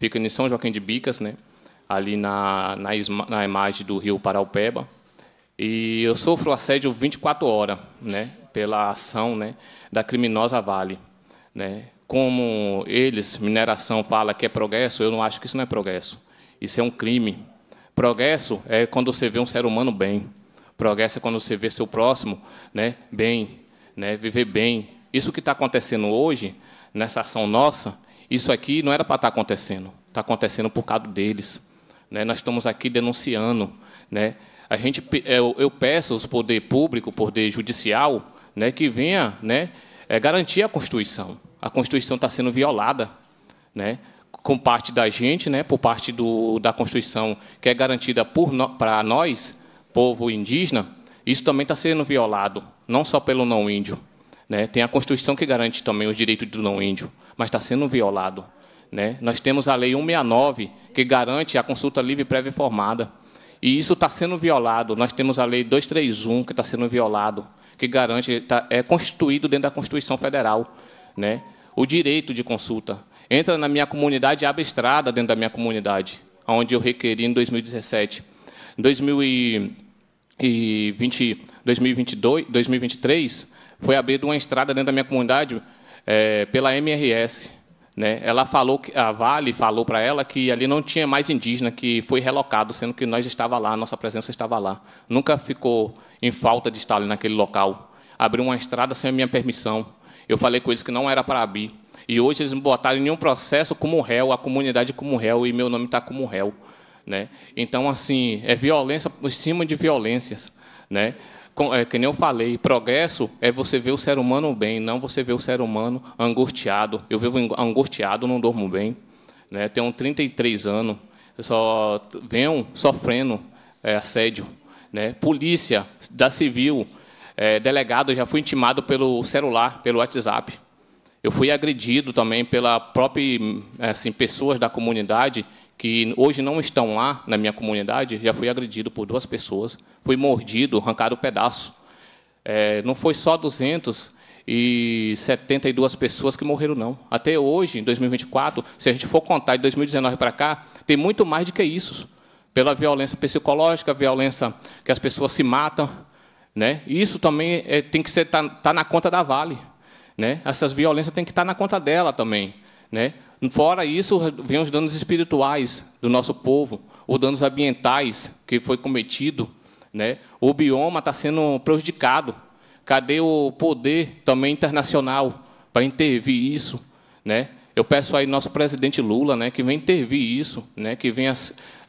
Fica em São Joaquim de Bicas, né, ali na, na, isma, na imagem do rio Paraupeba. E eu sofro assédio 24 horas, né? pela ação né, da criminosa Vale. Né? Como eles, mineração, fala que é progresso, eu não acho que isso não é progresso. Isso é um crime. Progresso é quando você vê um ser humano bem. Progresso é quando você vê seu próximo né, bem, né, viver bem. Isso que está acontecendo hoje, nessa ação nossa, isso aqui não era para estar tá acontecendo. Está acontecendo por causa deles. Né? Nós estamos aqui denunciando. Né? A gente, eu, eu peço aos poder público, poder judicial, né, que venha né, é garantir a Constituição. A Constituição está sendo violada, né, com parte da gente, né, por parte do, da Constituição que é garantida para nós, povo indígena, isso também está sendo violado, não só pelo não índio. Né? Tem a Constituição que garante também os direitos do não índio, mas está sendo violado. Né? Nós temos a Lei 169, que garante a consulta livre, prévia e formada. E isso está sendo violado. Nós temos a Lei 231, que está sendo violado que garante, tá, é constituído dentro da Constituição Federal, né? o direito de consulta. Entra na minha comunidade, abre estrada dentro da minha comunidade, onde eu requeri em 2017. Em 2020, 2022, 2023, foi aberto uma estrada dentro da minha comunidade é, pela MRS, né? Ela falou que a Vale falou para ela que ali não tinha mais indígena que foi relocado, sendo que nós estava lá, nossa presença estava lá. Nunca ficou em falta de estar ali naquele local. Abriu uma estrada sem a minha permissão. Eu falei com eles que não era para abrir. E hoje eles me botaram em nenhum processo como réu, a comunidade como réu, e meu nome está como réu. Né? Então, assim, é violência por cima de violências. Né? é, que nem eu falei, progresso é você ver o ser humano bem, não você ver o ser humano angustiado. Eu vivo angustiado, não durmo bem. Né? Tenho 33 anos, eu só venho sofrendo é, assédio. Né? Polícia, da civil, é, delegado, já fui intimado pelo celular, pelo WhatsApp. Eu fui agredido também pela própria, assim, pessoas da comunidade que hoje não estão lá na minha comunidade, já fui agredido por duas pessoas, fui mordido, arrancado um pedaço. É, não foi só 272 pessoas que morreram, não. Até hoje, em 2024, se a gente for contar de 2019 para cá, tem muito mais do que isso. Pela violência psicológica, violência que as pessoas se matam. Né? Isso também é, tem que estar tá, tá na conta da Vale. Né? Essas violências têm que estar tá na conta dela também. Né? Fora isso, vem os danos espirituais do nosso povo, os danos ambientais que foi cometido. Né? O bioma está sendo prejudicado. Cadê o poder também internacional para intervir isso? Né? Eu peço aí nosso presidente Lula, né, que venha intervir isso, né, que venha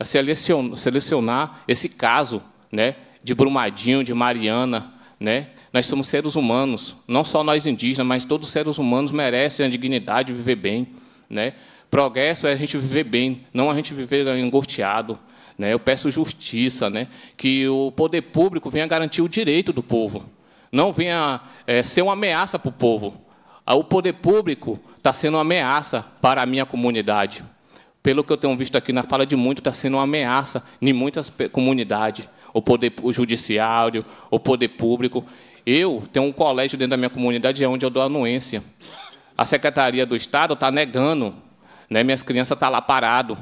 selecionar, selecionar esse caso, né, de Brumadinho, de Mariana, né? Nós somos seres humanos, não só nós indígenas, mas todos os seres humanos merecem a dignidade de viver bem. Né? Progresso é a gente viver bem, não a gente viver angustiado. Né? Eu peço justiça, né? que o poder público venha garantir o direito do povo, não venha é, ser uma ameaça para o povo. Ah, o poder público está sendo uma ameaça para a minha comunidade. Pelo que eu tenho visto aqui na fala de muito, está sendo uma ameaça em muitas comunidades. O poder o judiciário, o poder público. Eu tenho um colégio dentro da minha comunidade, é onde eu dou anuência. A Secretaria do Estado está negando, né? minhas crianças estão tá lá parado.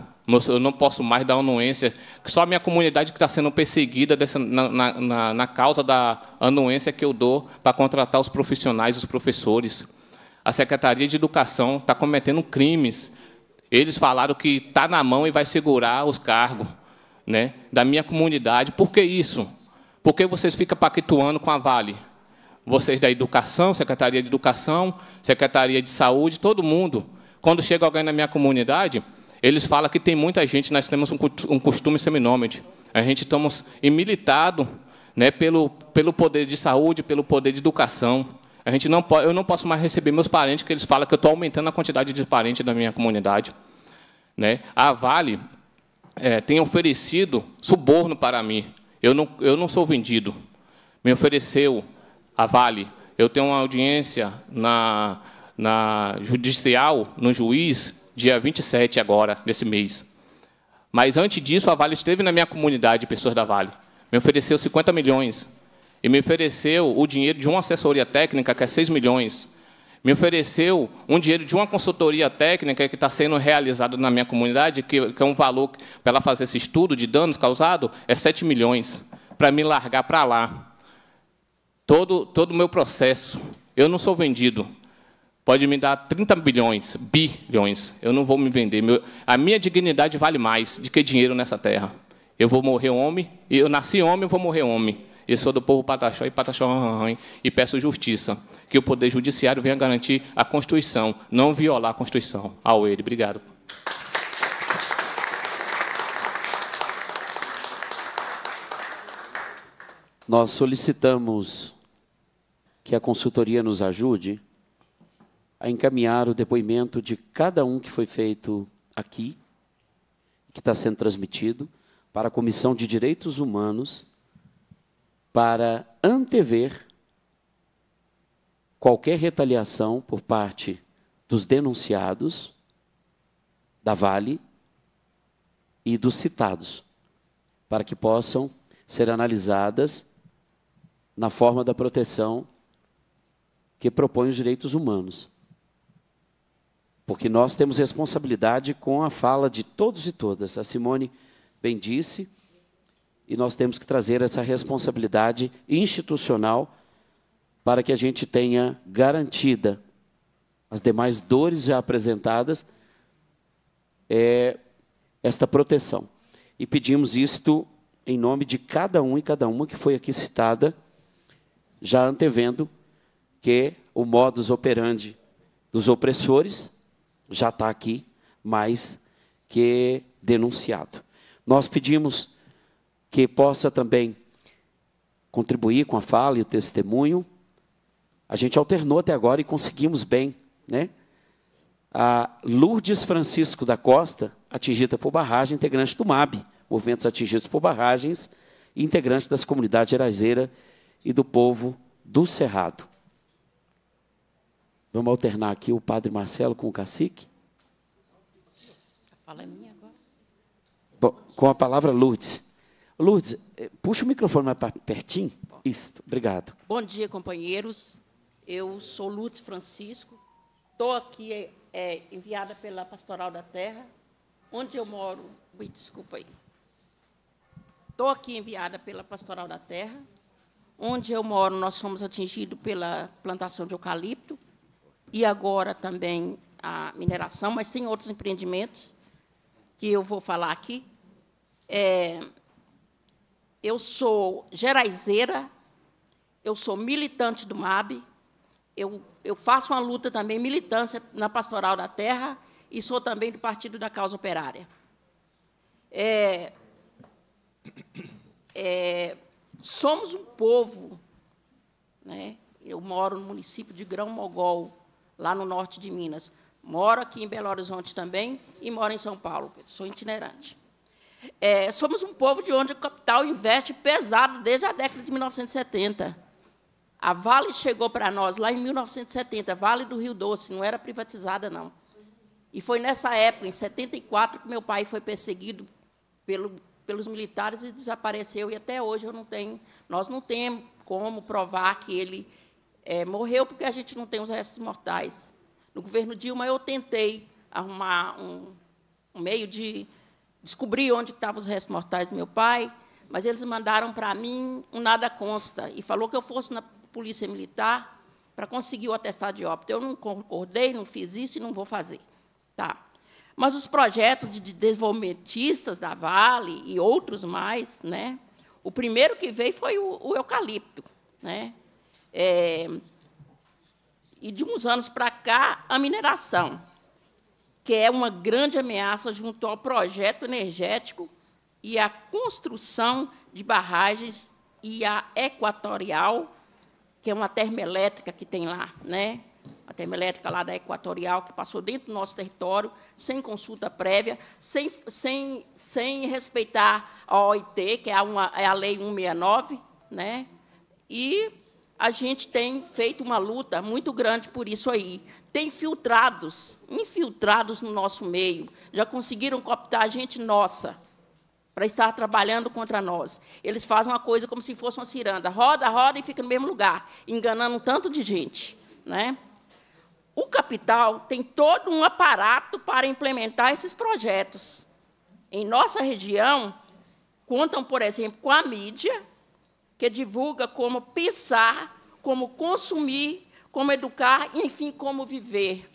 Eu não posso mais dar anuência. Só a minha comunidade que está sendo perseguida dessa, na, na, na causa da anuência que eu dou para contratar os profissionais, os professores. A Secretaria de Educação está cometendo crimes. Eles falaram que está na mão e vai segurar os cargos né, da minha comunidade. Por que isso? Por que vocês ficam pactuando com a Vale? vocês da educação, Secretaria de Educação, Secretaria de Saúde, todo mundo. Quando chega alguém na minha comunidade, eles falam que tem muita gente, nós temos um costume seminômide. A gente estamos militado né, pelo, pelo poder de saúde, pelo poder de educação. A gente não pode, eu não posso mais receber meus parentes, que eles falam que eu estou aumentando a quantidade de parentes da minha comunidade. Né? A Vale é, tem oferecido suborno para mim. Eu não, eu não sou vendido. Me ofereceu a Vale. Eu tenho uma audiência na, na judicial, no juiz, dia 27 agora, nesse mês. Mas antes disso, a Vale esteve na minha comunidade, pessoas da Vale. Me ofereceu 50 milhões. E me ofereceu o dinheiro de uma assessoria técnica, que é 6 milhões. Me ofereceu um dinheiro de uma consultoria técnica que está sendo realizada na minha comunidade, que, que é um valor, para ela fazer esse estudo de danos causados, é 7 milhões, para me largar para lá todo todo o meu processo. Eu não sou vendido. Pode me dar 30 bilhões, bilhões. Eu não vou me vender. Meu, a minha dignidade vale mais do que dinheiro nessa terra. Eu vou morrer homem, e eu nasci homem, eu vou morrer homem. Eu sou do povo Pataxó e Pataxó e peço justiça, que o Poder Judiciário venha garantir a Constituição, não violar a Constituição. Ao ele, obrigado. Nós solicitamos que a consultoria nos ajude a encaminhar o depoimento de cada um que foi feito aqui, que está sendo transmitido, para a Comissão de Direitos Humanos, para antever qualquer retaliação por parte dos denunciados da Vale e dos citados, para que possam ser analisadas na forma da proteção que propõe os direitos humanos. Porque nós temos responsabilidade com a fala de todos e todas. A Simone bem disse, e nós temos que trazer essa responsabilidade institucional para que a gente tenha garantida as demais dores já apresentadas, é, esta proteção. E pedimos isto em nome de cada um e cada uma que foi aqui citada, já antevendo que o modus operandi dos opressores já está aqui mais que denunciado. Nós pedimos que possa também contribuir com a fala e o testemunho. A gente alternou até agora e conseguimos bem, né? A Lourdes Francisco da Costa, atingida por barragem, integrante do MAB, movimentos atingidos por barragens, integrante das comunidades Geraizeira e do povo do Cerrado. Vamos alternar aqui o padre Marcelo com o cacique? Tá Fala minha agora. Bom, com a palavra Lourdes. Lourdes, eh, puxa o microfone mais pertinho. Isto, obrigado. Bom dia, companheiros. Eu sou Lourdes Francisco. Estou aqui é, é, enviada pela Pastoral da Terra, onde eu moro. Ui, desculpa aí. Estou aqui enviada pela Pastoral da Terra, onde eu moro. Nós fomos atingidos pela plantação de eucalipto e agora também a mineração, mas tem outros empreendimentos que eu vou falar aqui. É, eu sou geraizeira, eu sou militante do MAB, eu, eu faço uma luta também, militância na Pastoral da Terra, e sou também do Partido da Causa Operária. É, é, somos um povo, né? eu moro no município de Grão Mogol, lá no norte de Minas. Moro aqui em Belo Horizonte também e moro em São Paulo. Sou itinerante. É, somos um povo de onde a capital investe pesado desde a década de 1970. A Vale chegou para nós lá em 1970, Vale do Rio Doce, não era privatizada, não. E foi nessa época, em 74, que meu pai foi perseguido pelo, pelos militares e desapareceu. E até hoje eu não tenho, nós não temos como provar que ele é, morreu porque a gente não tem os restos mortais. No governo Dilma, eu tentei arrumar um, um meio de descobrir onde estavam os restos mortais do meu pai, mas eles mandaram para mim um nada consta e falou que eu fosse na polícia militar para conseguir o atestado de óbito. Eu não concordei, não fiz isso e não vou fazer. Tá. Mas os projetos de desenvolvimentistas da Vale e outros mais, né? O primeiro que veio foi o, o eucalipto, né? É, e de uns anos para cá, a mineração, que é uma grande ameaça junto ao projeto energético e à construção de barragens e a Equatorial, que é uma termoelétrica que tem lá, né? A termoelétrica lá da Equatorial, que passou dentro do nosso território, sem consulta prévia, sem, sem, sem respeitar a OIT, que é, uma, é a Lei 169, né? e a gente tem feito uma luta muito grande por isso aí. Tem filtrados, infiltrados no nosso meio, já conseguiram cooptar gente nossa para estar trabalhando contra nós. Eles fazem uma coisa como se fosse uma ciranda, roda, roda e fica no mesmo lugar, enganando um tanto de gente, né? O capital tem todo um aparato para implementar esses projetos. Em nossa região, contam, por exemplo, com a mídia que divulga como pensar, como consumir, como educar, enfim, como viver.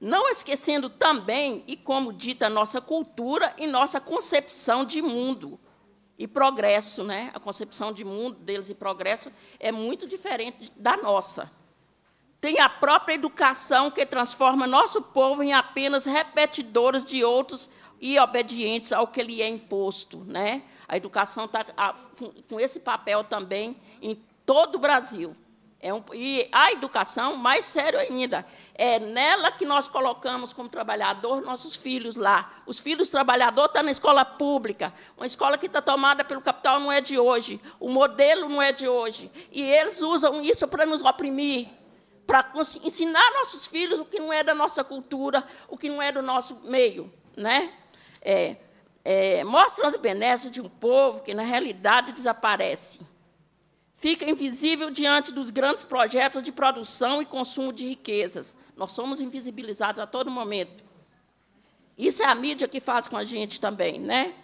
Não esquecendo também e como dita nossa cultura e nossa concepção de mundo e progresso, né? A concepção de mundo deles e progresso é muito diferente da nossa. Tem a própria educação que transforma nosso povo em apenas repetidores de outros e obedientes ao que lhe é imposto, né? A educação está com esse papel também em todo o Brasil. É um, e a educação, mais sério ainda, é nela que nós colocamos como trabalhador nossos filhos lá. Os filhos trabalhador estão tá na escola pública, uma escola que está tomada pelo capital não é de hoje, o modelo não é de hoje. E eles usam isso para nos oprimir, para ensinar nossos filhos o que não é da nossa cultura, o que não é do nosso meio. Né? É é, mostram as benesses de um povo que, na realidade, desaparece. Fica invisível diante dos grandes projetos de produção e consumo de riquezas. Nós somos invisibilizados a todo momento. Isso é a mídia que faz com a gente também, né?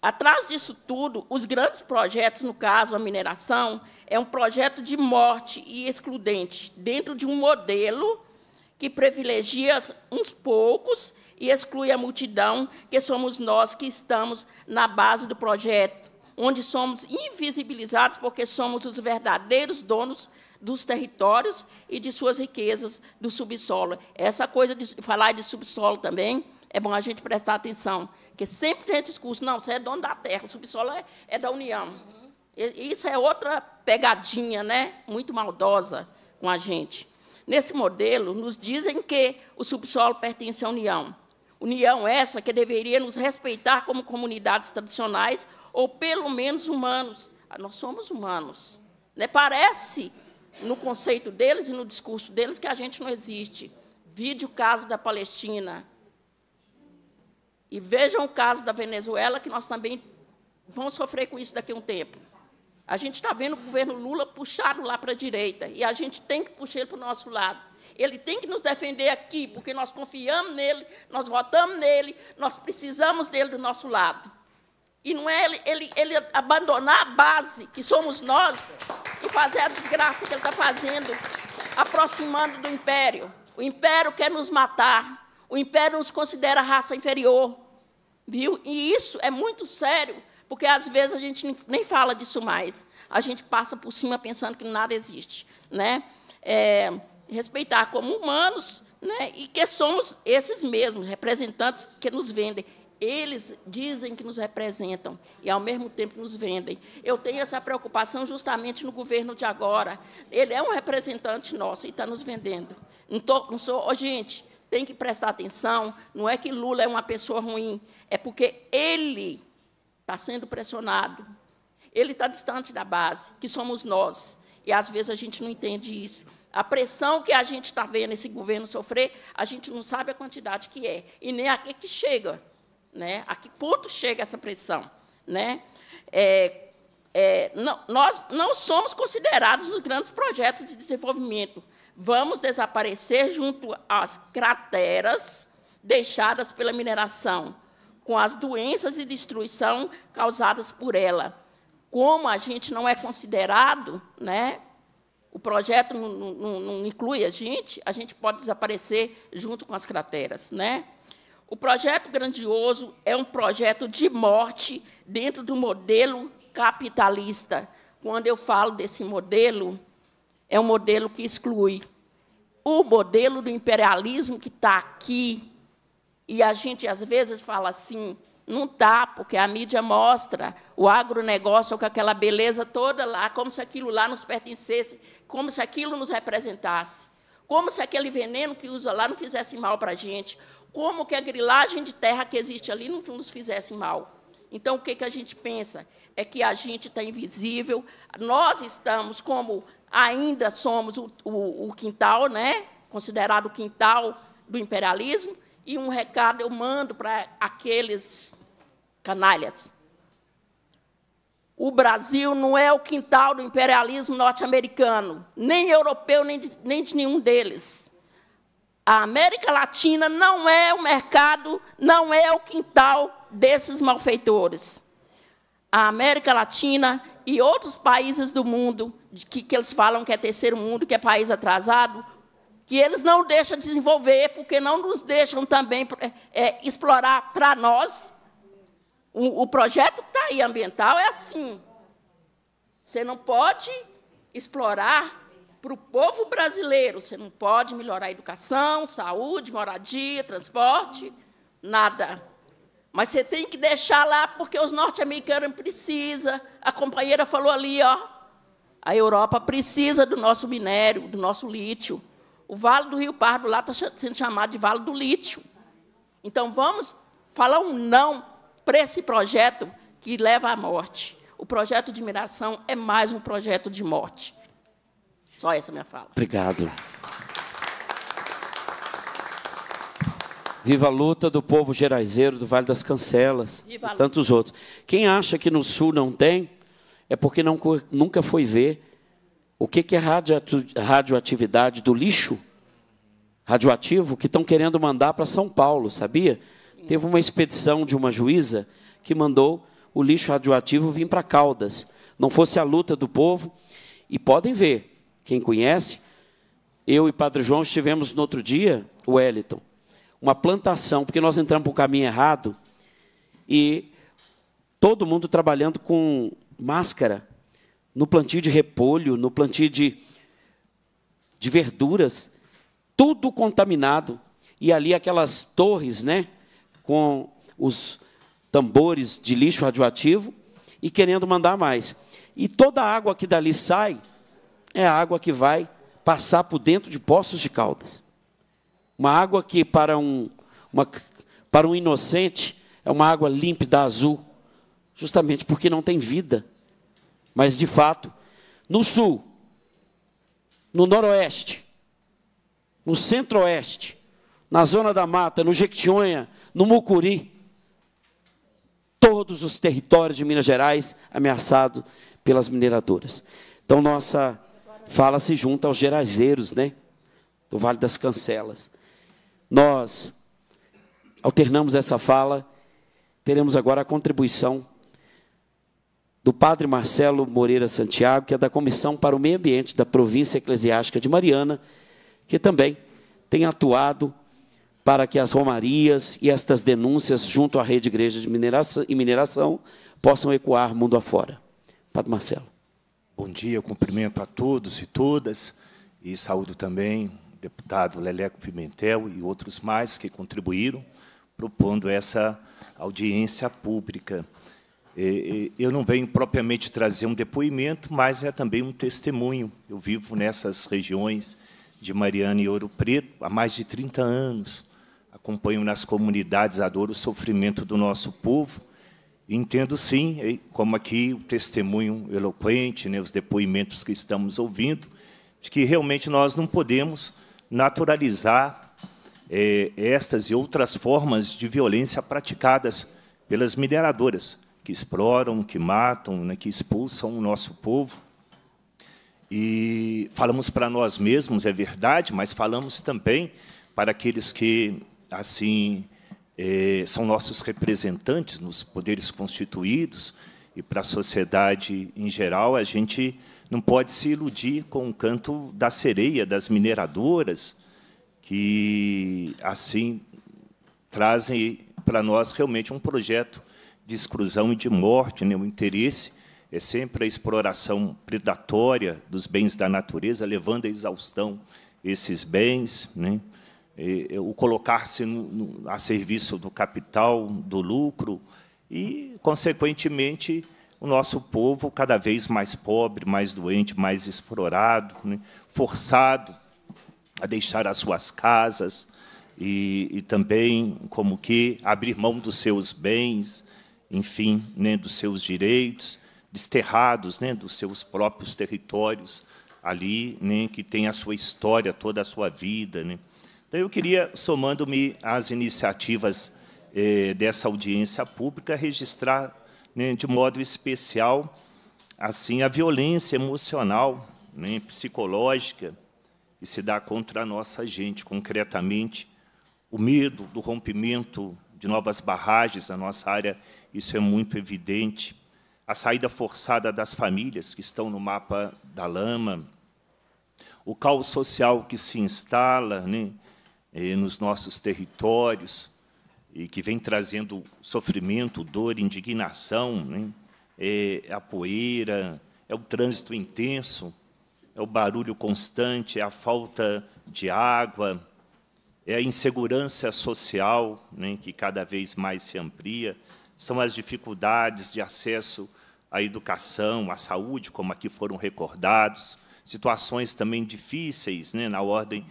Atrás disso tudo, os grandes projetos, no caso a mineração, é um projeto de morte e excludente, dentro de um modelo que privilegia uns poucos e exclui a multidão, que somos nós que estamos na base do projeto, onde somos invisibilizados porque somos os verdadeiros donos dos territórios e de suas riquezas do subsolo. Essa coisa de falar de subsolo também é bom a gente prestar atenção, porque sempre tem discurso, não, você é dono da terra, o subsolo é, é da União. Isso é outra pegadinha, né? muito maldosa com a gente. Nesse modelo, nos dizem que o subsolo pertence à União, União essa que deveria nos respeitar como comunidades tradicionais ou pelo menos humanos. Ah, nós somos humanos. Né? Parece, no conceito deles e no discurso deles, que a gente não existe. Vide o caso da Palestina. E vejam o caso da Venezuela, que nós também vamos sofrer com isso daqui a um tempo. A gente está vendo o governo Lula puxado lá para a direita, e a gente tem que puxar ele para o nosso lado. Ele tem que nos defender aqui, porque nós confiamos nele, nós votamos nele, nós precisamos dele do nosso lado. E não é ele, ele, ele abandonar a base, que somos nós, e fazer a desgraça que ele está fazendo, aproximando do império. O império quer nos matar, o império nos considera raça inferior. Viu? E isso é muito sério, porque às vezes a gente nem fala disso mais. A gente passa por cima pensando que nada existe. Né? É, respeitar como humanos, né? e que somos esses mesmos representantes que nos vendem. Eles dizem que nos representam e, ao mesmo tempo, nos vendem. Eu tenho essa preocupação justamente no governo de agora. Ele é um representante nosso e está nos vendendo. Não, tô, não sou. Oh, gente, tem que prestar atenção. Não é que Lula é uma pessoa ruim, é porque ele está sendo pressionado. Ele está distante da base, que somos nós. E às vezes a gente não entende isso. A pressão que a gente está vendo esse governo sofrer, a gente não sabe a quantidade que é e nem a que, chega, né? A que ponto chega essa pressão, né? É, é, não, nós não somos considerados nos grandes projetos de desenvolvimento. Vamos desaparecer junto às crateras deixadas pela mineração, com as doenças e destruição causadas por ela. Como a gente não é considerado, né? o projeto não, não, não, inclui a gente, a gente pode desaparecer junto com as crateras. Né? O projeto grandioso é um projeto de morte dentro do modelo capitalista. Quando eu falo desse modelo, é um modelo que exclui o modelo do imperialismo que está aqui. E a gente, às vezes, fala assim: não está, porque a mídia mostra o agronegócio com aquela beleza toda lá, como se aquilo lá nos pertencesse, como se aquilo nos representasse, como se aquele veneno que usa lá não fizesse mal para a gente, como que a grilagem de terra que existe ali não nos fizesse mal. Então, o que, que a gente pensa? É que a gente está invisível, nós estamos, como ainda somos o, o, o quintal, né? considerado o quintal do imperialismo, e um recado eu mando para aqueles canalhas. O Brasil não é o quintal do imperialismo norte-americano, nem europeu, nem de, nem de nenhum deles. A América Latina não é o mercado, não é o quintal desses malfeitores. A América Latina e outros países do mundo, que, que eles falam que é terceiro mundo, que é país atrasado, que eles não deixam desenvolver, porque não nos deixam também é, é explorar para nós o, o projeto está aí, ambiental é assim. Você não pode explorar para o povo brasileiro, você não pode melhorar a educação, saúde, moradia, transporte, nada. Mas você tem que deixar lá, porque os norte-americanos precisam. A companheira falou ali, ó. A Europa precisa do nosso minério, do nosso lítio. O Vale do Rio Pardo lá está sendo chamado de Vale do Lítio. Então, vamos falar um não para esse projeto que leva à morte. O projeto de mineração é mais um projeto de morte. Só essa é a minha fala. Obrigado. Viva a luta do povo geraizeiro do Vale das Cancelas e tantos outros. Quem acha que no Sul não tem, é porque não, nunca foi ver o que, que é radioatividade do lixo radioativo que estão querendo mandar para São Paulo, sabia? Teve uma expedição de uma juíza que mandou o lixo radioativo vir para Caldas. Não fosse a luta do povo. E podem ver, quem conhece, eu e Padre João estivemos no outro dia, o Wellington, uma plantação, porque nós entramos para um caminho errado e todo mundo trabalhando com máscara no plantio de repolho, no plantio de, de verduras, tudo contaminado. E ali aquelas torres, né? com os tambores de lixo radioativo e querendo mandar mais. E toda a água que dali sai é a água que vai passar por dentro de poços de caldas. Uma água que para um, uma, para um inocente é uma água límpida, azul, justamente porque não tem vida. Mas, de fato, no sul, no noroeste, no centro-oeste, na Zona da Mata, no Jequitinhonha, no Mucuri. Todos os territórios de Minas Gerais ameaçados pelas mineradoras. Então, nossa fala se junta aos Gerazeiros, né? Do Vale das Cancelas. Nós alternamos essa fala, teremos agora a contribuição do padre Marcelo Moreira Santiago, que é da Comissão para o Meio Ambiente da Província Eclesiástica de Mariana, que também tem atuado para que as romarias e estas denúncias junto à rede igreja de mineração, e mineração possam ecoar mundo afora. Padre Marcelo. Bom dia, cumprimento a todos e todas e saúdo também o deputado Leleco Pimentel e outros mais que contribuíram propondo essa audiência pública. Eu não venho propriamente trazer um depoimento, mas é também um testemunho. Eu vivo nessas regiões de Mariana e Ouro Preto há mais de 30 anos acompanho nas comunidades a dor, o sofrimento do nosso povo. Entendo sim, como aqui o testemunho eloquente, né, os depoimentos que estamos ouvindo, de que realmente nós não podemos naturalizar é, estas e outras formas de violência praticadas pelas mineradoras, que exploram, que matam, né, que expulsam o nosso povo. E falamos para nós mesmos, é verdade, mas falamos também para aqueles que assim, eh, são nossos representantes nos poderes constituídos e para a sociedade em geral, a gente não pode se iludir com o canto da sereia, das mineradoras, que assim trazem para nós realmente um projeto de exclusão e de morte. Né? O interesse é sempre a exploração predatória dos bens da natureza, levando à exaustão esses bens. Né? o colocar-se a serviço do capital, do lucro, e, consequentemente, o nosso povo cada vez mais pobre, mais doente, mais explorado, né, forçado a deixar as suas casas e, e, também, como que, abrir mão dos seus bens, enfim, né, dos seus direitos, desterrados né, dos seus próprios territórios ali, né, que tem a sua história, toda a sua vida. Né. Então, eu queria, somando-me às iniciativas eh, dessa audiência pública, registrar né, de modo especial assim a violência emocional, né, psicológica, que se dá contra a nossa gente, concretamente, o medo do rompimento de novas barragens na nossa área, isso é muito evidente. A saída forçada das famílias, que estão no mapa da lama, o caos social que se instala, né, eh, nos nossos territórios e que vem trazendo sofrimento, dor, indignação, né? é a poeira, é o trânsito intenso, é o barulho constante, é a falta de água, é a insegurança social, né? que cada vez mais se amplia, são as dificuldades de acesso à educação, à saúde, como aqui foram recordados, situações também difíceis, né? na ordem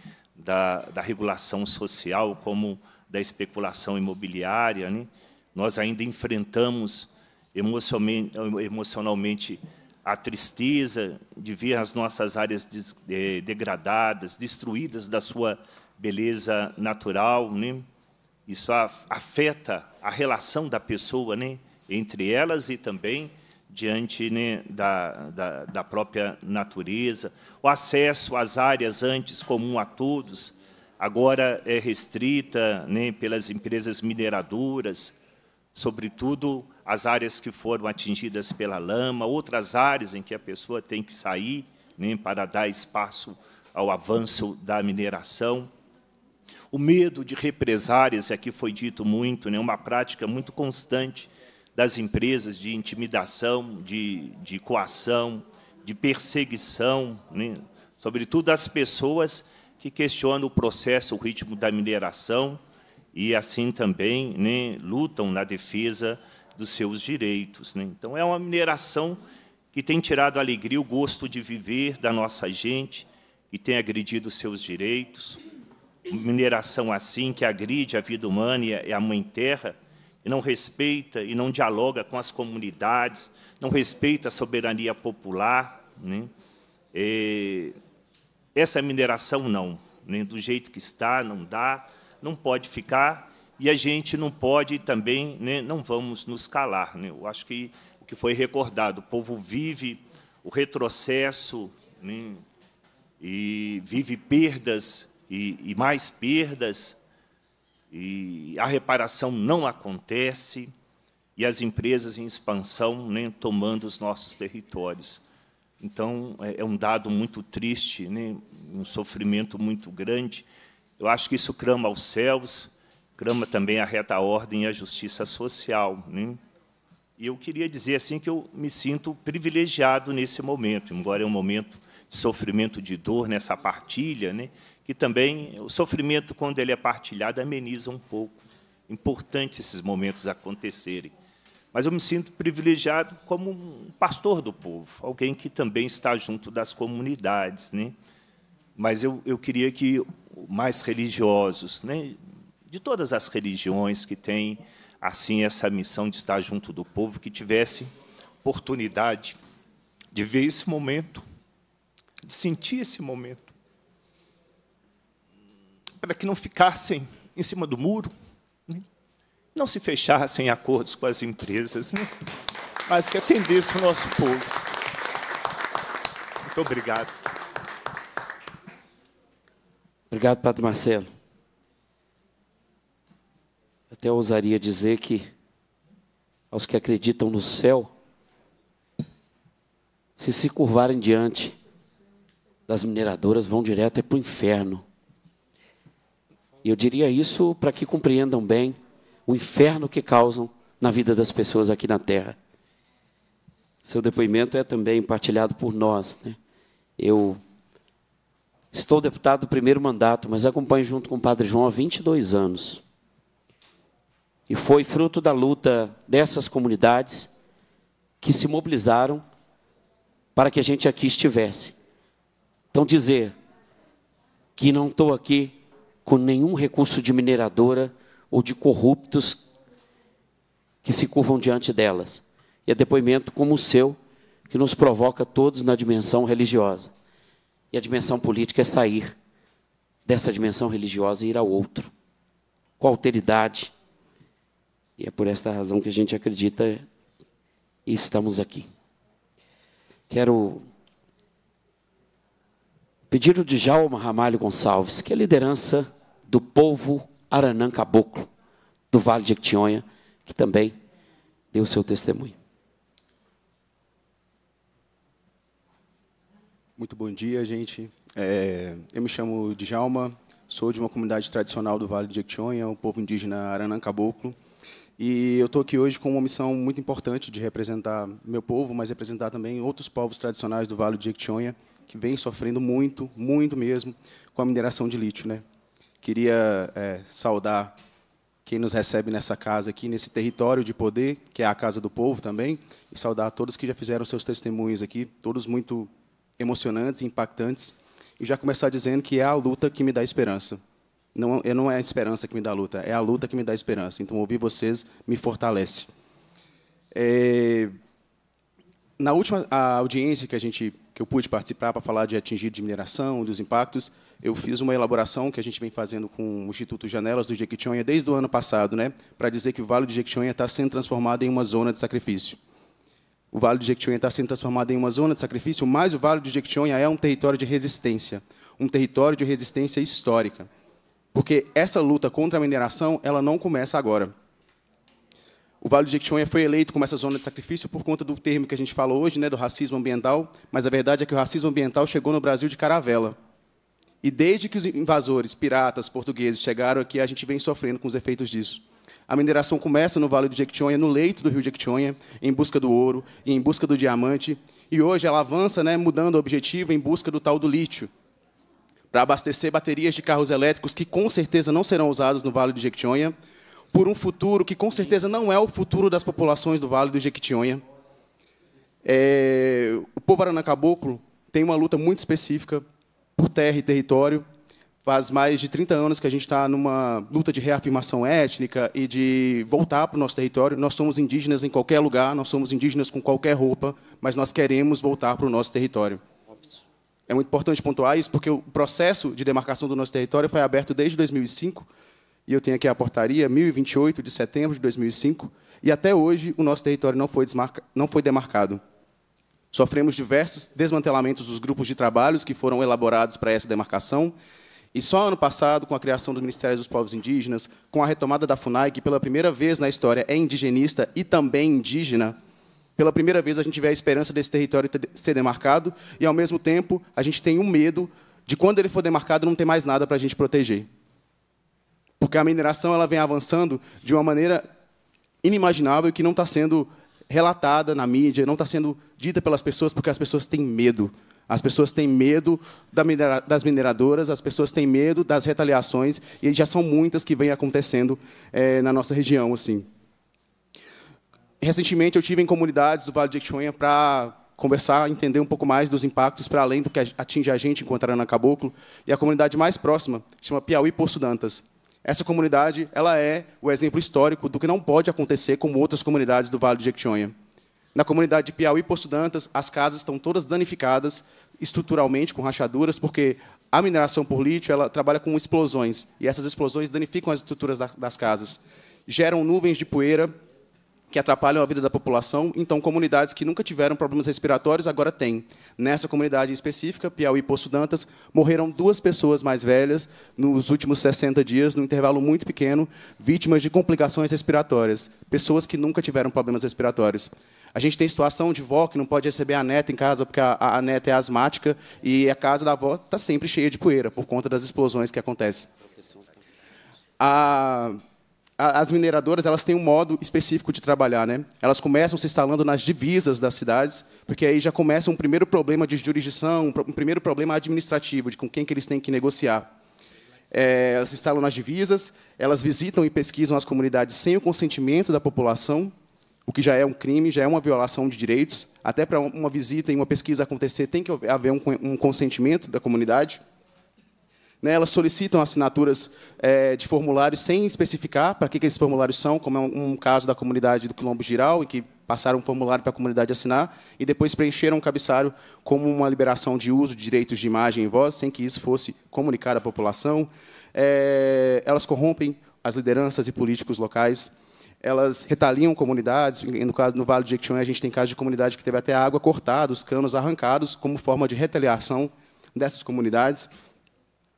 da, da regulação social, como da especulação imobiliária. Né? Nós ainda enfrentamos emocionalmente a tristeza de ver as nossas áreas des, eh, degradadas, destruídas da sua beleza natural. Né? Isso afeta a relação da pessoa né? entre elas e também diante né, da, da, da própria natureza. O acesso às áreas antes comum a todos, agora é restrita né, pelas empresas mineradoras, sobretudo as áreas que foram atingidas pela lama, outras áreas em que a pessoa tem que sair né, para dar espaço ao avanço da mineração. O medo de represárias, aqui foi dito muito, né, uma prática muito constante das empresas de intimidação, de, de coação, de perseguição, né? sobretudo as pessoas que questionam o processo, o ritmo da mineração e, assim também, né, lutam na defesa dos seus direitos. Né? Então, é uma mineração que tem tirado a alegria, o gosto de viver da nossa gente, que tem agredido os seus direitos. Mineração assim, que agride a vida humana e a mãe terra, e não respeita e não dialoga com as comunidades, não respeita a soberania popular, né? E essa mineração não, né? do jeito que está, não dá, não pode ficar, e a gente não pode também, né? não vamos nos calar. Né? Eu acho que o que foi recordado, o povo vive o retrocesso né? e vive perdas e, e mais perdas, e a reparação não acontece, e as empresas em expansão né, tomando os nossos territórios. Então, é, é um dado muito triste, né? um sofrimento muito grande. Eu acho que isso crama aos céus, crama também a reta ordem e a justiça social. Né? E eu queria dizer assim que eu me sinto privilegiado nesse momento, embora é um momento de sofrimento, de dor nessa partilha, né? que também o sofrimento, quando ele é partilhado, ameniza um pouco. Importante esses momentos acontecerem mas eu me sinto privilegiado como um pastor do povo, alguém que também está junto das comunidades, né? Mas eu, eu queria que mais religiosos, né? De todas as religiões que têm assim essa missão de estar junto do povo, que tivessem oportunidade de ver esse momento, de sentir esse momento, para que não ficassem em cima do muro, não se fechassem acordos com as empresas, né? mas que atendesse o nosso povo. Muito obrigado. Obrigado, Padre Marcelo. Até ousaria dizer que aos que acreditam no céu, se se curvarem diante das mineradoras, vão direto é para o inferno. E eu diria isso para que compreendam bem o inferno que causam na vida das pessoas aqui na terra. Seu depoimento é também partilhado por nós. Né? Eu estou deputado do primeiro mandato, mas acompanho junto com o Padre João há 22 anos. E foi fruto da luta dessas comunidades que se mobilizaram para que a gente aqui estivesse. Então, dizer que não estou aqui com nenhum recurso de mineradora ou de corruptos que se curvam diante delas. E é depoimento como o seu que nos provoca todos na dimensão religiosa. E a dimensão política é sair dessa dimensão religiosa e ir ao outro, com alteridade. E é por esta razão que a gente acredita e estamos aqui. Quero pedir o Djalma Ramalho Gonçalves, que é a liderança do povo Aranã Caboclo, do Vale de Actionha, que também deu seu testemunho. Muito bom dia, gente. É, eu me chamo Djalma, sou de uma comunidade tradicional do Vale de Actionha, o um povo indígena Aranã Caboclo. E eu estou aqui hoje com uma missão muito importante de representar meu povo, mas representar também outros povos tradicionais do Vale de Jequitinhonha, que vem sofrendo muito, muito mesmo, com a mineração de lítio. Né? Queria é, saudar quem nos recebe nessa casa aqui, nesse território de poder, que é a casa do povo também, e saudar todos que já fizeram seus testemunhos aqui, todos muito emocionantes, impactantes, e já começar dizendo que é a luta que me dá esperança. Não, não é a esperança que me dá luta, é a luta que me dá esperança. Então, ouvir vocês me fortalece. É... Na última audiência que, a gente, que eu pude participar para falar de atingir de mineração, dos impactos, eu fiz uma elaboração que a gente vem fazendo com o Instituto Janelas do Jequitinhonha desde o ano passado, né, para dizer que o Vale do Jequitinhonha está sendo transformado em uma zona de sacrifício. O Vale do Jequitinhonha está sendo transformado em uma zona de sacrifício, mas o Vale do Jequitinhonha é um território de resistência, um território de resistência histórica. Porque essa luta contra a mineração, ela não começa agora. O Vale do Jequitinhonha foi eleito como essa zona de sacrifício por conta do termo que a gente falou hoje, né, do racismo ambiental, mas a verdade é que o racismo ambiental chegou no Brasil de caravela. E desde que os invasores, piratas, portugueses chegaram aqui, a gente vem sofrendo com os efeitos disso. A mineração começa no Vale do Jequitinhonha, no leito do Rio Jequitinhonha, em busca do ouro e em busca do diamante. E hoje ela avança, né, mudando o objetivo, em busca do tal do lítio, para abastecer baterias de carros elétricos que com certeza não serão usados no Vale do Jequitinhonha, por um futuro que com certeza não é o futuro das populações do Vale do Jequitinhonha. É... o povo aranacaboclo tem uma luta muito específica por terra e território. Faz mais de 30 anos que a gente está numa luta de reafirmação étnica e de voltar para o nosso território. Nós somos indígenas em qualquer lugar, nós somos indígenas com qualquer roupa, mas nós queremos voltar para o nosso território. É muito importante pontuar isso, porque o processo de demarcação do nosso território foi aberto desde 2005, e eu tenho aqui a portaria 1028 de setembro de 2005, e até hoje o nosso território não foi, não foi demarcado. Sofremos diversos desmantelamentos dos grupos de trabalhos que foram elaborados para essa demarcação, e só ano passado, com a criação do Ministério dos Povos Indígenas, com a retomada da FUNAI, que pela primeira vez na história é indigenista e também indígena, pela primeira vez a gente vê a esperança desse território ser demarcado e, ao mesmo tempo, a gente tem um medo de, quando ele for demarcado, não ter mais nada para a gente proteger. Porque a mineração ela vem avançando de uma maneira inimaginável que não está sendo relatada na mídia, não está sendo dita pelas pessoas porque as pessoas têm medo. As pessoas têm medo das mineradoras, as pessoas têm medo das retaliações, e já são muitas que vêm acontecendo é, na nossa região. assim. Recentemente, eu tive em comunidades do Vale de Ixuenha para conversar, entender um pouco mais dos impactos para além do que atinge a gente enquanto Arana Caboclo, e a comunidade mais próxima chama Piauí Poço Dantas. Essa comunidade ela é o exemplo histórico do que não pode acontecer com outras comunidades do Vale do Jequitinhonha. Na comunidade de Piauí Poço Dantas, as casas estão todas danificadas estruturalmente com rachaduras, porque a mineração por lítio ela trabalha com explosões e essas explosões danificam as estruturas das casas, geram nuvens de poeira que atrapalham a vida da população. Então, comunidades que nunca tiveram problemas respiratórios agora têm. Nessa comunidade específica, Piauí Poço Dantas, morreram duas pessoas mais velhas nos últimos 60 dias, num intervalo muito pequeno, vítimas de complicações respiratórias, pessoas que nunca tiveram problemas respiratórios. A gente tem situação de vó que não pode receber a neta em casa porque a, a, a neta é asmática e a casa da avó está sempre cheia de poeira por conta das explosões que acontecem. A as mineradoras elas têm um modo específico de trabalhar, né? Elas começam se instalando nas divisas das cidades, porque aí já começa um primeiro problema de jurisdição, um primeiro problema administrativo de com quem que eles têm que negociar. É, elas se instalam nas divisas, elas visitam e pesquisam as comunidades sem o consentimento da população, o que já é um crime, já é uma violação de direitos. Até para uma visita e uma pesquisa acontecer tem que haver um consentimento da comunidade. Né, elas solicitam assinaturas é, de formulários sem especificar para que, que, esses formulários são, como é um, um, caso da comunidade do Quilombo Giral, em que passaram um formulário para a comunidade assinar e depois preencheram o cabeçalho como uma liberação de uso de direitos de imagem e voz, sem que isso fosse comunicado à população. É, elas corrompem as lideranças e políticos locais. Elas retaliam comunidades. No caso no Vale do Jequitinhonha, a gente tem casos de comunidade que teve até água cortada, os canos arrancados, como forma de retaliação dessas comunidades.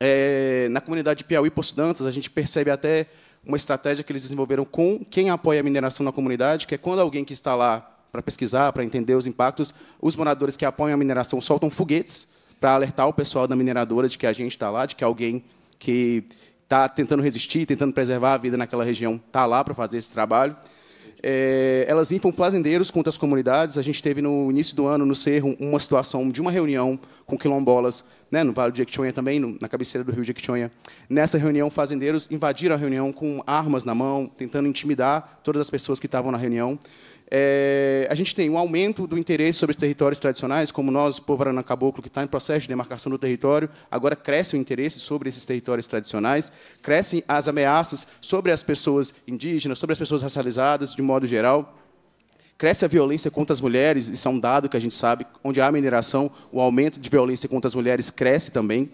É, na comunidade de Piauí, Poço Dantas, a gente percebe até uma estratégia que eles desenvolveram com quem apoia a mineração na comunidade, que é quando alguém que está lá para pesquisar, para entender os impactos, os moradores que apoiam a mineração soltam foguetes para alertar o pessoal da mineradora de que a gente está lá, de que alguém que está tentando resistir, tentando preservar a vida naquela região, está lá para fazer esse trabalho. É, elas infam fazendeiros contra as comunidades. A gente teve, no início do ano, no Cerro, uma situação de uma reunião com quilombolas né, no Vale do Jequitinhonha também, no, na cabeceira do rio Jequitinhonha. Nessa reunião, fazendeiros invadiram a reunião com armas na mão, tentando intimidar todas as pessoas que estavam na reunião. É, a gente tem um aumento do interesse sobre os territórios tradicionais, como nós, povo Arana Caboclo, que está em processo de demarcação do território, agora cresce o interesse sobre esses territórios tradicionais, crescem as ameaças sobre as pessoas indígenas, sobre as pessoas racializadas, de modo geral cresce a violência contra as mulheres, isso é um dado que a gente sabe, onde há mineração, o aumento de violência contra as mulheres cresce também.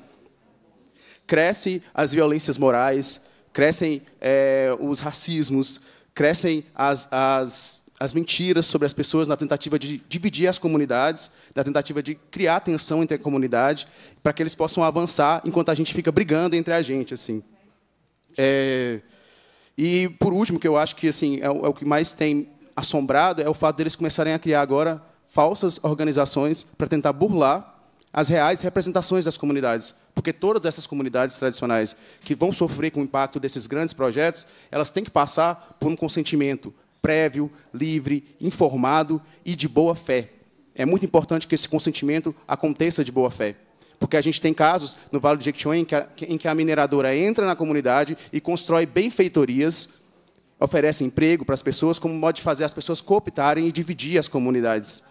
Cresce as violências morais, crescem é, os racismos, crescem as, as, as mentiras sobre as pessoas na tentativa de dividir as comunidades, na tentativa de criar tensão entre a comunidade, para que eles possam avançar enquanto a gente fica brigando entre a gente. assim. É, e, por último, que eu acho que assim, é, é o que mais tem assombrado é o fato deles começarem a criar agora falsas organizações para tentar burlar as reais representações das comunidades, porque todas essas comunidades tradicionais que vão sofrer com o impacto desses grandes projetos, elas têm que passar por um consentimento prévio, livre, informado e de boa fé. É muito importante que esse consentimento aconteça de boa fé. Porque a gente tem casos no Vale do Jequitinhonha em que a, em que a mineradora entra na comunidade e constrói benfeitorias oferece emprego para as pessoas, como modo de fazer as pessoas cooptarem e dividir as comunidades.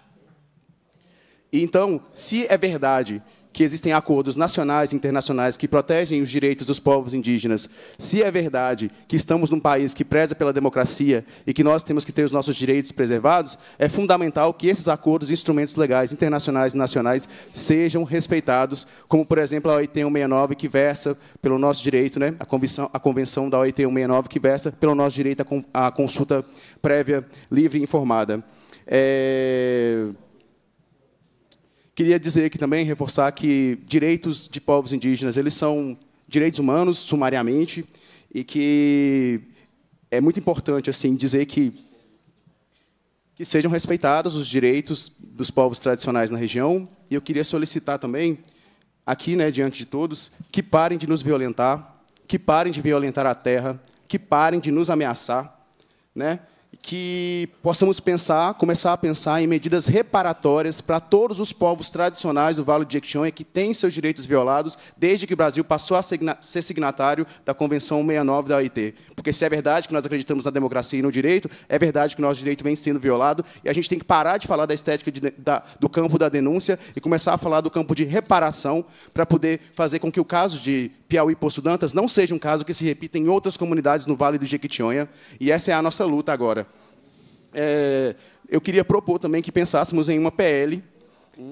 Então, se é verdade que existem acordos nacionais e internacionais que protegem os direitos dos povos indígenas, se é verdade que estamos num país que preza pela democracia e que nós temos que ter os nossos direitos preservados, é fundamental que esses acordos e instrumentos legais internacionais e nacionais sejam respeitados, como, por exemplo, a OIT 169, que versa pelo nosso direito, né, a, convenção, a convenção da OIT 169, que versa pelo nosso direito à consulta prévia, livre e informada. É... Queria dizer aqui também, reforçar que direitos de povos indígenas, eles são direitos humanos, sumariamente, e que é muito importante assim dizer que que sejam respeitados os direitos dos povos tradicionais na região, e eu queria solicitar também aqui, né, diante de todos, que parem de nos violentar, que parem de violentar a terra, que parem de nos ameaçar, né? que possamos pensar, começar a pensar em medidas reparatórias para todos os povos tradicionais do Vale do Jequitinhonha que têm seus direitos violados desde que o Brasil passou a ser signatário da Convenção 69 da OIT. Porque se é verdade que nós acreditamos na democracia e no direito, é verdade que o nosso direito vem sendo violado e a gente tem que parar de falar da estética de, da, do campo da denúncia e começar a falar do campo de reparação para poder fazer com que o caso de Piauí e Dantas não seja um caso que se repita em outras comunidades no Vale do Jequitinhonha. E essa é a nossa luta agora é, eu queria propor também que pensássemos em uma PL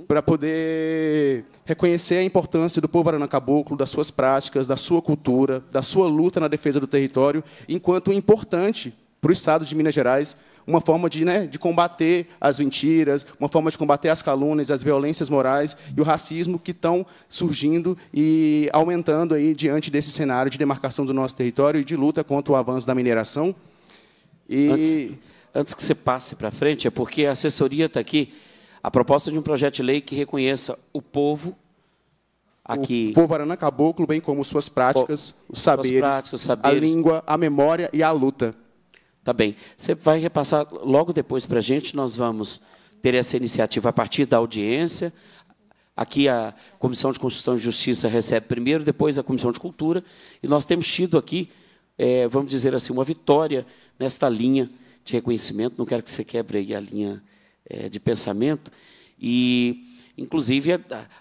para poder reconhecer a importância do povo aranacaboclo, das suas práticas, da sua cultura, da sua luta na defesa do território, enquanto importante para o Estado de Minas Gerais uma forma de, né, de combater as mentiras, uma forma de combater as calúnias, as violências morais e o racismo que estão surgindo e aumentando aí diante desse cenário de demarcação do nosso território e de luta contra o avanço da mineração. E... Antes antes que você passe para frente, é porque a assessoria está aqui, a proposta de um projeto de lei que reconheça o povo aqui. O povo Arana Caboclo, bem como suas práticas, o, os saberes, suas práticas, saberes, a língua, a memória e a luta. Tá bem. Você vai repassar logo depois para a gente, nós vamos ter essa iniciativa a partir da audiência. Aqui a Comissão de Constituição e Justiça recebe primeiro, depois a Comissão de Cultura, e nós temos tido aqui, é, vamos dizer assim, uma vitória nesta linha de reconhecimento, não quero que você quebre aí a linha é, de pensamento. E, inclusive,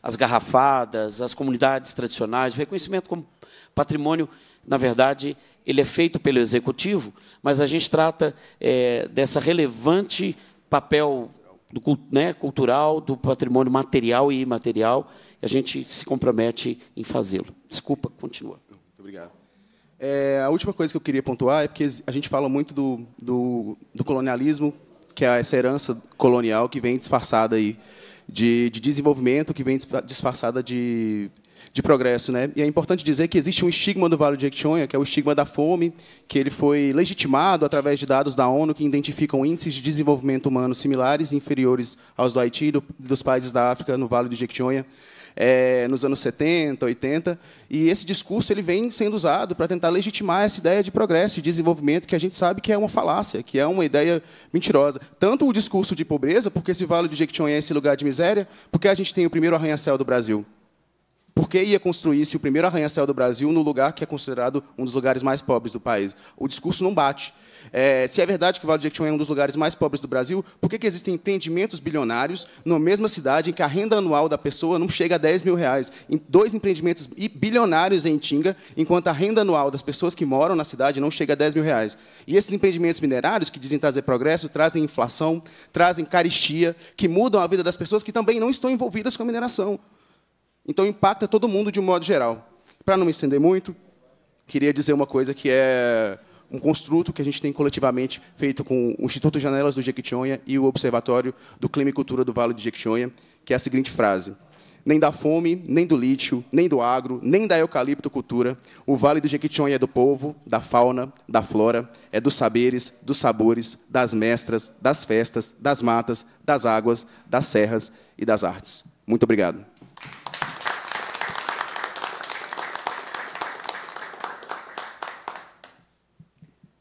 as garrafadas, as comunidades tradicionais, o reconhecimento como patrimônio, na verdade, ele é feito pelo executivo, mas a gente trata é, dessa relevante papel do, né, cultural, do patrimônio material e imaterial, e a gente se compromete em fazê-lo. Desculpa, continua. É, a última coisa que eu queria pontuar é porque a gente fala muito do, do, do colonialismo, que é essa herança colonial que vem disfarçada aí de, de desenvolvimento, que vem disfarçada de, de progresso, né? E é importante dizer que existe um estigma do Vale de Jequitinhonha, que é o estigma da fome, que ele foi legitimado através de dados da ONU que identificam índices de desenvolvimento humano similares e inferiores aos do Haiti e do, dos países da África no Vale do Jequitinhonha é, nos anos 70, 80, e esse discurso ele vem sendo usado para tentar legitimar essa ideia de progresso e desenvolvimento que a gente sabe que é uma falácia, que é uma ideia mentirosa. Tanto o discurso de pobreza, porque esse Vale do Jequitinhonha é esse lugar de miséria, porque a gente tem o primeiro arranha-céu do Brasil. Por que ia construir-se o primeiro arranha-céu do Brasil no lugar que é considerado um dos lugares mais pobres do país? O discurso não bate. É, se é verdade que o Vale do Jequitinhonha é um dos lugares mais pobres do Brasil, por que, que existem empreendimentos bilionários na mesma cidade em que a renda anual da pessoa não chega a 10 mil reais? Em dois empreendimentos bilionários em Tinga, enquanto a renda anual das pessoas que moram na cidade não chega a 10 mil reais. E esses empreendimentos minerários, que dizem trazer progresso, trazem inflação, trazem caristia, que mudam a vida das pessoas que também não estão envolvidas com a mineração. Então, impacta todo mundo de um modo geral. Para não me estender muito, queria dizer uma coisa que é um construto que a gente tem coletivamente feito com o Instituto Janelas do Jequitinhonha e o Observatório do Clima e Cultura do Vale do Jequitinhonha, que é a seguinte frase. Nem da fome, nem do lítio, nem do agro, nem da eucaliptocultura, o Vale do Jequitinhonha é do povo, da fauna, da flora, é dos saberes, dos sabores, das mestras, das festas, das matas, das águas, das serras e das artes. Muito obrigado.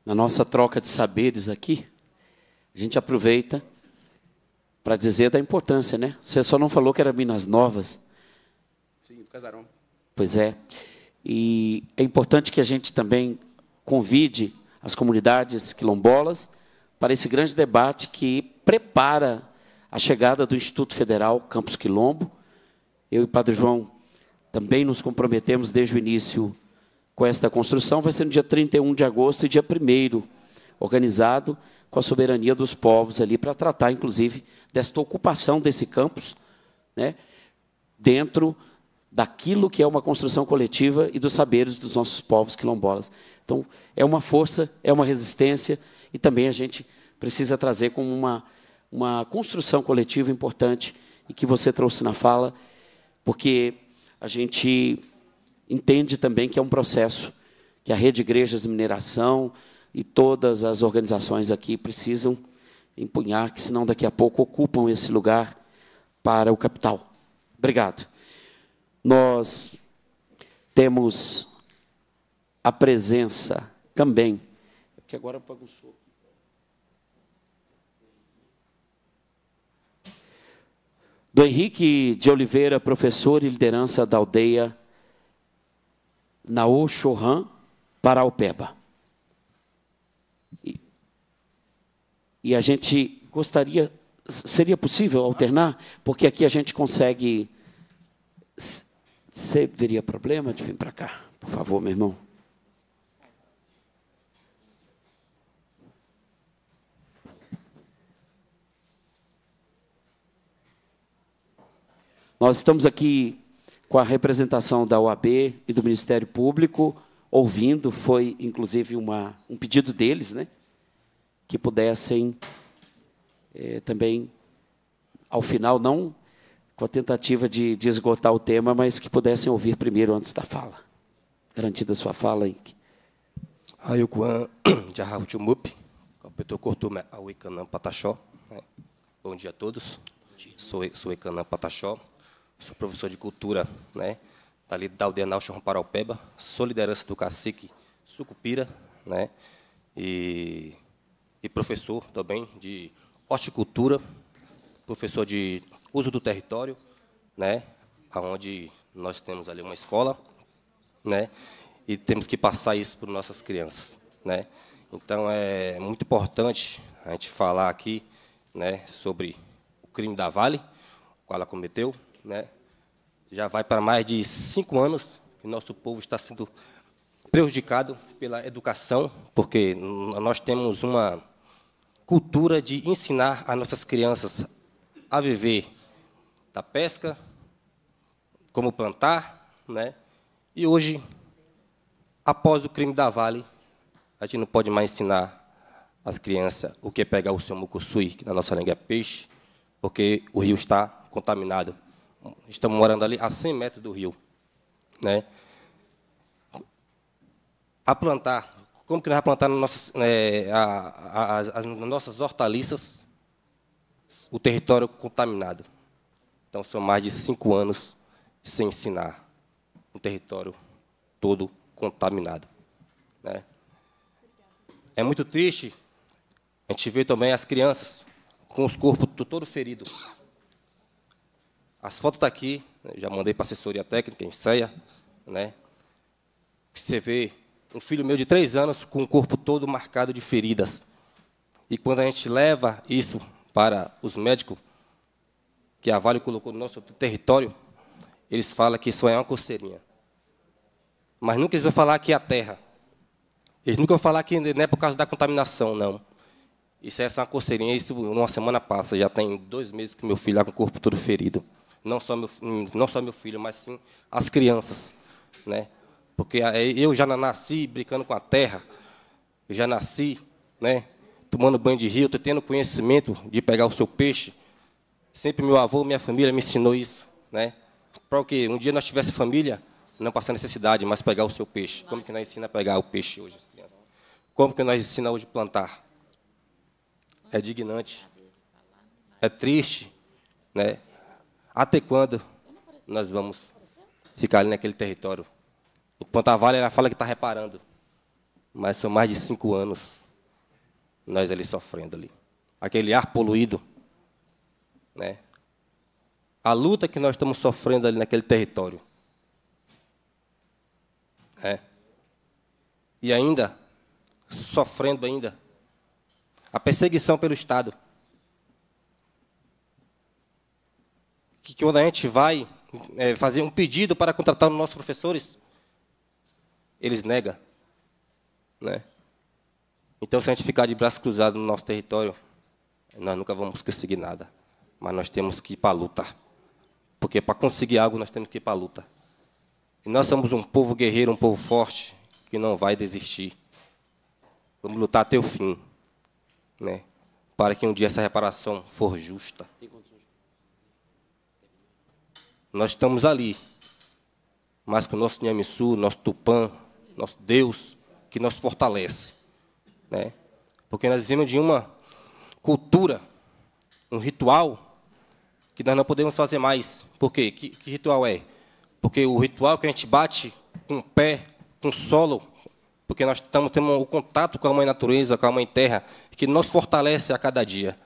na nossa troca de saberes aqui, a gente aproveita para dizer da importância, né? Você só não falou que era Minas Novas. Sim, do Casarão. Pois é. E é importante que a gente também convide as comunidades quilombolas para esse grande debate que prepara a chegada do Instituto Federal Campus Quilombo. Eu e o Padre João também nos comprometemos desde o início com esta construção vai ser no dia 31 de agosto e dia 1 organizado com a soberania dos povos ali, para tratar, inclusive, desta ocupação desse campus, né, dentro daquilo que é uma construção coletiva e dos saberes dos nossos povos quilombolas. Então, é uma força, é uma resistência, e também a gente precisa trazer como uma, uma construção coletiva importante, e que você trouxe na fala, porque a gente entende também que é um processo, que a rede igrejas de mineração e todas as organizações aqui precisam empunhar, que senão daqui a pouco ocupam esse lugar para o capital. Obrigado. Nós temos a presença também, agora bagunçou. Do Henrique de Oliveira, professor e liderança da aldeia Naô Chohan Paraupeba. E, e a gente gostaria, seria possível alternar? Porque aqui a gente consegue. Você teria problema de vir para cá, por favor, meu irmão? Nós estamos aqui com a representação da OAB e do Ministério Público, ouvindo, foi inclusive uma, um pedido deles, né, que pudessem é, também, ao final, não com a tentativa de, de, esgotar o tema, mas que pudessem ouvir primeiro antes da fala. Garantida sua fala, Henrique. Ayukuan Jarrahutumup, Capitão Cortume Awikanam Pataxó. Né. Bom dia a todos. Sou, sou Ekanam Pataxó sou professor de cultura, né? Dali tá da aldeia Náutica Paraupeba, sou liderança do cacique Sucupira, né? E, e professor também de horticultura, professor de uso do território, né? Aonde nós temos ali uma escola, né? E temos que passar isso para nossas crianças, né? Então é muito importante a gente falar aqui, né, sobre o crime da Vale, o qual ela cometeu, né? Já vai para mais de cinco anos que nosso povo está sendo prejudicado pela educação, porque nós temos uma cultura de ensinar as nossas crianças a viver da pesca, como plantar, né? E hoje, após o crime da Vale, a gente não pode mais ensinar as crianças o que é pegar o seu mucuçui, que na nossa língua é peixe, porque o rio está contaminado estamos morando ali a 100 metros do rio. Né? A plantar, como que nós vamos plantar nas nossas, é, a, a, as nossas hortaliças o território contaminado? Então, são mais de cinco anos sem ensinar um território todo contaminado. Né? É muito triste a gente ver também as crianças com os corpos todo feridos as fotos estão tá aqui, né? já mandei para a assessoria técnica, em ceia, né? Você vê um filho meu de três anos com o corpo todo marcado de feridas. E quando a gente leva isso para os médicos que a Vale colocou no nosso território, eles falam que isso é uma coceirinha. Mas nunca eles vão falar que é a terra. Eles nunca vão falar que não é por causa da contaminação, não. Isso é só uma coceirinha, isso numa semana passa, já tem dois meses que meu filho está com o corpo todo ferido não só meu, não só meu filho, mas sim as crianças, né? Porque eu já nasci brincando com a terra, já nasci, né? Tomando banho de rio, tendo conhecimento de pegar o seu peixe. Sempre meu avô, minha família me ensinou isso, né? Para que um dia nós tivesse família, não passar necessidade, mas pegar o seu peixe. Como que nós ensina a pegar o peixe hoje, Como que nós ensina hoje a plantar? É dignante, é triste, né? Até quando nós vamos ficar ali naquele território? Em Pontavalha, ela fala que está reparando. Mas são mais de cinco anos nós ali sofrendo ali. Aquele ar poluído. Né? A luta que nós estamos sofrendo ali naquele território. É. E ainda, sofrendo ainda, a perseguição pelo Estado. que, quando a gente vai é, fazer um pedido para contratar os nossos professores, eles negam. Né? Então, se a gente ficar de braço cruzado no nosso território, nós nunca vamos conseguir nada. Mas nós temos que ir para a luta. Porque para conseguir algo, nós temos que ir para a luta. E nós somos um povo guerreiro, um povo forte, que não vai desistir. Vamos lutar até o fim, né? para que um dia essa reparação for justa. Nós estamos ali. Mas com o nosso Nhamissu, nosso Tupã, nosso Deus, que nos fortalece. Né? Porque nós vivemos de uma cultura, um ritual, que nós não podemos fazer mais. Por quê? Que, que ritual é? Porque o ritual que a gente bate com o pé, com o solo, porque nós estamos tendo o contato com a mãe natureza, com a mãe terra, que nos fortalece a cada dia.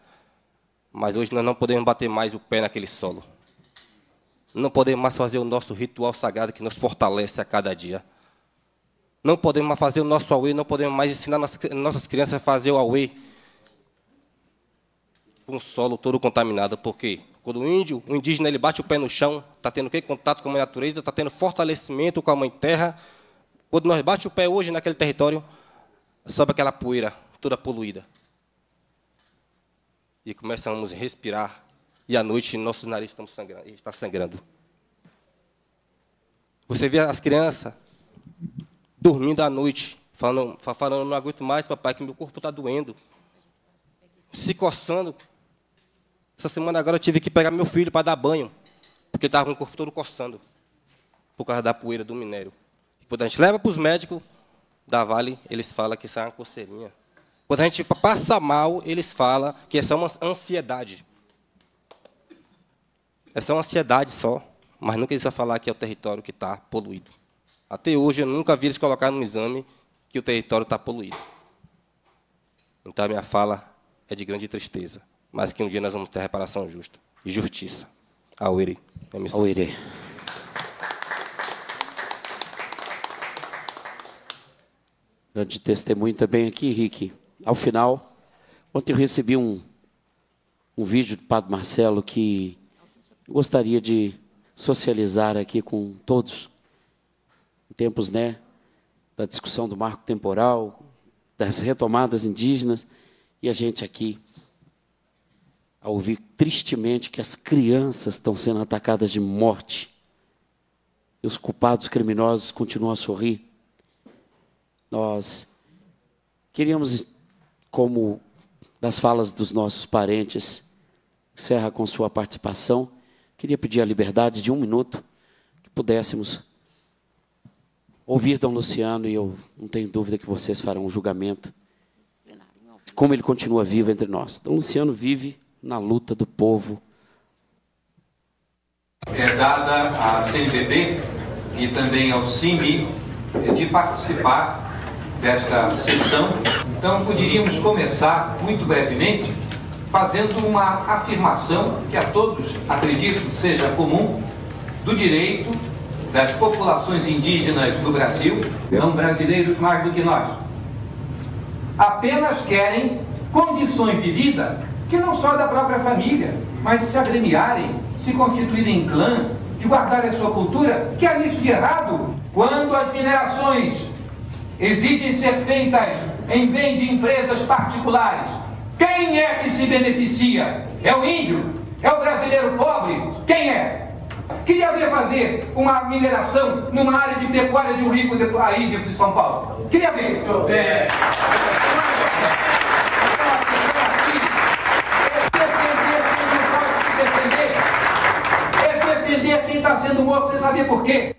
Mas hoje nós não podemos bater mais o pé naquele solo. Não podemos mais fazer o nosso ritual sagrado que nos fortalece a cada dia. Não podemos mais fazer o nosso Aue, não podemos mais ensinar nossas crianças a fazer o Aue com um o solo todo contaminado, porque quando o índio, o indígena, ele bate o pé no chão, está tendo que contato com a natureza, está tendo fortalecimento com a mãe terra. Quando nós bate o pé hoje naquele território, sobe aquela poeira toda poluída. E começamos a respirar e à noite nossos narizes estão sangrando, está sangrando. Você vê as crianças dormindo à noite, falando, falando não aguento mais, papai, que meu corpo está doendo, se coçando. Essa semana agora eu tive que pegar meu filho para dar banho, porque estava com o corpo todo coçando, por causa da poeira do minério. Quando a gente leva para os médicos da Vale, eles falam que isso é uma coceirinha. Quando a gente passa mal, eles falam que isso é uma ansiedade. É só uma ansiedade só, mas nunca eles vão falar que é o território que está poluído. Até hoje eu nunca vi eles colocar no exame que o território está poluído. Então a minha fala é de grande tristeza, mas que um dia nós vamos ter reparação justa e justiça. Auere. É Auere. Grande testemunho também aqui, Henrique. Ao final, ontem eu recebi um, um vídeo do Padre Marcelo que eu gostaria de socializar aqui com todos, em tempos né, da discussão do marco temporal, das retomadas indígenas, e a gente aqui a ouvir tristemente que as crianças estão sendo atacadas de morte e os culpados criminosos continuam a sorrir. Nós queríamos, como das falas dos nossos parentes, encerra com sua participação Queria pedir a liberdade de um minuto que pudéssemos ouvir Dom Luciano e eu não tenho dúvida que vocês farão um julgamento como ele continua vivo entre nós. Dom Luciano vive na luta do povo. Dada a CNBB e também ao CIMI de participar desta sessão. Então, poderíamos começar muito brevemente fazendo uma afirmação que a todos acredito seja comum do direito das populações indígenas do Brasil, são brasileiros mais do que nós. Apenas querem condições de vida que não só da própria família, mas de se agremiarem, se constituírem em clã, de guardarem a sua cultura, que há é nisso de errado. Quando as minerações exigem ser feitas em bem de empresas particulares, quem é que se beneficia? É o índio? É o brasileiro pobre? Quem é? Queria ver fazer uma mineração numa área de pecuária de um rico de, aí de São Paulo. Queria ver. É. É defender quem está sendo morto, você sabia por quê?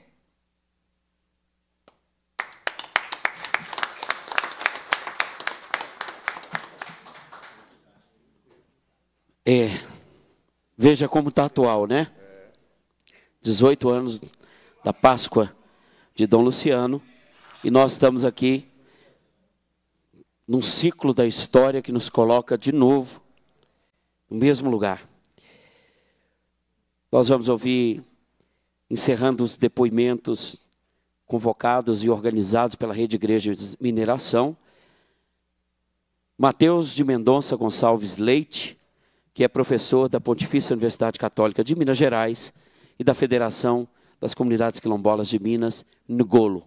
É. Veja como está atual, né? 18 anos da Páscoa de Dom Luciano. E nós estamos aqui num ciclo da história que nos coloca de novo no mesmo lugar. Nós vamos ouvir, encerrando os depoimentos convocados e organizados pela Rede Igreja de Mineração, Mateus de Mendonça Gonçalves Leite, que é professor da Pontifícia Universidade Católica de Minas Gerais e da Federação das Comunidades Quilombolas de Minas, Ngolo.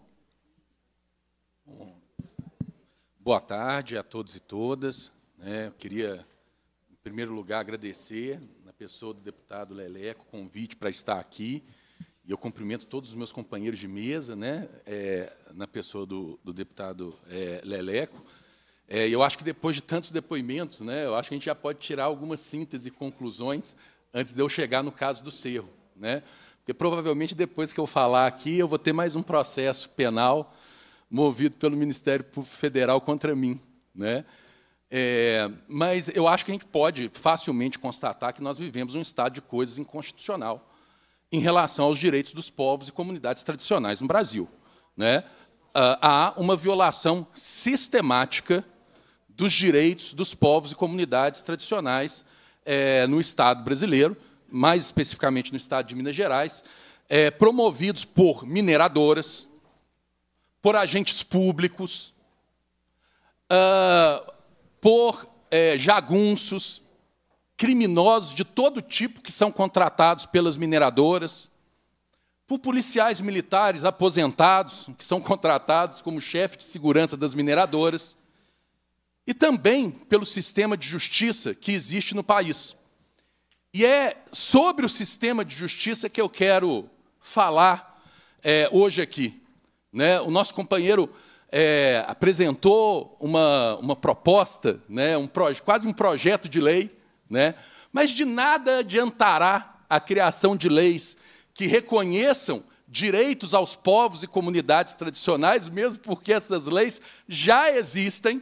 Boa tarde a todos e todas. Né? Eu queria, em primeiro lugar, agradecer na pessoa do deputado Leleco o convite para estar aqui. E eu cumprimento todos os meus companheiros de mesa, né, é, na pessoa do, do deputado é, Leleco. É, eu acho que depois de tantos depoimentos, né, eu acho que a gente já pode tirar algumas sínteses e conclusões antes de eu chegar no caso do cerro. Né? Porque provavelmente depois que eu falar aqui, eu vou ter mais um processo penal movido pelo Ministério Público Federal contra mim. Né? É, mas eu acho que a gente pode facilmente constatar que nós vivemos um estado de coisas inconstitucional em relação aos direitos dos povos e comunidades tradicionais no Brasil. Né? Ah, há uma violação sistemática dos direitos dos povos e comunidades tradicionais é, no Estado brasileiro, mais especificamente no Estado de Minas Gerais, é, promovidos por mineradoras, por agentes públicos, uh, por é, jagunços, criminosos de todo tipo que são contratados pelas mineradoras, por policiais militares aposentados que são contratados como chefe de segurança das mineradoras, e também pelo sistema de justiça que existe no país. E é sobre o sistema de justiça que eu quero falar é, hoje aqui. Né? O nosso companheiro é, apresentou uma, uma proposta, né? um quase um projeto de lei, né? mas de nada adiantará a criação de leis que reconheçam direitos aos povos e comunidades tradicionais, mesmo porque essas leis já existem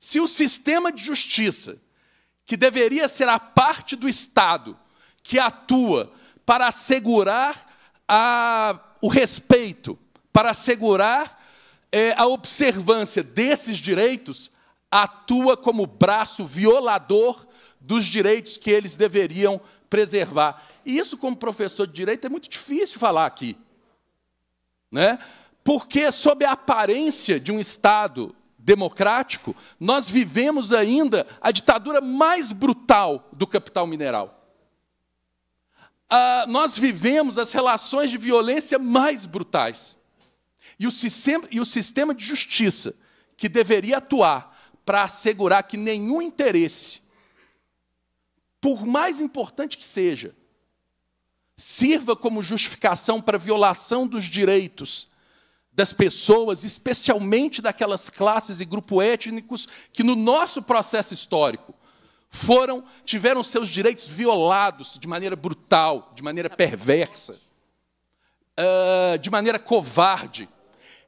se o sistema de justiça, que deveria ser a parte do Estado que atua para assegurar a, o respeito, para assegurar é, a observância desses direitos, atua como braço violador dos direitos que eles deveriam preservar. E isso, como professor de direito, é muito difícil falar aqui. Né? Porque, sob a aparência de um Estado democrático, nós vivemos ainda a ditadura mais brutal do capital mineral. Ah, nós vivemos as relações de violência mais brutais. E o, sistema, e o sistema de justiça, que deveria atuar para assegurar que nenhum interesse, por mais importante que seja, sirva como justificação para violação dos direitos das pessoas, especialmente daquelas classes e grupos étnicos que no nosso processo histórico foram tiveram seus direitos violados de maneira brutal, de maneira perversa, ah, de maneira covarde.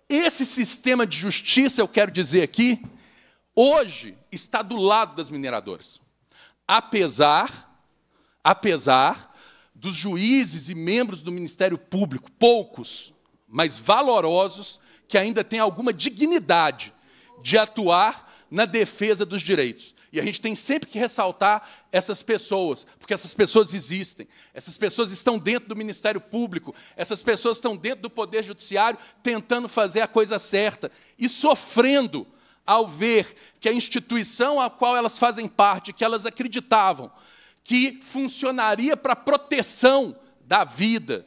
Esse sistema de justiça, eu quero dizer aqui, hoje está do lado das mineradoras, apesar, apesar dos juízes e membros do Ministério Público, poucos mas valorosos que ainda têm alguma dignidade de atuar na defesa dos direitos. E a gente tem sempre que ressaltar essas pessoas, porque essas pessoas existem, essas pessoas estão dentro do Ministério Público, essas pessoas estão dentro do Poder Judiciário tentando fazer a coisa certa e sofrendo ao ver que a instituição a qual elas fazem parte, que elas acreditavam que funcionaria para a proteção da vida,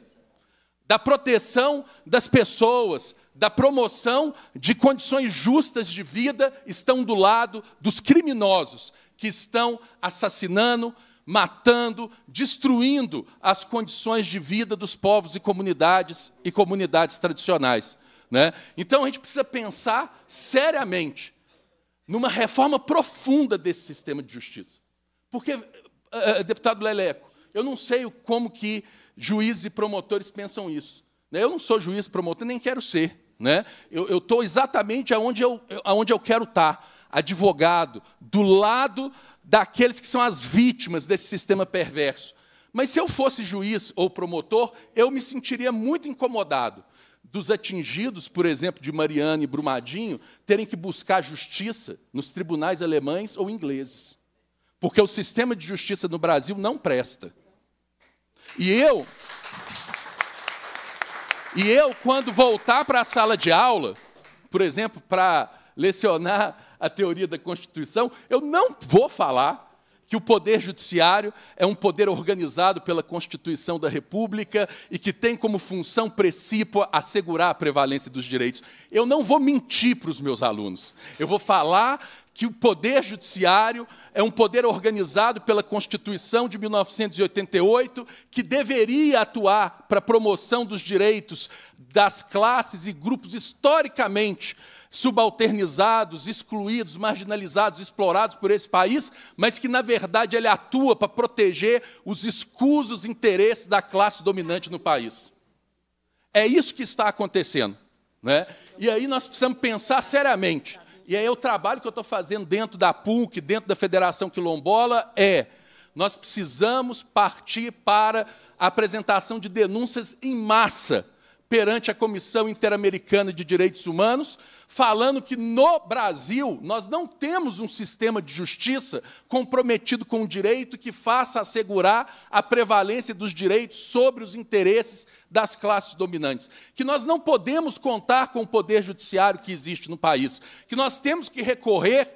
da proteção das pessoas, da promoção de condições justas de vida, estão do lado dos criminosos que estão assassinando, matando, destruindo as condições de vida dos povos e comunidades e comunidades tradicionais. Né? Então a gente precisa pensar seriamente numa reforma profunda desse sistema de justiça. Porque, eh, eh, deputado Leleco, eu não sei como que juízes e promotores pensam isso. Né? Eu não sou juiz, promotor, nem quero ser. Né? Eu estou exatamente aonde eu, aonde eu quero estar, tá. advogado, do lado daqueles que são as vítimas desse sistema perverso. Mas se eu fosse juiz ou promotor, eu me sentiria muito incomodado dos atingidos, por exemplo, de Mariana e Brumadinho, terem que buscar justiça nos tribunais alemães ou ingleses. Porque o sistema de justiça no Brasil não presta. E eu, e eu quando voltar para a sala de aula, por exemplo, para lecionar a teoria da Constituição, eu não vou falar que o poder judiciário é um poder organizado pela Constituição da República e que tem como função precípua assegurar a prevalência dos direitos. Eu não vou mentir para os meus alunos. Eu vou falar que o poder judiciário é um poder organizado pela Constituição de 1988 que deveria atuar para a promoção dos direitos das classes e grupos historicamente subalternizados, excluídos, marginalizados, explorados por esse país, mas que, na verdade, ele atua para proteger os escusos interesses da classe dominante no país. É isso que está acontecendo. Né? E aí nós precisamos pensar seriamente. E aí é o trabalho que eu estou fazendo dentro da PUC, dentro da Federação Quilombola, é nós precisamos partir para a apresentação de denúncias em massa perante a Comissão Interamericana de Direitos Humanos, falando que no Brasil nós não temos um sistema de justiça comprometido com o direito que faça assegurar a prevalência dos direitos sobre os interesses das classes dominantes, que nós não podemos contar com o poder judiciário que existe no país, que nós temos que recorrer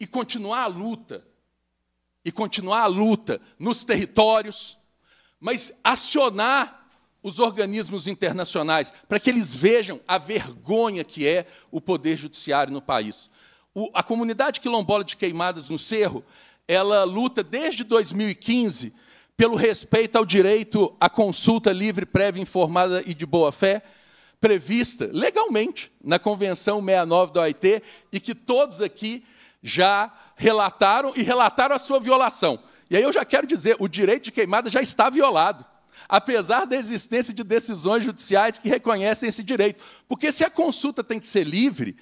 e continuar a luta e continuar a luta nos territórios, mas acionar os organismos internacionais, para que eles vejam a vergonha que é o poder judiciário no país. O, a comunidade quilombola de Queimadas no Cerro, ela luta desde 2015 pelo respeito ao direito à consulta livre, prévia, informada e de boa-fé, prevista legalmente na Convenção 69 da OIT e que todos aqui já relataram e relataram a sua violação. E aí eu já quero dizer, o direito de queimada já está violado apesar da existência de decisões judiciais que reconhecem esse direito. Porque se a consulta tem que ser livre,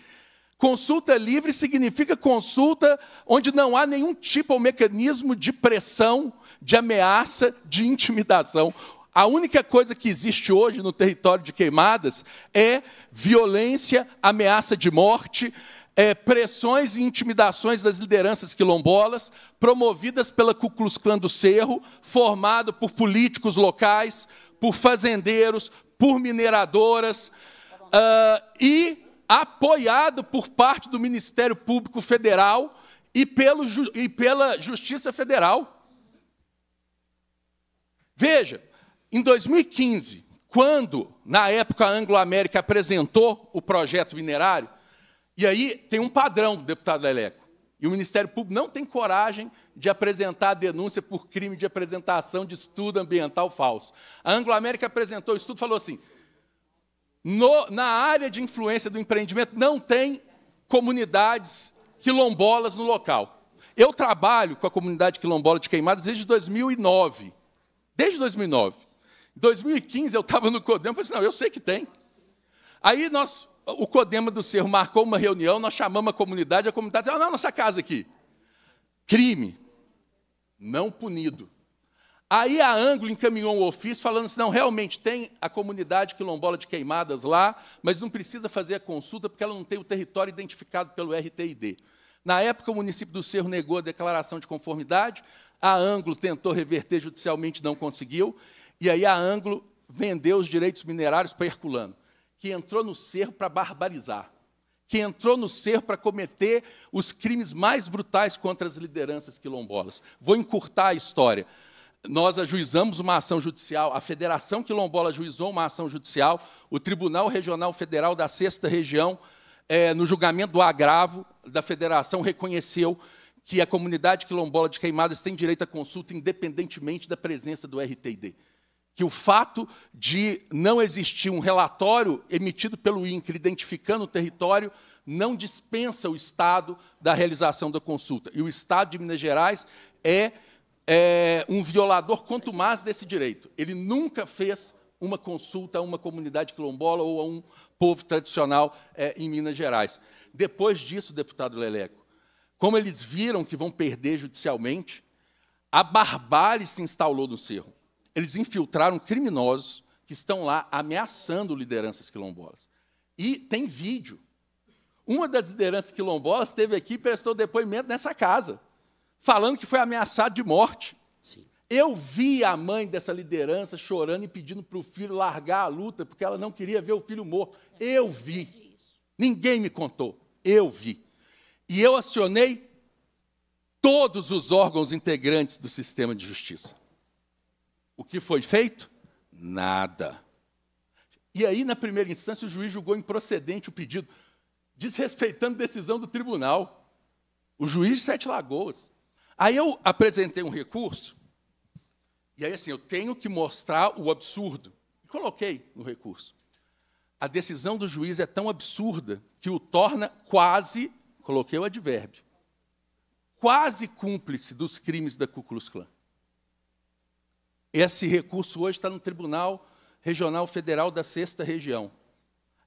consulta livre significa consulta onde não há nenhum tipo ou mecanismo de pressão, de ameaça, de intimidação. A única coisa que existe hoje no território de Queimadas é violência, ameaça de morte, é, pressões e intimidações das lideranças quilombolas, promovidas pela Ku Klux Klan do Cerro, formado por políticos locais, por fazendeiros, por mineradoras, uh, e apoiado por parte do Ministério Público Federal e, pelo, e pela Justiça Federal. Veja, em 2015, quando, na época, a Anglo-América apresentou o projeto minerário, e aí tem um padrão, deputado Leleco. E o Ministério Público não tem coragem de apresentar denúncia por crime de apresentação de estudo ambiental falso. A Anglo-América apresentou o estudo e falou assim: no, na área de influência do empreendimento não tem comunidades quilombolas no local. Eu trabalho com a comunidade quilombola de Queimadas desde 2009. Desde 2009. Em 2015 eu estava no CODEM e falei assim: não, eu sei que tem. Aí nós o Codema do Cerro marcou uma reunião, nós chamamos a comunidade, a comunidade disse, ah, não, nossa casa aqui. Crime, não punido. Aí a Anglo encaminhou um ofício falando assim, não, realmente tem a comunidade quilombola de Queimadas lá, mas não precisa fazer a consulta porque ela não tem o território identificado pelo RTID. Na época, o município do Cerro negou a declaração de conformidade, a Anglo tentou reverter judicialmente, não conseguiu, e aí a Anglo vendeu os direitos minerários para Herculano que entrou no ser para barbarizar, que entrou no ser para cometer os crimes mais brutais contra as lideranças quilombolas. Vou encurtar a história. Nós ajuizamos uma ação judicial, a Federação Quilombola ajuizou uma ação judicial, o Tribunal Regional Federal da Sexta Região, é, no julgamento do agravo da Federação, reconheceu que a comunidade quilombola de Queimadas tem direito à consulta independentemente da presença do RTD que o fato de não existir um relatório emitido pelo INCRE identificando o território não dispensa o Estado da realização da consulta. E o Estado de Minas Gerais é, é um violador, quanto mais, desse direito. Ele nunca fez uma consulta a uma comunidade quilombola ou a um povo tradicional é, em Minas Gerais. Depois disso, deputado Leleco, como eles viram que vão perder judicialmente, a barbárie se instalou no Cerro eles infiltraram criminosos que estão lá ameaçando lideranças quilombolas. E tem vídeo. Uma das lideranças quilombolas esteve aqui e prestou depoimento nessa casa, falando que foi ameaçado de morte. Sim. Eu vi a mãe dessa liderança chorando e pedindo para o filho largar a luta, porque ela não queria ver o filho morto. Eu vi. Ninguém me contou. Eu vi. E eu acionei todos os órgãos integrantes do sistema de justiça. O que foi feito? Nada. E aí, na primeira instância, o juiz julgou improcedente o pedido, desrespeitando decisão do tribunal. O juiz de Sete Lagoas. Aí eu apresentei um recurso, e aí assim, eu tenho que mostrar o absurdo. Coloquei no recurso. A decisão do juiz é tão absurda que o torna quase, coloquei o advérbio, quase cúmplice dos crimes da Ku Clã. Esse recurso hoje está no Tribunal Regional Federal da Sexta Região.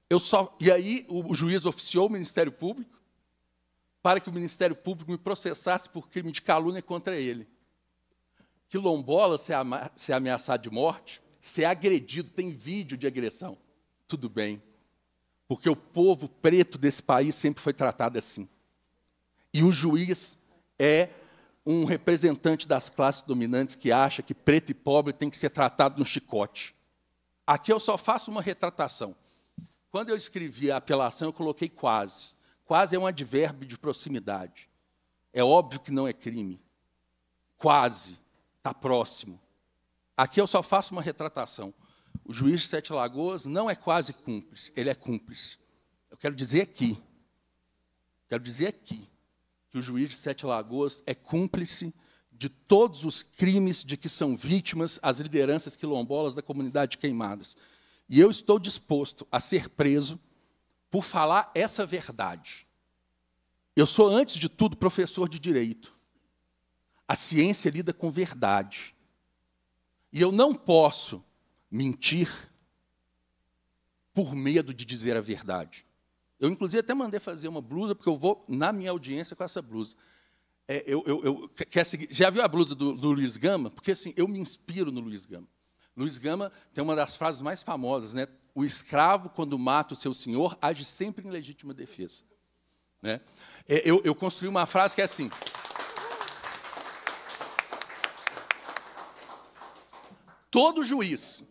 Eu só, e aí o juiz oficiou o Ministério Público para que o Ministério Público me processasse por crime de calúnia contra ele. Quilombola ser, ser ameaçado de morte, ser é agredido, tem vídeo de agressão. Tudo bem. Porque o povo preto desse país sempre foi tratado assim. E o juiz é um representante das classes dominantes que acha que preto e pobre tem que ser tratado no chicote. Aqui eu só faço uma retratação. Quando eu escrevi a apelação, eu coloquei quase. Quase é um advérbio de proximidade. É óbvio que não é crime. Quase, está próximo. Aqui eu só faço uma retratação. O juiz de Sete Lagoas não é quase cúmplice, ele é cúmplice. Eu quero dizer aqui. Quero dizer aqui que o juiz de Sete Lagoas é cúmplice de todos os crimes de que são vítimas as lideranças quilombolas da comunidade Queimadas. E eu estou disposto a ser preso por falar essa verdade. Eu sou, antes de tudo, professor de direito. A ciência lida com verdade. E eu não posso mentir por medo de dizer a verdade. Eu, inclusive, até mandei fazer uma blusa, porque eu vou na minha audiência com essa blusa. É, eu, eu, eu, já viu a blusa do, do, Luiz Gama? Porque assim, eu me inspiro no Luiz Gama. Luiz Gama tem uma das frases mais famosas, né? O escravo, quando mata o seu senhor, age sempre em legítima defesa. Né? É, eu, eu construí uma frase que é assim. Todo juiz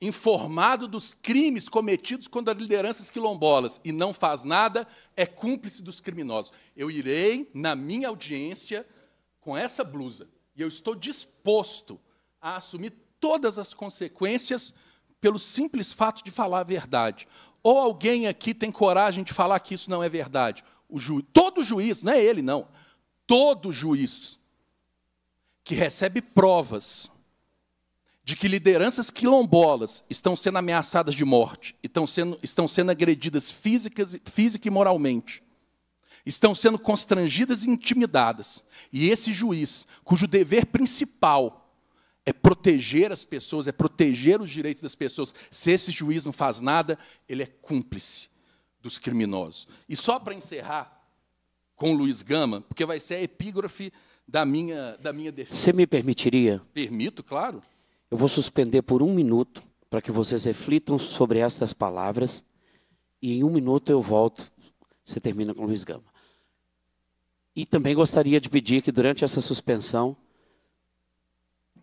informado dos crimes cometidos contra lideranças quilombolas e não faz nada, é cúmplice dos criminosos. Eu irei, na minha audiência, com essa blusa, e eu estou disposto a assumir todas as consequências pelo simples fato de falar a verdade. Ou alguém aqui tem coragem de falar que isso não é verdade? O ju... Todo juiz, não é ele, não. Todo juiz que recebe provas de que lideranças quilombolas estão sendo ameaçadas de morte, estão sendo, estão sendo agredidas físicas, física e moralmente, estão sendo constrangidas e intimidadas. E esse juiz, cujo dever principal é proteger as pessoas, é proteger os direitos das pessoas, se esse juiz não faz nada, ele é cúmplice dos criminosos. E só para encerrar com Luiz Gama, porque vai ser a epígrafe da minha, da minha defesa. Você me permitiria? Permito, claro. Eu vou suspender por um minuto para que vocês reflitam sobre estas palavras e em um minuto eu volto. Você termina com o Luiz Gama. E também gostaria de pedir que durante essa suspensão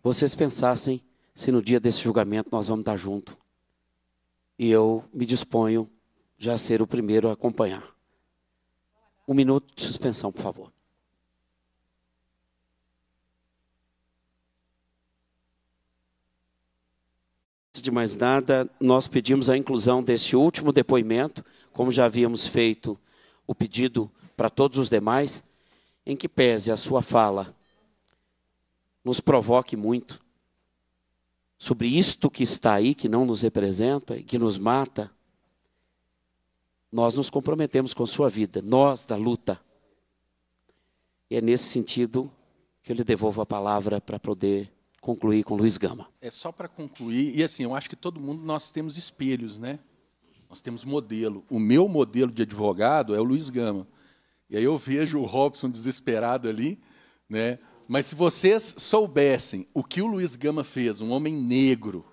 vocês pensassem se no dia desse julgamento nós vamos estar junto. E eu me disponho já a ser o primeiro a acompanhar. Um minuto de suspensão, por favor. de mais nada, nós pedimos a inclusão desse último depoimento, como já havíamos feito o pedido para todos os demais, em que pese a sua fala, nos provoque muito sobre isto que está aí, que não nos representa e que nos mata, nós nos comprometemos com sua vida, nós da luta. E é nesse sentido que eu lhe devolvo a palavra para poder concluir com Luiz Gama. É só para concluir, e assim, eu acho que todo mundo nós temos espelhos, né? Nós temos modelo. O meu modelo de advogado é o Luiz Gama. E aí eu vejo o Robson desesperado ali, né? Mas se vocês soubessem o que o Luiz Gama fez, um homem negro,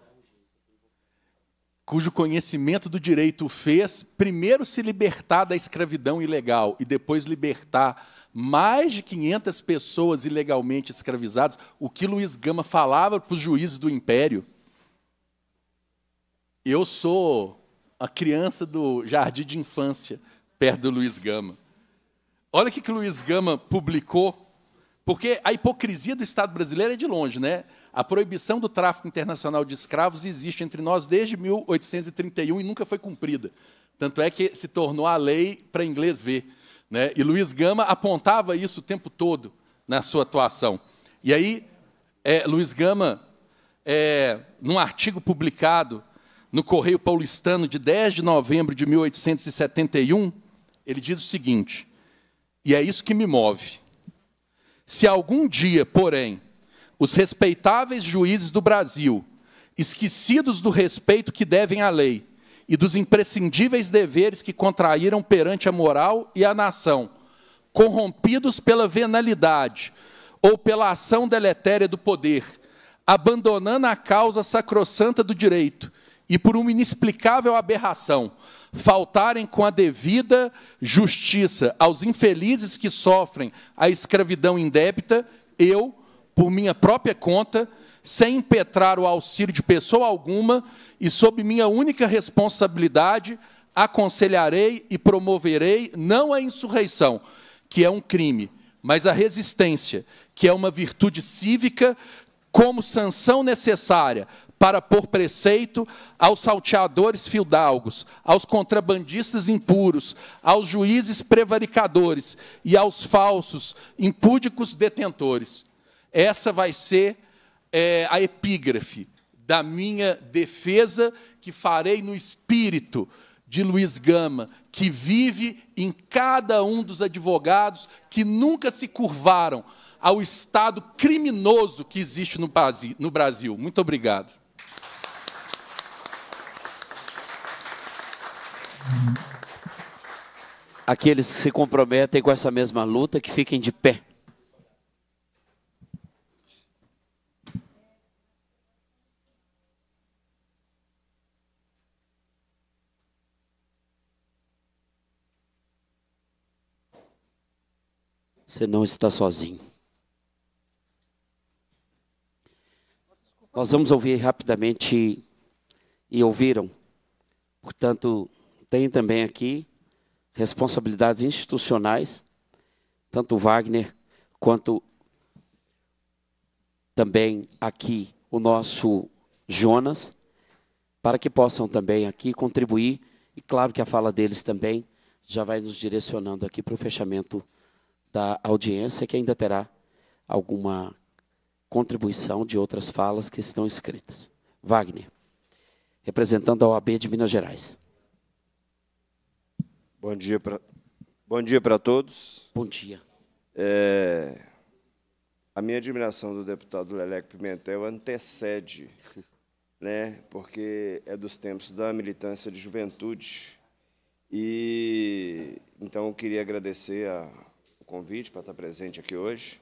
cujo conhecimento do direito fez primeiro se libertar da escravidão ilegal e depois libertar mais de 500 pessoas ilegalmente escravizadas, o que Luiz Gama falava para os juízes do império. Eu sou a criança do jardim de infância, perto do Luiz Gama. Olha o que, que Luiz Gama publicou, porque a hipocrisia do Estado brasileiro é de longe, né? A proibição do tráfico internacional de escravos existe entre nós desde 1831 e nunca foi cumprida. Tanto é que se tornou a lei para inglês ver. Né? E Luiz Gama apontava isso o tempo todo na sua atuação. E aí, é, Luiz Gama, é, num artigo publicado no Correio Paulistano de 10 de novembro de 1871, ele diz o seguinte: e é isso que me move. Se algum dia, porém, os respeitáveis juízes do Brasil, esquecidos do respeito que devem à lei, e dos imprescindíveis deveres que contraíram perante a moral e a nação, corrompidos pela venalidade ou pela ação deletéria do poder, abandonando a causa sacrossanta do direito e por uma inexplicável aberração, faltarem com a devida justiça aos infelizes que sofrem a escravidão indébita, eu, por minha própria conta, sem impetrar o auxílio de pessoa alguma e sob minha única responsabilidade, aconselharei e promoverei não a insurreição, que é um crime, mas a resistência, que é uma virtude cívica, como sanção necessária para pôr preceito aos salteadores fidalgos, aos contrabandistas impuros, aos juízes prevaricadores e aos falsos, impúdicos detentores. Essa vai ser é, a epígrafe da minha defesa que farei no espírito de Luiz Gama, que vive em cada um dos advogados que nunca se curvaram ao estado criminoso que existe no Brasil. Muito obrigado. Aqueles que se comprometem com essa mesma luta, que fiquem de pé. Você não está sozinho. Nós vamos ouvir rapidamente e ouviram. Portanto, tem também aqui responsabilidades institucionais, tanto Wagner quanto também aqui o nosso Jonas, para que possam também aqui contribuir e claro que a fala deles também já vai nos direcionando aqui para o fechamento da audiência que ainda terá alguma contribuição de outras falas que estão escritas. Wagner, representando a OAB de Minas Gerais. Bom dia para Bom dia para todos. Bom dia. É, a minha admiração do deputado Leleco Pimentel antecede, né, porque é dos tempos da militância de juventude. E então eu queria agradecer a convite para estar presente aqui hoje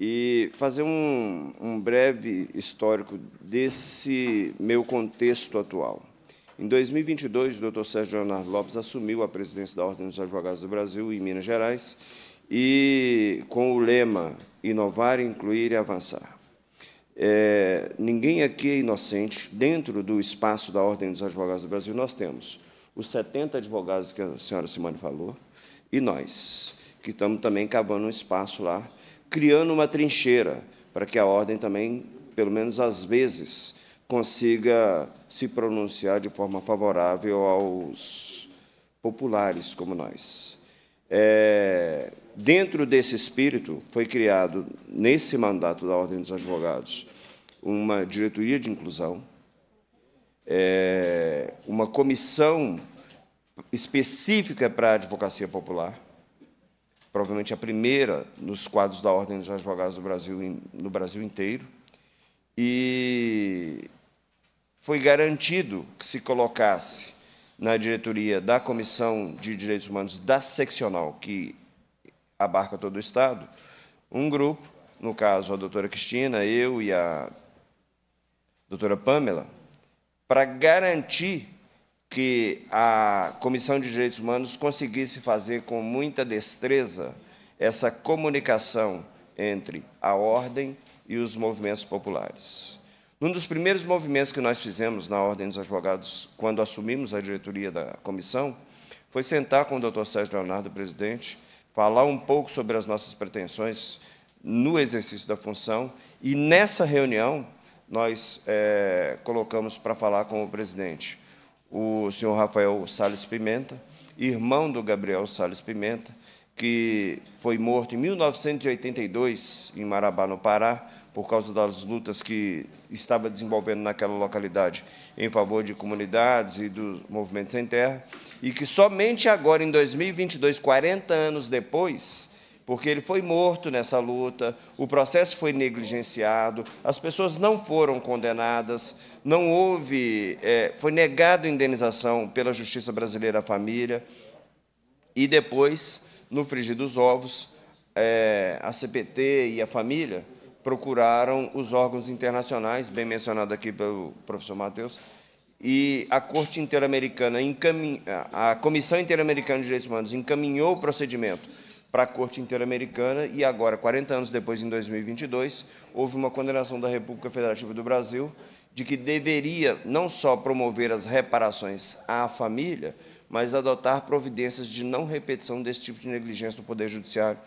e fazer um, um breve histórico desse meu contexto atual. Em 2022, o Dr. Sérgio Leonardo Lopes assumiu a presidência da Ordem dos Advogados do Brasil em Minas Gerais e com o lema inovar, incluir e avançar. É, ninguém aqui é inocente. Dentro do espaço da Ordem dos Advogados do Brasil, nós temos os 70 advogados que a senhora Simone falou e nós que estamos também cavando um espaço lá, criando uma trincheira para que a ordem também, pelo menos às vezes, consiga se pronunciar de forma favorável aos populares como nós. É, dentro desse espírito, foi criado, nesse mandato da Ordem dos Advogados, uma diretoria de inclusão, é, uma comissão específica para a advocacia popular, provavelmente a primeira nos quadros da Ordem dos Advogados do Brasil, no Brasil inteiro. E foi garantido que se colocasse na diretoria da Comissão de Direitos Humanos da seccional, que abarca todo o Estado, um grupo, no caso a doutora Cristina, eu e a doutora Pamela, para garantir que a Comissão de Direitos Humanos conseguisse fazer com muita destreza essa comunicação entre a ordem e os movimentos populares. Um dos primeiros movimentos que nós fizemos na Ordem dos Advogados, quando assumimos a diretoria da comissão, foi sentar com o Dr. Sérgio Leonardo, presidente, falar um pouco sobre as nossas pretensões no exercício da função, e nessa reunião nós é, colocamos para falar com o presidente o senhor Rafael Sales Pimenta, irmão do Gabriel Sales Pimenta, que foi morto em 1982 em Marabá, no Pará, por causa das lutas que estava desenvolvendo naquela localidade em favor de comunidades e do movimento sem terra, e que somente agora, em 2022, 40 anos depois, porque ele foi morto nessa luta, o processo foi negligenciado, as pessoas não foram condenadas, não houve, é, foi negado indenização pela Justiça Brasileira à família, e depois, no frigir dos ovos, é, a CPT e a família procuraram os órgãos internacionais, bem mencionado aqui pelo professor Matheus, e a Corte Interamericana, a Comissão Interamericana de Direitos Humanos encaminhou o procedimento para a Corte Interamericana e agora, 40 anos depois, em 2022, houve uma condenação da República Federativa do Brasil de que deveria não só promover as reparações à família, mas adotar providências de não repetição desse tipo de negligência do Poder Judiciário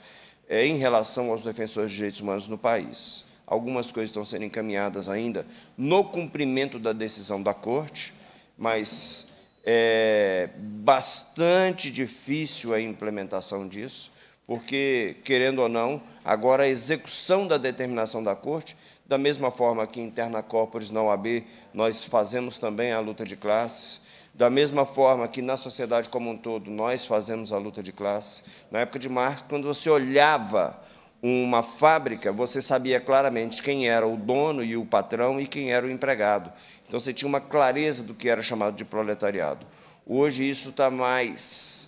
é, em relação aos defensores de direitos humanos no país. Algumas coisas estão sendo encaminhadas ainda no cumprimento da decisão da Corte, mas é bastante difícil a implementação disso, porque, querendo ou não, agora a execução da determinação da Corte da mesma forma que interna corporis não OAB, nós fazemos também a luta de classes. Da mesma forma que na sociedade como um todo nós fazemos a luta de classe. Na época de Marx, quando você olhava uma fábrica, você sabia claramente quem era o dono e o patrão e quem era o empregado. Então você tinha uma clareza do que era chamado de proletariado. Hoje isso está mais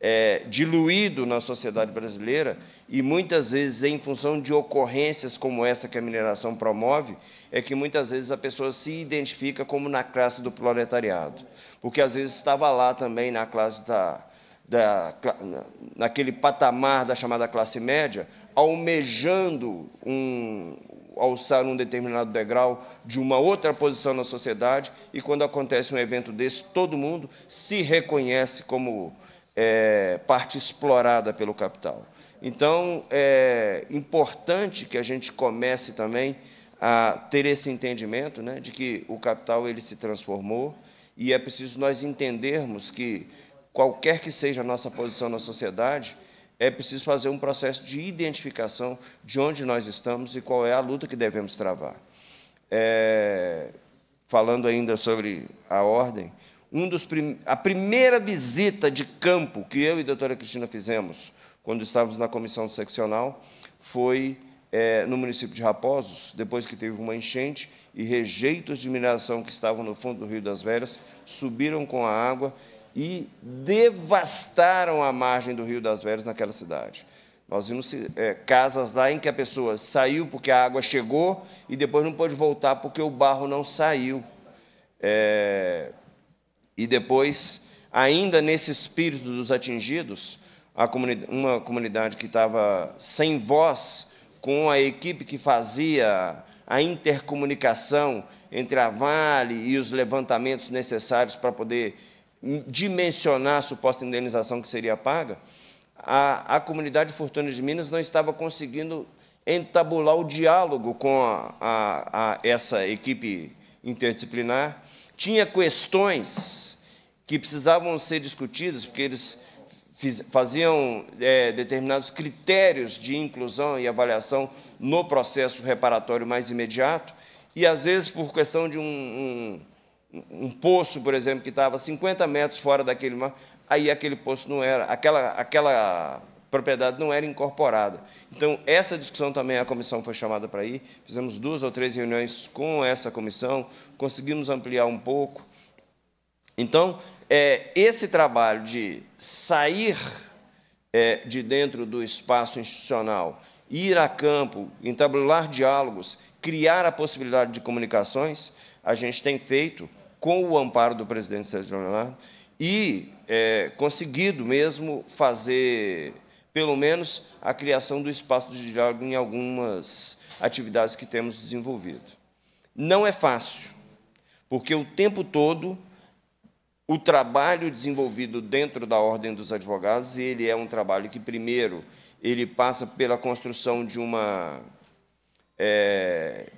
é, diluído na sociedade brasileira e muitas vezes em função de ocorrências como essa que a mineração promove, é que muitas vezes a pessoa se identifica como na classe do proletariado, porque às vezes estava lá também na classe da, da naquele patamar da chamada classe média, almejando um, alçar um determinado degrau de uma outra posição na sociedade e quando acontece um evento desse, todo mundo se reconhece como é, parte explorada pelo capital. Então, é importante que a gente comece também a ter esse entendimento né, de que o capital ele se transformou e é preciso nós entendermos que, qualquer que seja a nossa posição na sociedade, é preciso fazer um processo de identificação de onde nós estamos e qual é a luta que devemos travar. É, falando ainda sobre a ordem, um dos prim a primeira visita de campo que eu e a doutora Cristina fizemos quando estávamos na comissão seccional foi é, no município de Raposos, depois que teve uma enchente e rejeitos de mineração que estavam no fundo do Rio das Velhas subiram com a água e devastaram a margem do Rio das Velhas naquela cidade. Nós vimos é, casas lá em que a pessoa saiu porque a água chegou e depois não pôde voltar porque o barro não saiu. É, e depois, ainda nesse espírito dos atingidos, comunidade, uma comunidade que estava sem voz, com a equipe que fazia a intercomunicação entre a Vale e os levantamentos necessários para poder dimensionar a suposta indenização que seria paga, a, a comunidade Fortuna de Minas não estava conseguindo entabular o diálogo com a, a, essa equipe interdisciplinar tinha questões que precisavam ser discutidas, porque eles faziam é, determinados critérios de inclusão e avaliação no processo reparatório mais imediato, e às vezes por questão de um, um, um poço, por exemplo, que estava 50 metros fora daquele mar, aí aquele poço não era, aquela, aquela propriedade não era incorporada. Então, essa discussão também a comissão foi chamada para ir, fizemos duas ou três reuniões com essa comissão, conseguimos ampliar um pouco. Então, é, esse trabalho de sair é, de dentro do espaço institucional, ir a campo, entabular diálogos, criar a possibilidade de comunicações, a gente tem feito com o amparo do presidente Sérgio Leonardo e é, conseguido mesmo fazer pelo menos a criação do espaço de diálogo em algumas atividades que temos desenvolvido. Não é fácil, porque o tempo todo o trabalho desenvolvido dentro da Ordem dos Advogados, ele é um trabalho que, primeiro, ele passa pela construção de uma, é,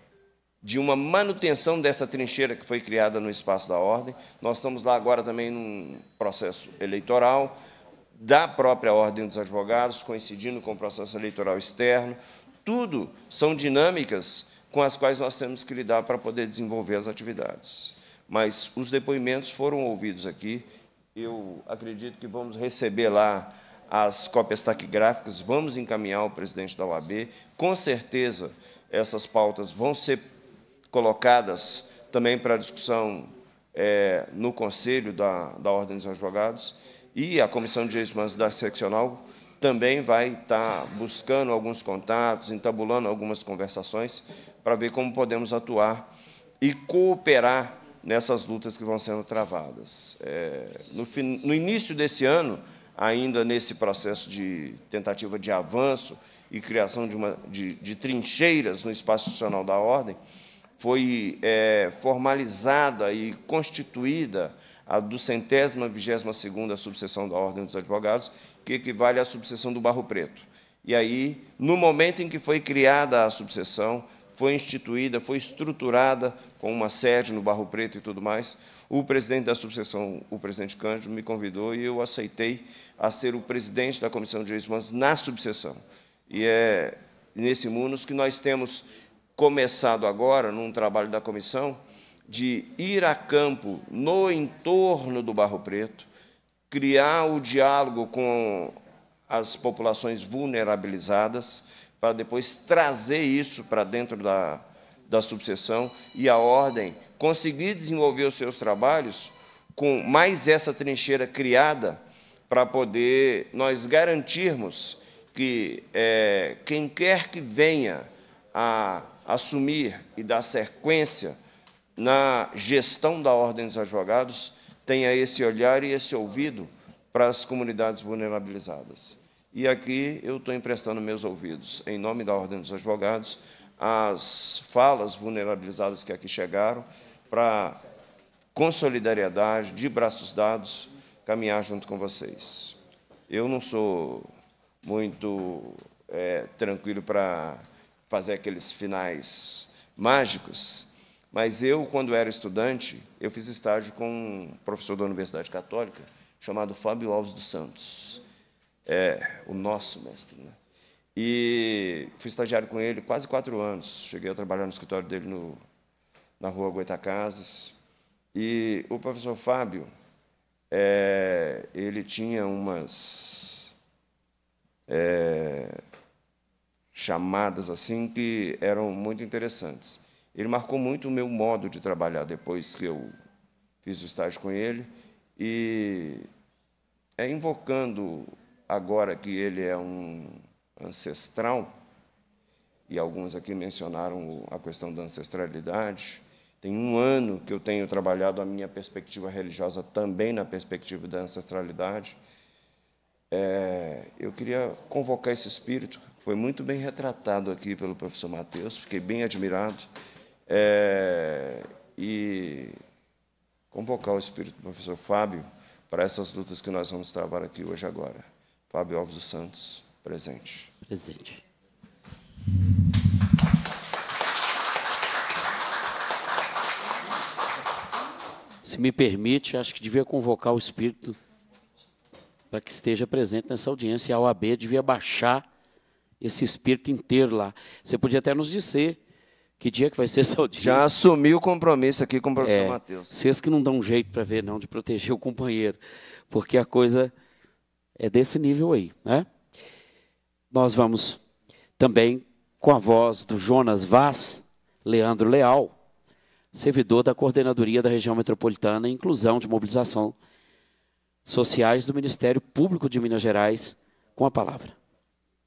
de uma manutenção dessa trincheira que foi criada no espaço da Ordem. Nós estamos lá agora também num processo eleitoral, da própria Ordem dos Advogados, coincidindo com o processo eleitoral externo. Tudo são dinâmicas com as quais nós temos que lidar para poder desenvolver as atividades. Mas os depoimentos foram ouvidos aqui. Eu acredito que vamos receber lá as cópias taquigráficas, vamos encaminhar ao presidente da OAB. Com certeza, essas pautas vão ser colocadas também para discussão é, no Conselho da, da Ordem dos Advogados. E a Comissão de Direitos Humanos da Seccional também vai estar tá buscando alguns contatos, entabulando algumas conversações, para ver como podemos atuar e cooperar nessas lutas que vão sendo travadas. É, no, fin, no início desse ano, ainda nesse processo de tentativa de avanço e criação de, uma, de, de trincheiras no espaço institucional da ordem, foi é, formalizada e constituída a do centésima vigésima segunda subseção da Ordem dos Advogados, que equivale à subseção do Barro Preto. E aí, no momento em que foi criada a subseção, foi instituída, foi estruturada com uma sede no Barro Preto e tudo mais, o presidente da subseção, o presidente Cândido, me convidou e eu aceitei a ser o presidente da Comissão de Direitos Humanos na subseção. E é nesse Munos que nós temos começado agora, num trabalho da comissão, de ir a campo no entorno do Barro Preto, criar o diálogo com as populações vulnerabilizadas, para depois trazer isso para dentro da, da subseção e a ordem conseguir desenvolver os seus trabalhos com mais essa trincheira criada para poder nós garantirmos que é, quem quer que venha a assumir e dar sequência na gestão da ordem dos advogados, tenha esse olhar e esse ouvido para as comunidades vulnerabilizadas. E aqui eu estou emprestando meus ouvidos, em nome da Ordem dos Advogados, às falas vulnerabilizadas que aqui chegaram, para, com solidariedade, de braços dados, caminhar junto com vocês. Eu não sou muito é, tranquilo para fazer aqueles finais mágicos, mas eu, quando era estudante, eu fiz estágio com um professor da Universidade Católica chamado Fábio Alves dos Santos. É, o nosso mestre, né? E fui estagiário com ele quase quatro anos. Cheguei a trabalhar no escritório dele no, na rua Goitacazes. E o professor Fábio, é, ele tinha umas é, chamadas assim que eram muito interessantes. Ele marcou muito o meu modo de trabalhar depois que eu fiz o estágio com ele. E é invocando agora que ele é um ancestral, e alguns aqui mencionaram a questão da ancestralidade. Tem um ano que eu tenho trabalhado a minha perspectiva religiosa também na perspectiva da ancestralidade. É, eu queria convocar esse espírito, foi muito bem retratado aqui pelo professor Matheus, fiquei bem admirado é, e convocar o espírito do professor Fábio para essas lutas que nós vamos travar aqui hoje agora. Fábio Alves dos Santos, presente. Presente. Se me permite, acho que devia convocar o espírito para que esteja presente nessa audiência. E a OAB devia baixar esse espírito inteiro lá. Você podia até nos dizer que dia que vai ser saudável? Já assumiu o compromisso aqui com o professor é, Matheus. Vocês que não dão jeito para ver, não, de proteger o companheiro, porque a coisa é desse nível aí. Né? Nós vamos também com a voz do Jonas Vaz, Leandro Leal, servidor da Coordenadoria da Região Metropolitana e Inclusão de Mobilização Sociais do Ministério Público de Minas Gerais, com a palavra.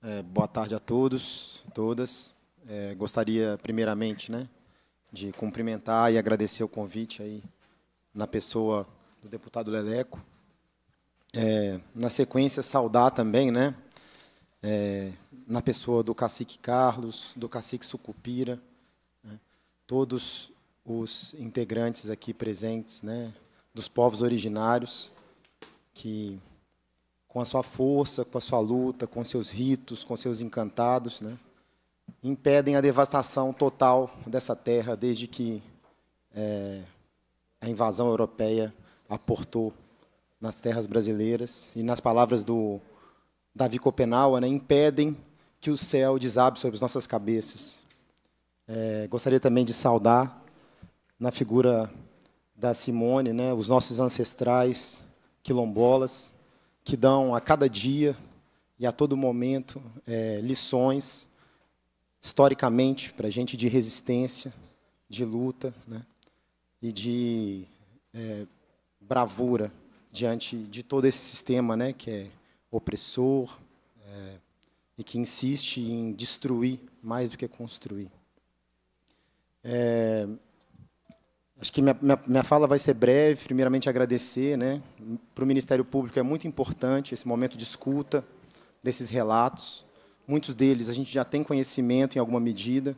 É, boa tarde a todos, todas. É, gostaria, primeiramente, né, de cumprimentar e agradecer o convite aí na pessoa do deputado Leleco. É, na sequência, saudar também, né, é, na pessoa do cacique Carlos, do cacique Sucupira, né, todos os integrantes aqui presentes, né, dos povos originários, que com a sua força, com a sua luta, com seus ritos, com seus encantados, né, impedem a devastação total dessa terra desde que é, a invasão europeia aportou nas terras brasileiras e nas palavras do Davi Copenaua, né, impedem que o céu desabe sobre as nossas cabeças. É, gostaria também de saudar na figura da Simone, né, os nossos ancestrais quilombolas que dão a cada dia e a todo momento é, lições historicamente para a gente de resistência, de luta né? e de é, bravura diante de todo esse sistema né? que é opressor é, e que insiste em destruir mais do que construir. É, acho que minha, minha, minha, fala vai ser breve. Primeiramente, agradecer né? para o Ministério Público. É muito importante esse momento de escuta desses relatos. Muitos deles a gente já tem conhecimento em alguma medida,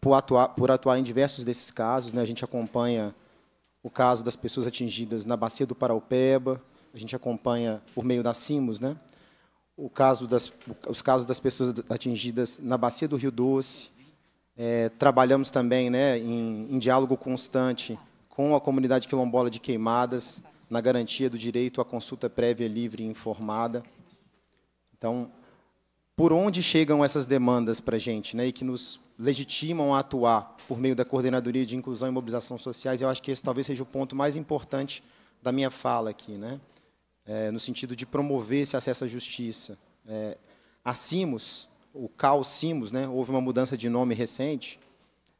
por atuar, por atuar em diversos desses casos. Né? A gente acompanha o caso das pessoas atingidas na bacia do Paraupeba, a gente acompanha por meio da CIMOS, né? o caso das, os casos das pessoas atingidas na bacia do Rio Doce. É, trabalhamos também né, em, em diálogo constante com a comunidade quilombola de Queimadas, na garantia do direito à consulta prévia, livre e informada. Então, por onde chegam essas demandas para a gente né, e que nos legitimam a atuar por meio da Coordenadoria de Inclusão e Mobilização Sociais, eu acho que esse talvez seja o ponto mais importante da minha fala aqui, né? É, no sentido de promover esse acesso à justiça. É, a CIMOS, o CAL CIMOS, né, houve uma mudança de nome recente,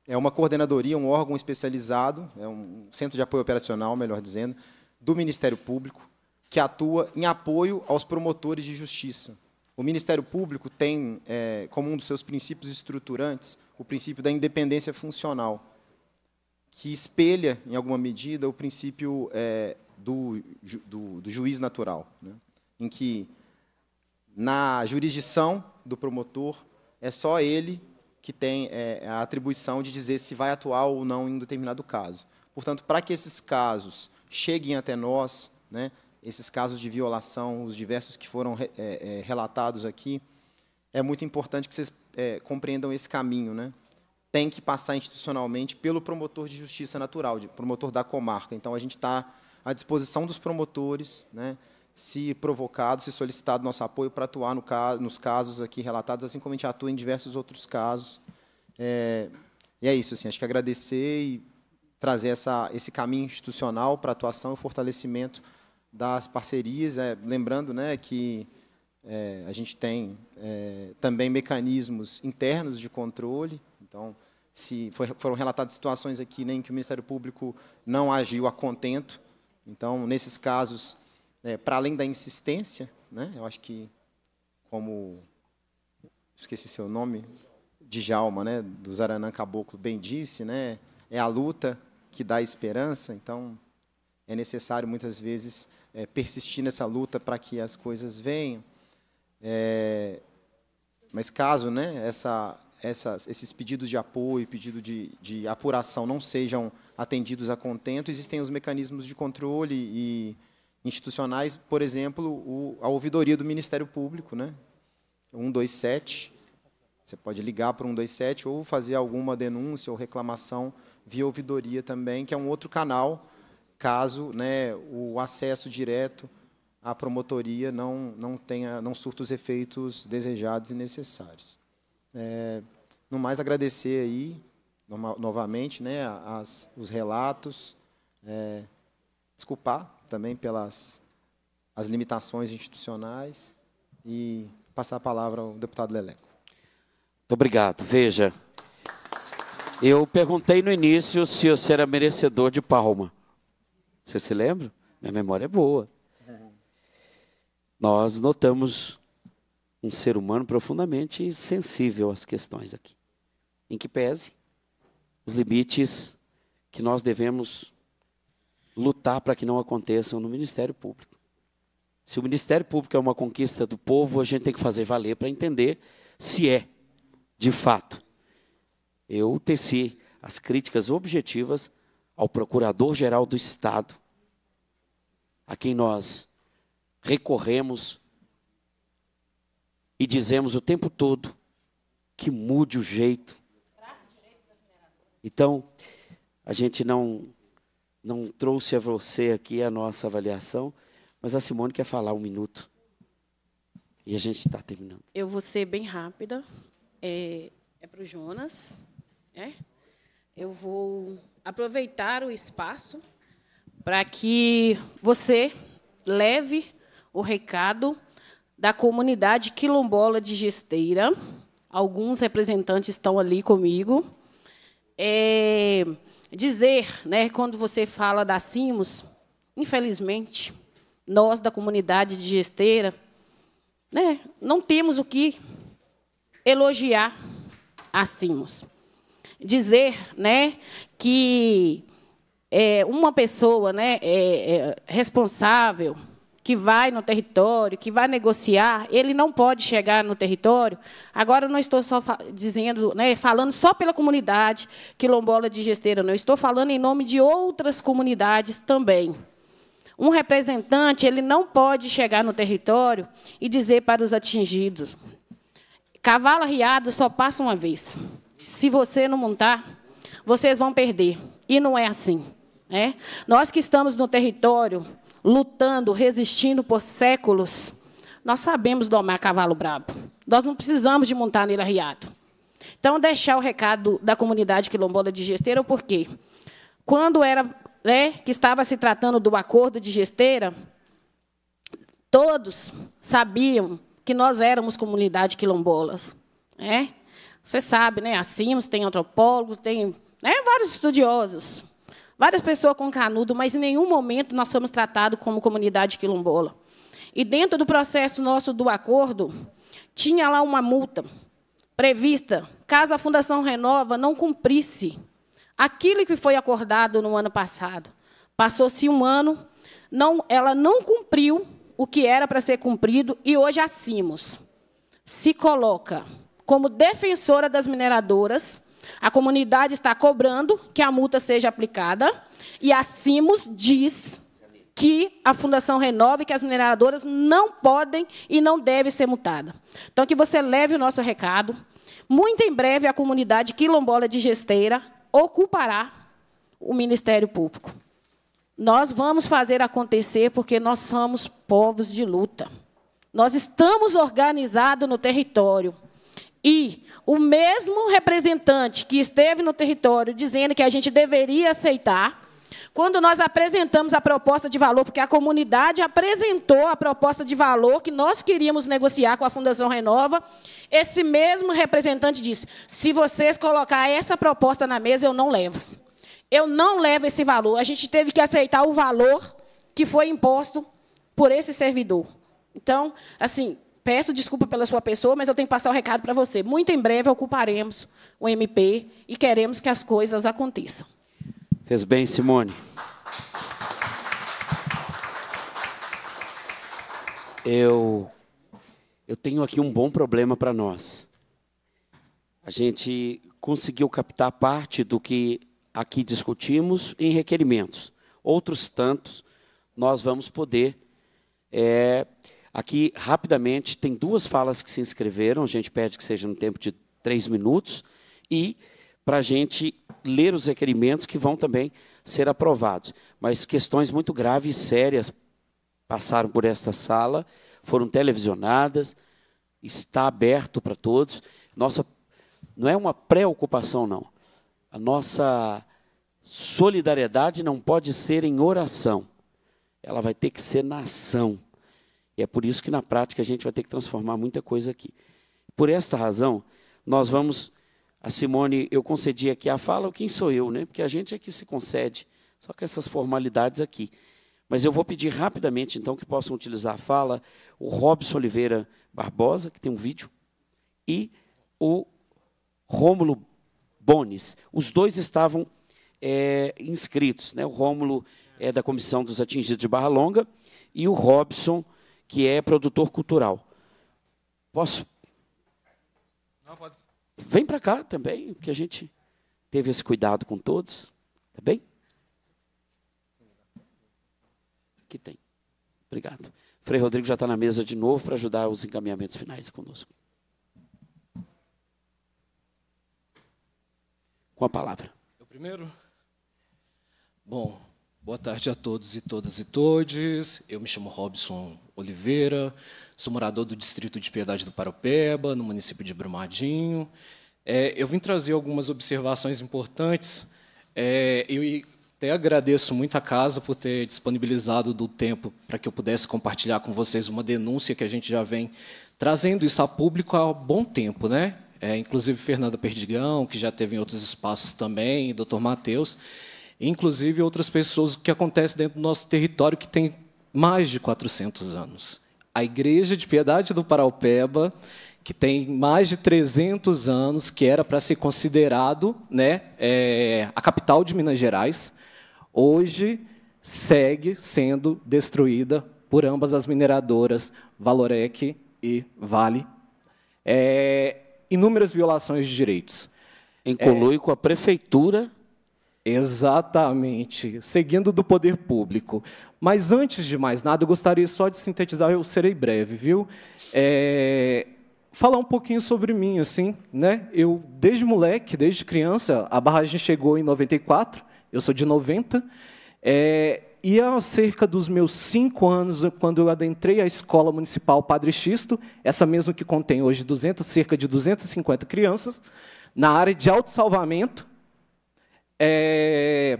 é uma coordenadoria, um órgão especializado, é um centro de apoio operacional, melhor dizendo, do Ministério Público, que atua em apoio aos promotores de justiça. O Ministério Público tem é, como um dos seus princípios estruturantes o princípio da independência funcional, que espelha, em alguma medida, o princípio é, do, ju, do, do, juiz natural, né? em que, na jurisdição do promotor, é só ele que tem é, a atribuição de dizer se vai atuar ou não em um determinado caso. Portanto, para que esses casos cheguem até nós, né, esses casos de violação, os diversos que foram é, é, relatados aqui, é muito importante que vocês é, compreendam esse caminho. Né? Tem que passar institucionalmente pelo promotor de justiça natural, de, promotor da comarca. Então, a gente está à disposição dos promotores, né? se provocado, se solicitado nosso apoio para atuar no caso, nos casos aqui relatados, assim como a gente atua em diversos outros casos. É, e é isso, assim, acho que agradecer e trazer essa, esse caminho institucional para atuação e fortalecimento das parcerias, é, lembrando né, que é, a gente tem é, também mecanismos internos de controle. Então, se foram relatadas situações aqui né, em que o Ministério Público não agiu a contento. Então, nesses casos, é, para além da insistência, né, eu acho que, como esqueci seu nome, Jalma, né, do Zaranã Caboclo, bem disse, né, é a luta que dá esperança. Então, é necessário muitas vezes é, persistir nessa luta para que as coisas venham. É, mas caso né, essa, esses pedidos de apoio, pedido de, de, apuração não sejam atendidos a contento, existem os mecanismos de controle e institucionais, por exemplo, o, a ouvidoria do Ministério Público, né? 127. Você pode ligar para o 127 ou fazer alguma denúncia ou reclamação via ouvidoria também, que é um outro canal caso né, o acesso direto à promotoria não, não, tenha, não surta os efeitos desejados e necessários. É, no mais, agradecer aí, no, novamente, né, as, os relatos, é, desculpar também pelas as limitações institucionais e passar a palavra ao deputado Leleco. Muito obrigado. Veja, eu perguntei no início se você era merecedor de palma. Você se lembra? Minha memória é boa. Nós notamos um ser humano profundamente sensível às questões aqui. Em que pese os limites que nós devemos lutar para que não aconteçam no Ministério Público. Se o Ministério Público é uma conquista do povo, a gente tem que fazer valer para entender se é, de fato. Eu teci as críticas objetivas ao Procurador-Geral do Estado, a quem nós recorremos e dizemos o tempo todo que mude o jeito. Então, a gente não não trouxe a você aqui a nossa avaliação, mas a Simone quer falar um minuto. E a gente está terminando. Eu vou ser bem rápida. É, é para o Jonas. É? Eu vou aproveitar o espaço para que você leve o recado da comunidade quilombola de Gesteira. Alguns representantes estão ali comigo. É, dizer, né, quando você fala da CIMOS, infelizmente, nós da comunidade de Gesteira né, não temos o que elogiar a CIMOS dizer né, que é, uma pessoa né, é, é, responsável que vai no território, que vai negociar, ele não pode chegar no território. Agora não estou só dizendo, né, falando só pela comunidade quilombola de Gesteira, não estou falando em nome de outras comunidades também. Um representante, ele não pode chegar no território e dizer para os atingidos: cavalo arriado só passa uma vez se você não montar, vocês vão perder. E não é assim. Né? Nós que estamos no território, lutando, resistindo por séculos, nós sabemos domar cavalo brabo. Nós não precisamos de montar nele arriado. Então, deixar o recado da comunidade quilombola de Gesteira, por quê? Quando era né, que estava se tratando do acordo de Gesteira, todos sabiam que nós éramos comunidade quilombolas. Né? Você sabe, né? Acimos, tem antropólogos, tem né? vários estudiosos, várias pessoas com canudo, mas em nenhum momento nós somos tratados como comunidade quilombola. E dentro do processo nosso do acordo, tinha lá uma multa prevista caso a Fundação Renova não cumprisse aquilo que foi acordado no ano passado. Passou-se um ano, não, ela não cumpriu o que era para ser cumprido e hoje a Cimos se coloca como defensora das mineradoras, a comunidade está cobrando que a multa seja aplicada e a CIMOS diz que a Fundação renove que as mineradoras não podem e não devem ser multadas. Então, que você leve o nosso recado. Muito em breve, a comunidade quilombola de Gesteira ocupará o Ministério Público. Nós vamos fazer acontecer porque nós somos povos de luta. Nós estamos organizados no território. E o mesmo representante que esteve no território dizendo que a gente deveria aceitar, quando nós apresentamos a proposta de valor, porque a comunidade apresentou a proposta de valor que nós queríamos negociar com a Fundação Renova, esse mesmo representante disse: se vocês colocar essa proposta na mesa, eu não levo. Eu não levo esse valor. A gente teve que aceitar o valor que foi imposto por esse servidor. Então, assim, Peço desculpa pela sua pessoa, mas eu tenho que passar o um recado para você. Muito em breve ocuparemos o MP e queremos que as coisas aconteçam. Fez bem, Simone. Eu, eu tenho aqui um bom problema para nós. A gente conseguiu captar parte do que aqui discutimos em requerimentos. Outros tantos nós vamos poder é, Aqui, rapidamente, tem duas falas que se inscreveram, a gente pede que seja no tempo de três minutos, e para a gente ler os requerimentos que vão também ser aprovados. Mas questões muito graves e sérias passaram por esta sala, foram televisionadas, está aberto para todos. Nossa, não é uma preocupação, não. A nossa solidariedade não pode ser em oração, ela vai ter que ser na ação. E é por isso que na prática a gente vai ter que transformar muita coisa aqui. Por esta razão, nós vamos. A Simone, eu concedi aqui a fala, quem sou eu, né? Porque a gente é que se concede, só que essas formalidades aqui. Mas eu vou pedir rapidamente, então, que possam utilizar a fala o Robson Oliveira Barbosa, que tem um vídeo, e o Rômulo Bones. Os dois estavam é, inscritos. Né? O Rômulo é da Comissão dos Atingidos de Barra Longa e o Robson que é produtor cultural. Posso? Não, pode. Vem para cá também, porque a gente teve esse cuidado com todos. Tá bem? Aqui tem. Obrigado. Frei Rodrigo já está na mesa de novo para ajudar os encaminhamentos finais conosco. Com a palavra. Eu primeiro? Bom, Boa tarde a todos e todas e todes. Eu me chamo Robson Oliveira, sou morador do distrito de Piedade do Paropeba, no município de Brumadinho. É, eu vim trazer algumas observações importantes. É, eu até agradeço muito a casa por ter disponibilizado do tempo para que eu pudesse compartilhar com vocês uma denúncia que a gente já vem trazendo isso a público há bom tempo, né? É, inclusive Fernanda Perdigão, que já teve em outros espaços também, e Dr. Matheus inclusive outras pessoas, o que acontece dentro do nosso território que tem mais de 400 anos. A Igreja de Piedade do Paraupeba, que tem mais de 300 anos, que era para ser considerado né, é, a capital de Minas Gerais, hoje segue sendo destruída por ambas as mineradoras Valorec e Vale. É, inúmeras violações de direitos. Em é, com a prefeitura Exatamente, seguindo do poder público. Mas antes de mais nada, eu gostaria só de sintetizar, eu serei breve, viu? É, falar um pouquinho sobre mim, assim, né? Eu, desde moleque, desde criança, a barragem chegou em 94, eu sou de 90, é, e há cerca dos meus cinco anos, quando eu adentrei a Escola Municipal Padre Xisto, essa mesma que contém hoje 200, cerca de 250 crianças, na área de autossalvamento, é,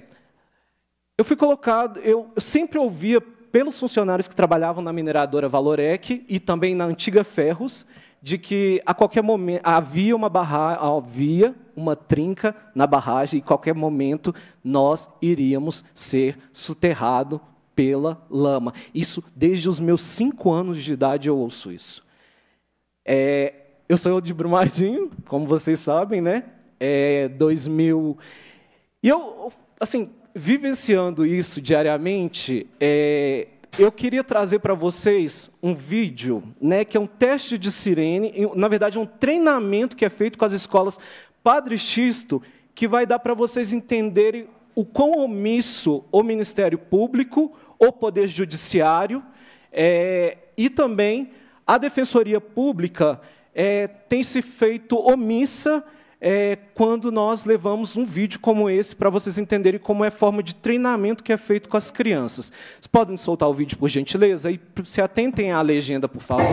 eu fui colocado, eu sempre ouvia pelos funcionários que trabalhavam na mineradora Valorec e também na antiga Ferros, de que a qualquer momento havia uma barra, havia uma trinca na barragem e qualquer momento nós iríamos ser soterrado pela lama. Isso desde os meus cinco anos de idade eu ouço isso. É, eu sou de Brumadinho, como vocês sabem, né? É, 2000 e eu, assim, vivenciando isso diariamente, é, eu queria trazer para vocês um vídeo, né, que é um teste de sirene, na verdade, é um treinamento que é feito com as escolas Padre Xisto, que vai dar para vocês entenderem o quão omisso o Ministério Público, o Poder Judiciário é, e também a Defensoria Pública é, tem se feito omissa é, quando nós levamos um vídeo como esse para vocês entenderem como é a forma de treinamento que é feito com as crianças. Vocês podem soltar o vídeo, por gentileza, e se atentem à legenda, por favor.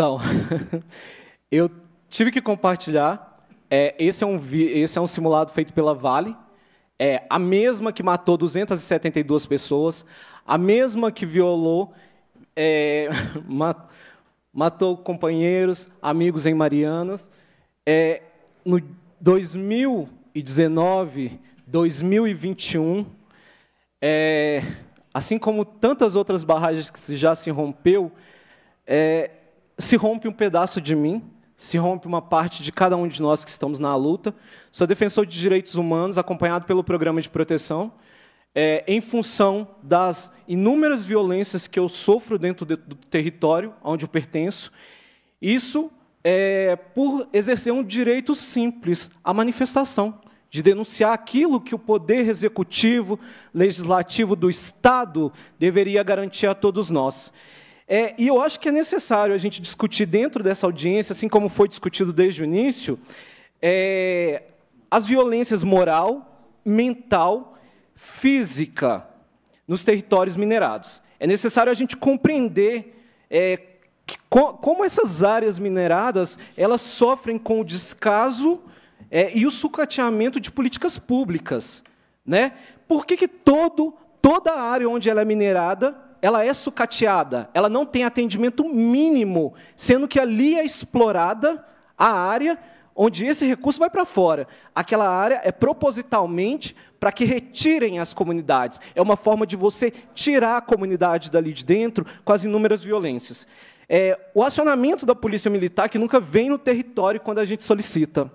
Então, eu tive que compartilhar. É, esse, é um esse é um simulado feito pela Vale, é a mesma que matou 272 pessoas, a mesma que violou, é, matou companheiros, amigos em Marianas. É, no 2019, 2021, é, assim como tantas outras barragens que já se rompeu, é, se rompe um pedaço de mim, se rompe uma parte de cada um de nós que estamos na luta. Sou defensor de direitos humanos, acompanhado pelo programa de proteção, é, em função das inúmeras violências que eu sofro dentro de, do território onde eu pertenço. Isso é por exercer um direito simples à manifestação, de denunciar aquilo que o poder executivo, legislativo do Estado deveria garantir a todos nós. É, e eu acho que é necessário a gente discutir dentro dessa audiência, assim como foi discutido desde o início, é, as violências moral, mental, física nos territórios minerados. É necessário a gente compreender é, que, co como essas áreas mineradas elas sofrem com o descaso é, e o sucateamento de políticas públicas. Né? Por que, que todo, toda a área onde ela é minerada ela é sucateada, ela não tem atendimento mínimo, sendo que ali é explorada a área onde esse recurso vai para fora. Aquela área é propositalmente para que retirem as comunidades. É uma forma de você tirar a comunidade dali de dentro com as inúmeras violências. É, o acionamento da polícia militar que nunca vem no território quando a gente solicita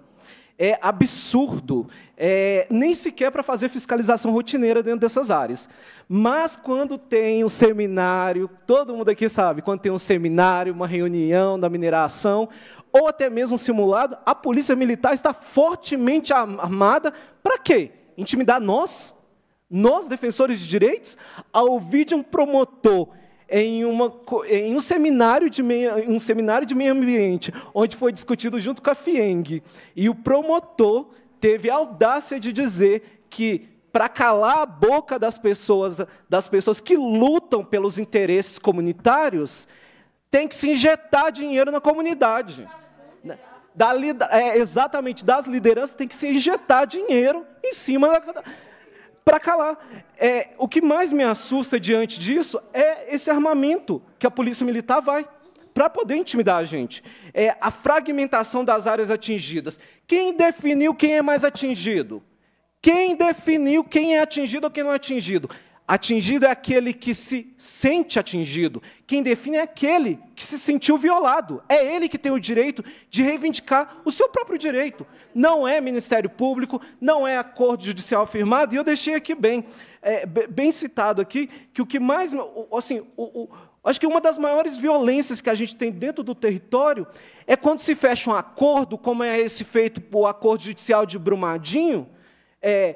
é absurdo, é, nem sequer para fazer fiscalização rotineira dentro dessas áreas. Mas quando tem um seminário, todo mundo aqui sabe, quando tem um seminário, uma reunião da mineração, ou até mesmo um simulado, a polícia militar está fortemente armada para quê? Intimidar nós, nós, defensores de direitos, a ouvir de um promotor em, uma, em um, seminário de meio, um seminário de meio ambiente, onde foi discutido junto com a FIENG. E o promotor teve a audácia de dizer que, para calar a boca das pessoas, das pessoas que lutam pelos interesses comunitários, tem que se injetar dinheiro na comunidade. Da, é, exatamente, das lideranças tem que se injetar dinheiro em cima da, para calar. É, o que mais me assusta diante disso é esse armamento que a polícia militar vai para poder intimidar a gente. É a fragmentação das áreas atingidas. Quem definiu quem é mais atingido? Quem definiu quem é atingido ou quem não é atingido? Atingido é aquele que se sente atingido. Quem define é aquele que se sentiu violado. É ele que tem o direito de reivindicar o seu próprio direito. Não é Ministério Público, não é acordo judicial firmado. E eu deixei aqui bem, é, bem citado aqui que o que mais, assim, o, o, acho que uma das maiores violências que a gente tem dentro do território é quando se fecha um acordo, como é esse feito o acordo judicial de Brumadinho. É,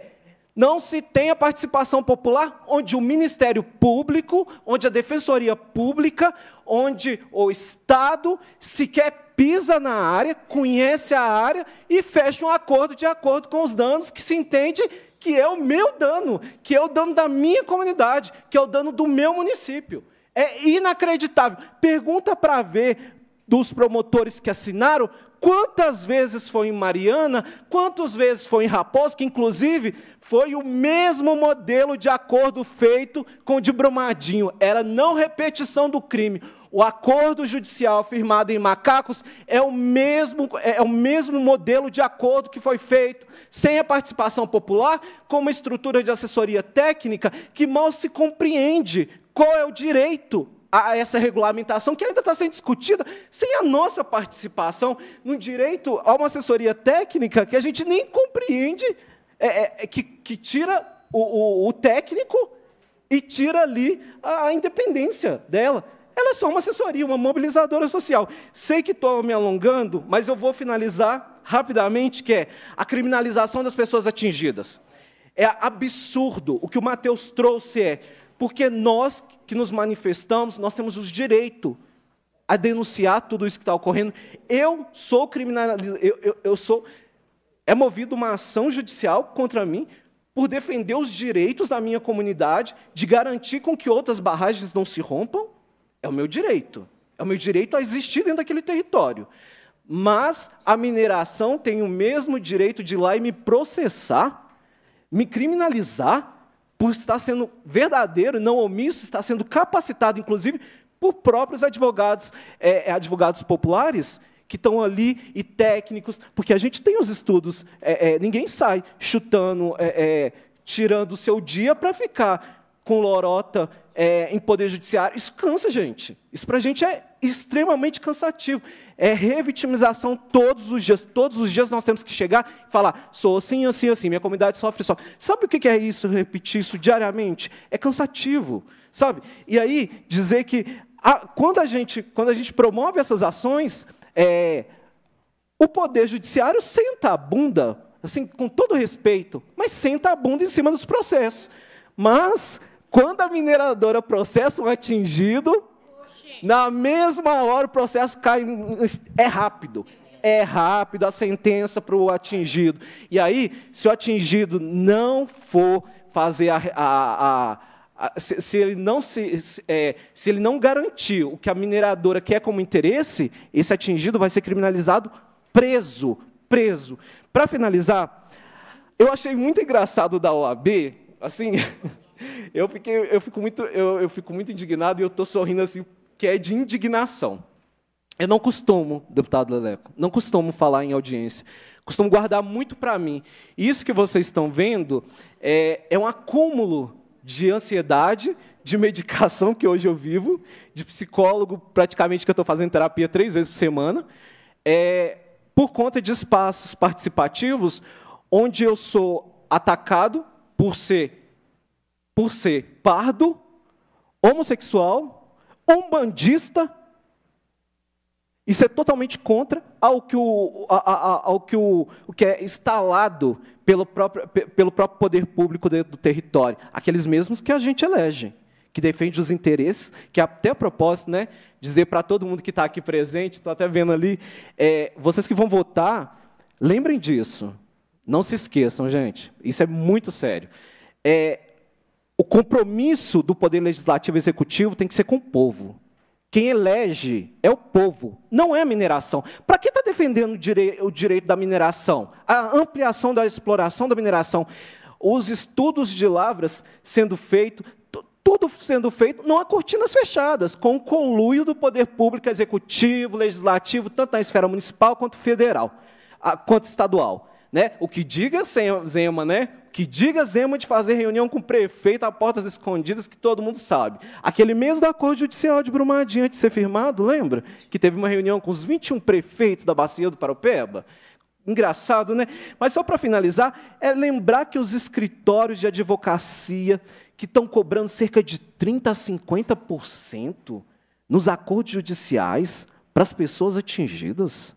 não se tenha participação popular onde o Ministério Público, onde a Defensoria Pública, onde o Estado sequer pisa na área, conhece a área e fecha um acordo de acordo com os danos que se entende que é o meu dano, que é o dano da minha comunidade, que é o dano do meu município. É inacreditável. Pergunta para ver dos promotores que assinaram, quantas vezes foi em Mariana, quantas vezes foi em Raposo, que inclusive foi o mesmo modelo de acordo feito com o de Brumadinho, era não repetição do crime. O acordo judicial firmado em Macacos é o mesmo é, é o mesmo modelo de acordo que foi feito, sem a participação popular, com uma estrutura de assessoria técnica que mal se compreende qual é o direito a essa regulamentação que ainda está sendo discutida, sem a nossa participação no direito a uma assessoria técnica que a gente nem compreende, é, é, é, que, que, tira o, o, o, técnico e tira ali a, a independência dela. Ela é só uma assessoria, uma mobilizadora social. Sei que estou me alongando, mas eu vou finalizar rapidamente, que é a criminalização das pessoas atingidas. É absurdo. O que o Matheus trouxe é porque nós que nos manifestamos, nós temos o direito a denunciar tudo isso que está ocorrendo. Eu sou criminalizado, eu, eu, eu sou. É movida uma ação judicial contra mim por defender os direitos da minha comunidade, de garantir com que outras barragens não se rompam. É o meu direito. É o meu direito a existir dentro daquele território. Mas a mineração tem o mesmo direito de ir lá e me processar, me criminalizar por estar sendo verdadeiro, não omisso, está sendo capacitado, inclusive, por próprios advogados, é, é, advogados populares que estão ali e técnicos, porque a gente tem os estudos, é, é, ninguém sai chutando, é, é, tirando o seu dia para ficar com lorota é, em poder judiciário. Isso cansa, gente. Isso para a gente é extremamente cansativo. É revitimização todos os dias. Todos os dias nós temos que chegar e falar: sou assim, assim, assim, minha comunidade sofre só. Sabe o que é isso, repetir isso diariamente? É cansativo, sabe? E aí, dizer que a, quando, a gente, quando a gente promove essas ações, é, o poder judiciário senta a bunda, assim, com todo respeito, mas senta a bunda em cima dos processos. Mas quando a mineradora processa um atingido, na mesma hora o processo cai, é rápido. É rápido a sentença para o atingido. E aí, se o atingido não for fazer a, a, a se, se, ele não se, se, é, se, ele não garantir o que a mineradora quer como interesse, esse atingido vai ser criminalizado preso, preso. Para finalizar, eu achei muito engraçado da OAB, assim, Eu, fiquei, eu, fico muito, eu, eu fico muito indignado e eu estou sorrindo assim, que é de indignação. Eu não costumo, deputado Leleco, não costumo falar em audiência. Costumo guardar muito para mim. Isso que vocês estão vendo é, é um acúmulo de ansiedade, de medicação que hoje eu vivo, de psicólogo, praticamente que eu estou fazendo terapia três vezes por semana, é, por conta de espaços participativos onde eu sou atacado por ser por ser pardo, homossexual, umbandista e ser totalmente contra ao que, o, ao que, o, o que é instalado pelo próprio, pelo próprio poder público do território, aqueles mesmos que a gente elege que defende os interesses, que até a propósito, né, dizer para todo mundo que está aqui presente, estou até vendo ali, é, vocês que vão votar, lembrem disso. Não se esqueçam, gente. Isso é muito sério. É, o compromisso do poder legislativo e executivo tem que ser com o povo. Quem elege é o povo, não é a mineração. Para que está defendendo o, direi o direito da mineração? A ampliação da exploração da mineração, os estudos de lavras sendo feitos, tudo sendo feito, não há cortinas fechadas, com o conluio do poder público, executivo, legislativo, tanto na esfera municipal quanto federal, ah, quanto estadual. Né? O que diga Zema, né? O que diga Zema de fazer reunião com o prefeito a portas escondidas, que todo mundo sabe. Aquele mesmo acordo Judicial de Brumadinho, antes de ser firmado, lembra? Que teve uma reunião com os 21 prefeitos da Bacia do Paropeba. Engraçado, né? Mas só para finalizar, é lembrar que os escritórios de advocacia, que estão cobrando cerca de 30% a 50% nos acordos judiciais para as pessoas atingidas,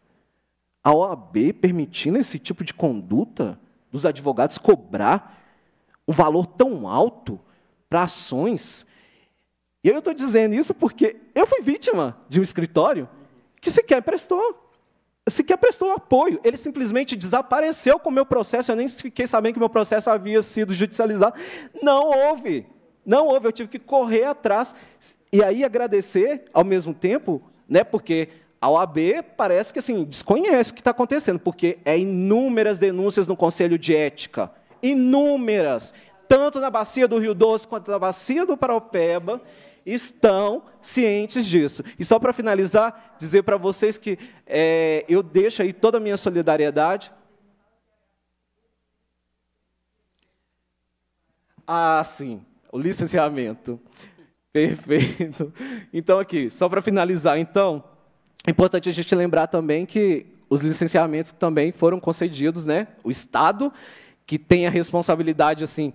a OAB permitindo esse tipo de conduta dos advogados cobrar um valor tão alto para ações. E eu estou dizendo isso porque eu fui vítima de um escritório que sequer prestou. Sequer prestou apoio. Ele simplesmente desapareceu com o meu processo. Eu nem fiquei sabendo que meu processo havia sido judicializado. Não houve. Não houve. Eu tive que correr atrás. E aí agradecer, ao mesmo tempo, né, porque a OAB parece que assim desconhece o que está acontecendo, porque é inúmeras denúncias no Conselho de Ética, inúmeras, tanto na bacia do Rio Doce quanto na bacia do Paraupeba, estão cientes disso. E só para finalizar, dizer para vocês que é, eu deixo aí toda a minha solidariedade. Ah, sim, o licenciamento. Perfeito. Então, aqui, só para finalizar, então, é importante a gente lembrar também que os licenciamentos também foram concedidos, né? O Estado, que tem a responsabilidade assim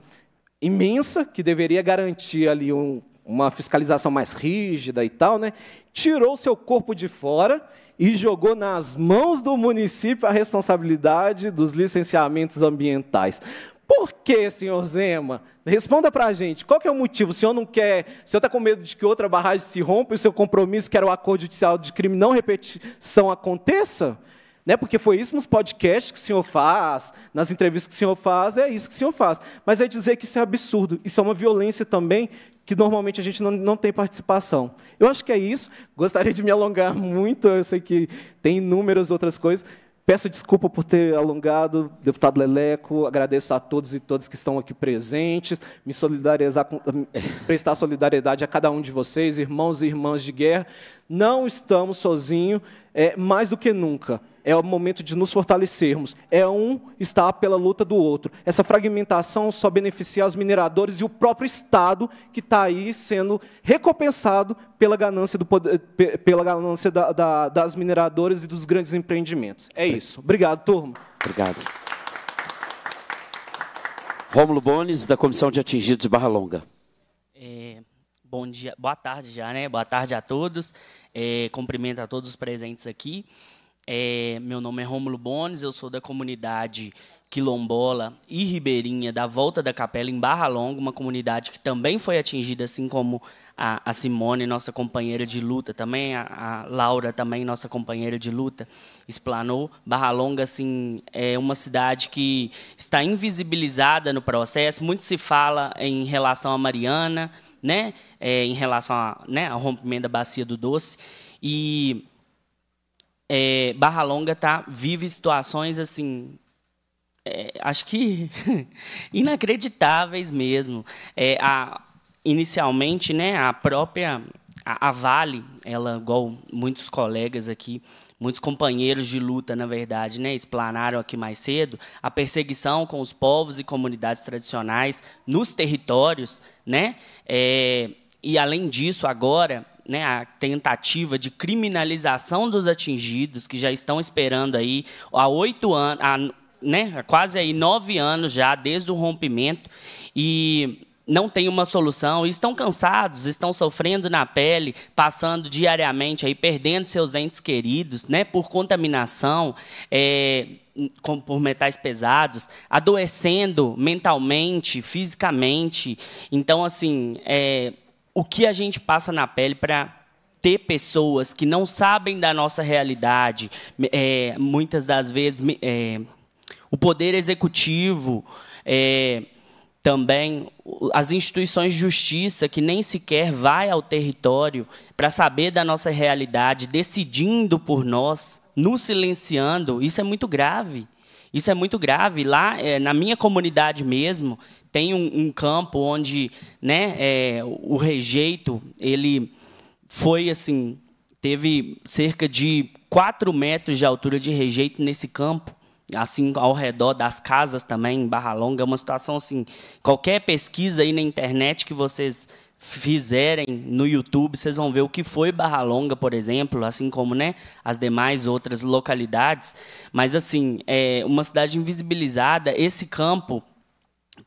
imensa, que deveria garantir ali um, uma fiscalização mais rígida e tal, né? Tirou seu corpo de fora e jogou nas mãos do município a responsabilidade dos licenciamentos ambientais. Por que, senhor Zema? Responda para a gente. Qual é o motivo? O senhor não quer, o senhor está com medo de que outra barragem se rompa e o seu compromisso, que era o acordo judicial de crime não repetição, aconteça? Né? Porque foi isso nos podcasts que o senhor faz, nas entrevistas que o senhor faz, é isso que o senhor faz. Mas é dizer que isso é absurdo, isso é uma violência também que normalmente a gente não, não tem participação. Eu acho que é isso. Gostaria de me alongar muito, eu sei que tem inúmeras outras coisas, Peço desculpa por ter alongado, deputado Leleco. Agradeço a todos e todas que estão aqui presentes. Me solidarizar com, prestar solidariedade a cada um de vocês, irmãos e irmãs de guerra. Não estamos sozinhos, é, mais do que nunca é o momento de nos fortalecermos. É um estar pela luta do outro. Essa fragmentação só beneficia os mineradores e o próprio Estado que está aí sendo recompensado pela ganância, do poder, pela ganância da, da, das mineradoras e dos grandes empreendimentos. É isso. Obrigado, turma. Obrigado. Rômulo Bones, da Comissão de Atingidos de Barra Longa. É, bom dia, boa tarde já, né? Boa tarde a todos. É, cumprimento a todos os presentes aqui. É, meu nome é Rômulo Bones, eu sou da comunidade quilombola e ribeirinha da Volta da Capela, em Barra Longa, uma comunidade que também foi atingida, assim como a, a Simone, nossa companheira de luta, também a, a, Laura, também nossa companheira de luta, explanou. Barra Longa, assim, é uma cidade que está invisibilizada no processo. Muito se fala em relação a Mariana, né? É, em relação a, né, ao rompimento da bacia do Doce. E é, Barra Longa tá, vive situações assim é, acho que inacreditáveis mesmo. É, a, inicialmente, né, a própria a, a, Vale, ela, igual muitos colegas aqui, muitos companheiros de luta, na verdade, né, explanaram aqui mais cedo, a perseguição com os povos e comunidades tradicionais nos territórios, né, é, e além disso, agora né, a tentativa de criminalização dos atingidos, que já estão esperando aí há oito anos, há, né, há quase aí nove anos já, desde o rompimento, e não tem uma solução, estão cansados, estão sofrendo na pele, passando diariamente aí, perdendo seus entes queridos, né, por contaminação, é, com, por metais pesados, adoecendo mentalmente, fisicamente. Então, assim, é, o que a gente passa na pele para ter pessoas que não sabem da nossa realidade, é, muitas das vezes é, o poder executivo, é, também as instituições de justiça que nem sequer vai ao território para saber da nossa realidade, decidindo por nós, nos silenciando, isso é muito grave. Isso é muito grave. Lá, é, na minha comunidade mesmo, tem um, um campo onde né, é, o rejeito ele foi assim teve cerca de 4 metros de altura de rejeito nesse campo assim ao redor das casas também em Barra Longa é uma situação assim qualquer pesquisa aí na internet que vocês fizerem no YouTube, vocês vão ver o que foi Barra Longa, por exemplo, assim como né, as demais outras localidades. Mas, assim, é uma cidade invisibilizada. Esse campo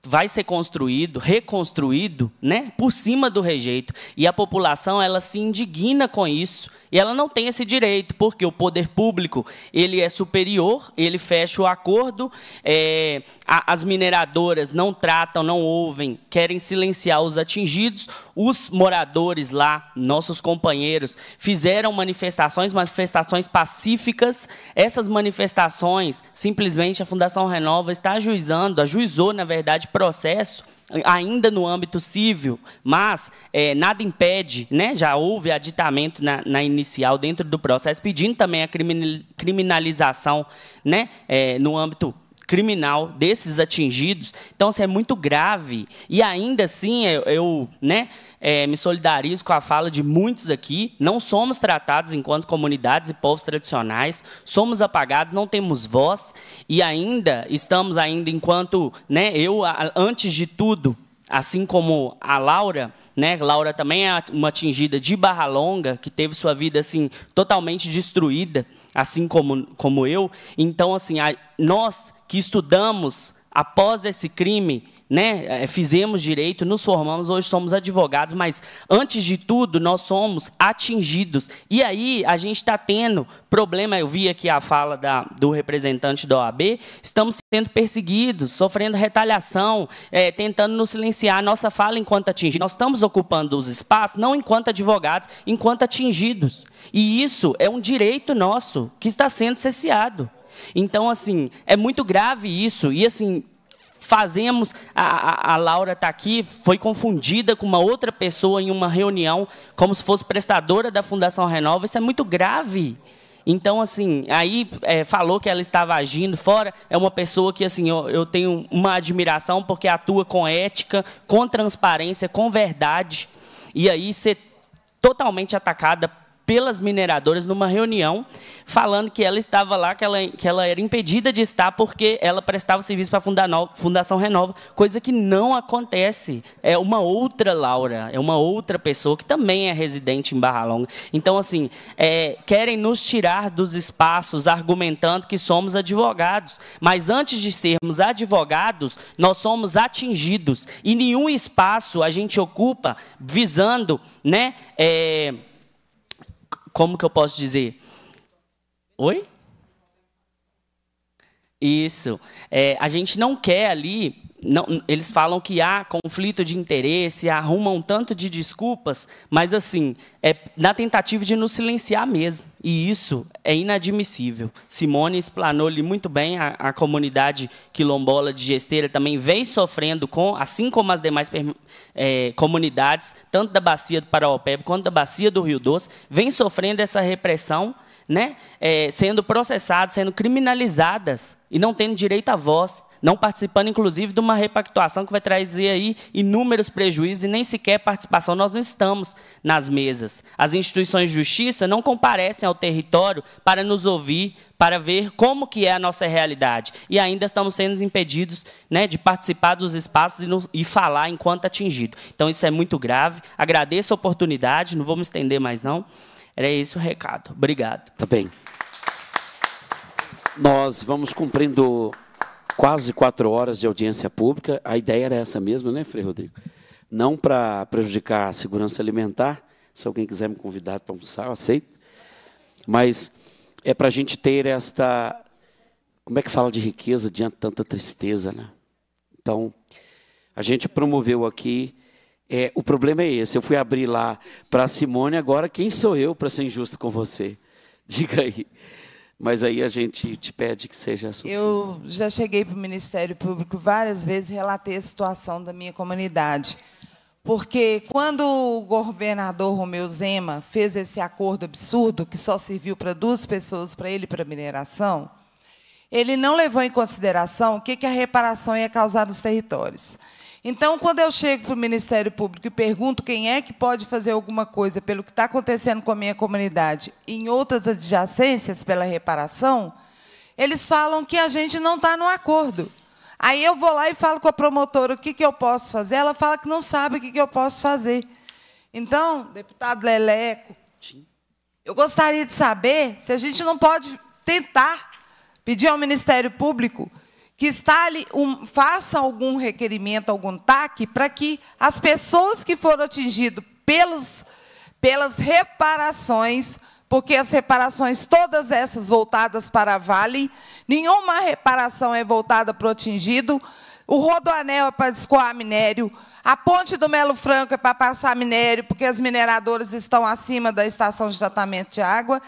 vai ser construído, reconstruído, né, por cima do rejeito. E a população ela se indigna com isso e ela não tem esse direito porque o poder público ele é superior, ele fecha o acordo, é, a, as mineradoras não tratam, não ouvem, querem silenciar os atingidos os moradores lá, nossos companheiros, fizeram manifestações, manifestações pacíficas. Essas manifestações, simplesmente a Fundação Renova está ajuizando, ajuizou, na verdade, processo ainda no âmbito civil, mas é, nada impede, né? já houve aditamento na, na, inicial dentro do processo, pedindo também a criminalização né? É, no âmbito criminal desses atingidos. Então, assim, é muito grave. E ainda assim, eu, é, eu né, é, me solidarizo com a fala de muitos aqui. Não somos tratados enquanto comunidades e povos tradicionais, somos apagados, não temos voz e ainda estamos ainda enquanto, né, eu antes de tudo assim como a Laura, né? Laura também é uma atingida de Barra Longa, que teve sua vida assim totalmente destruída, assim como como eu. Então, assim, a, nós que estudamos após esse crime, né, eh, fizemos direito, nos formamos, hoje somos advogados, mas antes de tudo nós somos atingidos. E aí a gente está tendo problema. Eu vi aqui a fala da, do representante da OAB. Estamos sendo perseguidos, sofrendo retaliação, é, tentando nos silenciar. A nossa fala enquanto atingidos. Nós estamos ocupando os espaços não enquanto advogados, enquanto atingidos. E isso é um direito nosso que está sendo cesseado. Então, assim, é muito grave isso. E, assim, fazemos. A, a Laura está aqui, foi confundida com uma outra pessoa em uma reunião, como se fosse prestadora da Fundação Renova. Isso é muito grave. Então, assim, aí é, falou que ela estava agindo fora. É uma pessoa que, assim, eu, eu tenho uma admiração porque atua com ética, com transparência, com verdade. E aí ser totalmente atacada pelas mineradoras numa reunião, falando que ela estava lá, que ela, que ela era impedida de estar porque ela prestava serviço para a Fundação Renova, coisa que não acontece. É uma outra Laura, é uma outra pessoa que também é residente em Barra Longa. Então, assim, é, querem nos tirar dos espaços argumentando que somos advogados, mas antes de sermos advogados, nós somos atingidos e nenhum espaço a gente ocupa visando, né? É, como que eu posso dizer? Oi? Isso. É, a gente não quer ali não, eles falam que há conflito de interesse, arrumam um tanto de desculpas, mas assim, é na tentativa de nos silenciar mesmo. E isso é inadmissível. Simone explanou-lhe muito bem, a, a, comunidade quilombola de Gesteira também vem sofrendo, com, assim como as demais é, comunidades, tanto da Bacia do Paraopeb quanto da Bacia do Rio Doce, vem sofrendo essa repressão, né? É, sendo processadas, sendo criminalizadas e não tendo direito à voz não participando, inclusive, de uma repactuação que vai trazer aí inúmeros prejuízos e nem sequer participação nós não estamos nas mesas. As instituições de justiça não comparecem ao território para nos ouvir, para ver como que é a nossa realidade. E ainda estamos sendo impedidos né, de participar dos espaços e, no, e falar enquanto atingido. Então, isso é muito grave. Agradeço a oportunidade, não vou me estender mais, não. Era esse o recado. Obrigado. Tá bem. Nós vamos cumprindo quase quatro horas de audiência pública. A ideia era essa mesmo, né, Frei Rodrigo? Não para prejudicar a segurança alimentar, se alguém quiser me convidar para almoçar, eu aceito. Mas é para a gente ter esta. Como é que fala de riqueza diante de tanta tristeza, né? Então, a gente promoveu aqui. É, o problema é esse. Eu fui abrir lá para a Simone, agora quem sou eu para ser injusto com você? Diga aí. Mas aí a gente te pede que seja sucinto. Eu já cheguei para o Ministério Público várias vezes, relatei a situação da minha comunidade. Porque quando o governador Romeu Zema fez esse acordo absurdo, que só serviu para duas pessoas, para ele e para a mineração, ele não levou em consideração o que, que a reparação ia causar nos territórios. Então, quando eu chego para o Ministério Público e pergunto quem é que pode fazer alguma coisa pelo que está acontecendo com a minha comunidade em outras adjacências pela reparação, eles falam que a gente não está no acordo. Aí eu vou lá e falo com a promotora o que, que eu posso fazer. Ela fala que não sabe o que, que eu posso fazer. Então, deputado Leleco, eu gostaria de saber se a gente não pode tentar pedir ao Ministério Público que está ali, um, faça algum requerimento, algum TAC, para que as pessoas que foram atingidas pelos, pelas reparações, porque as reparações, todas essas voltadas para a Vale, nenhuma reparação é voltada para o atingido, o rodoanel é para escoar minério, a ponte do Melo Franco é para passar minério, porque as mineradoras estão acima da estação de tratamento de água,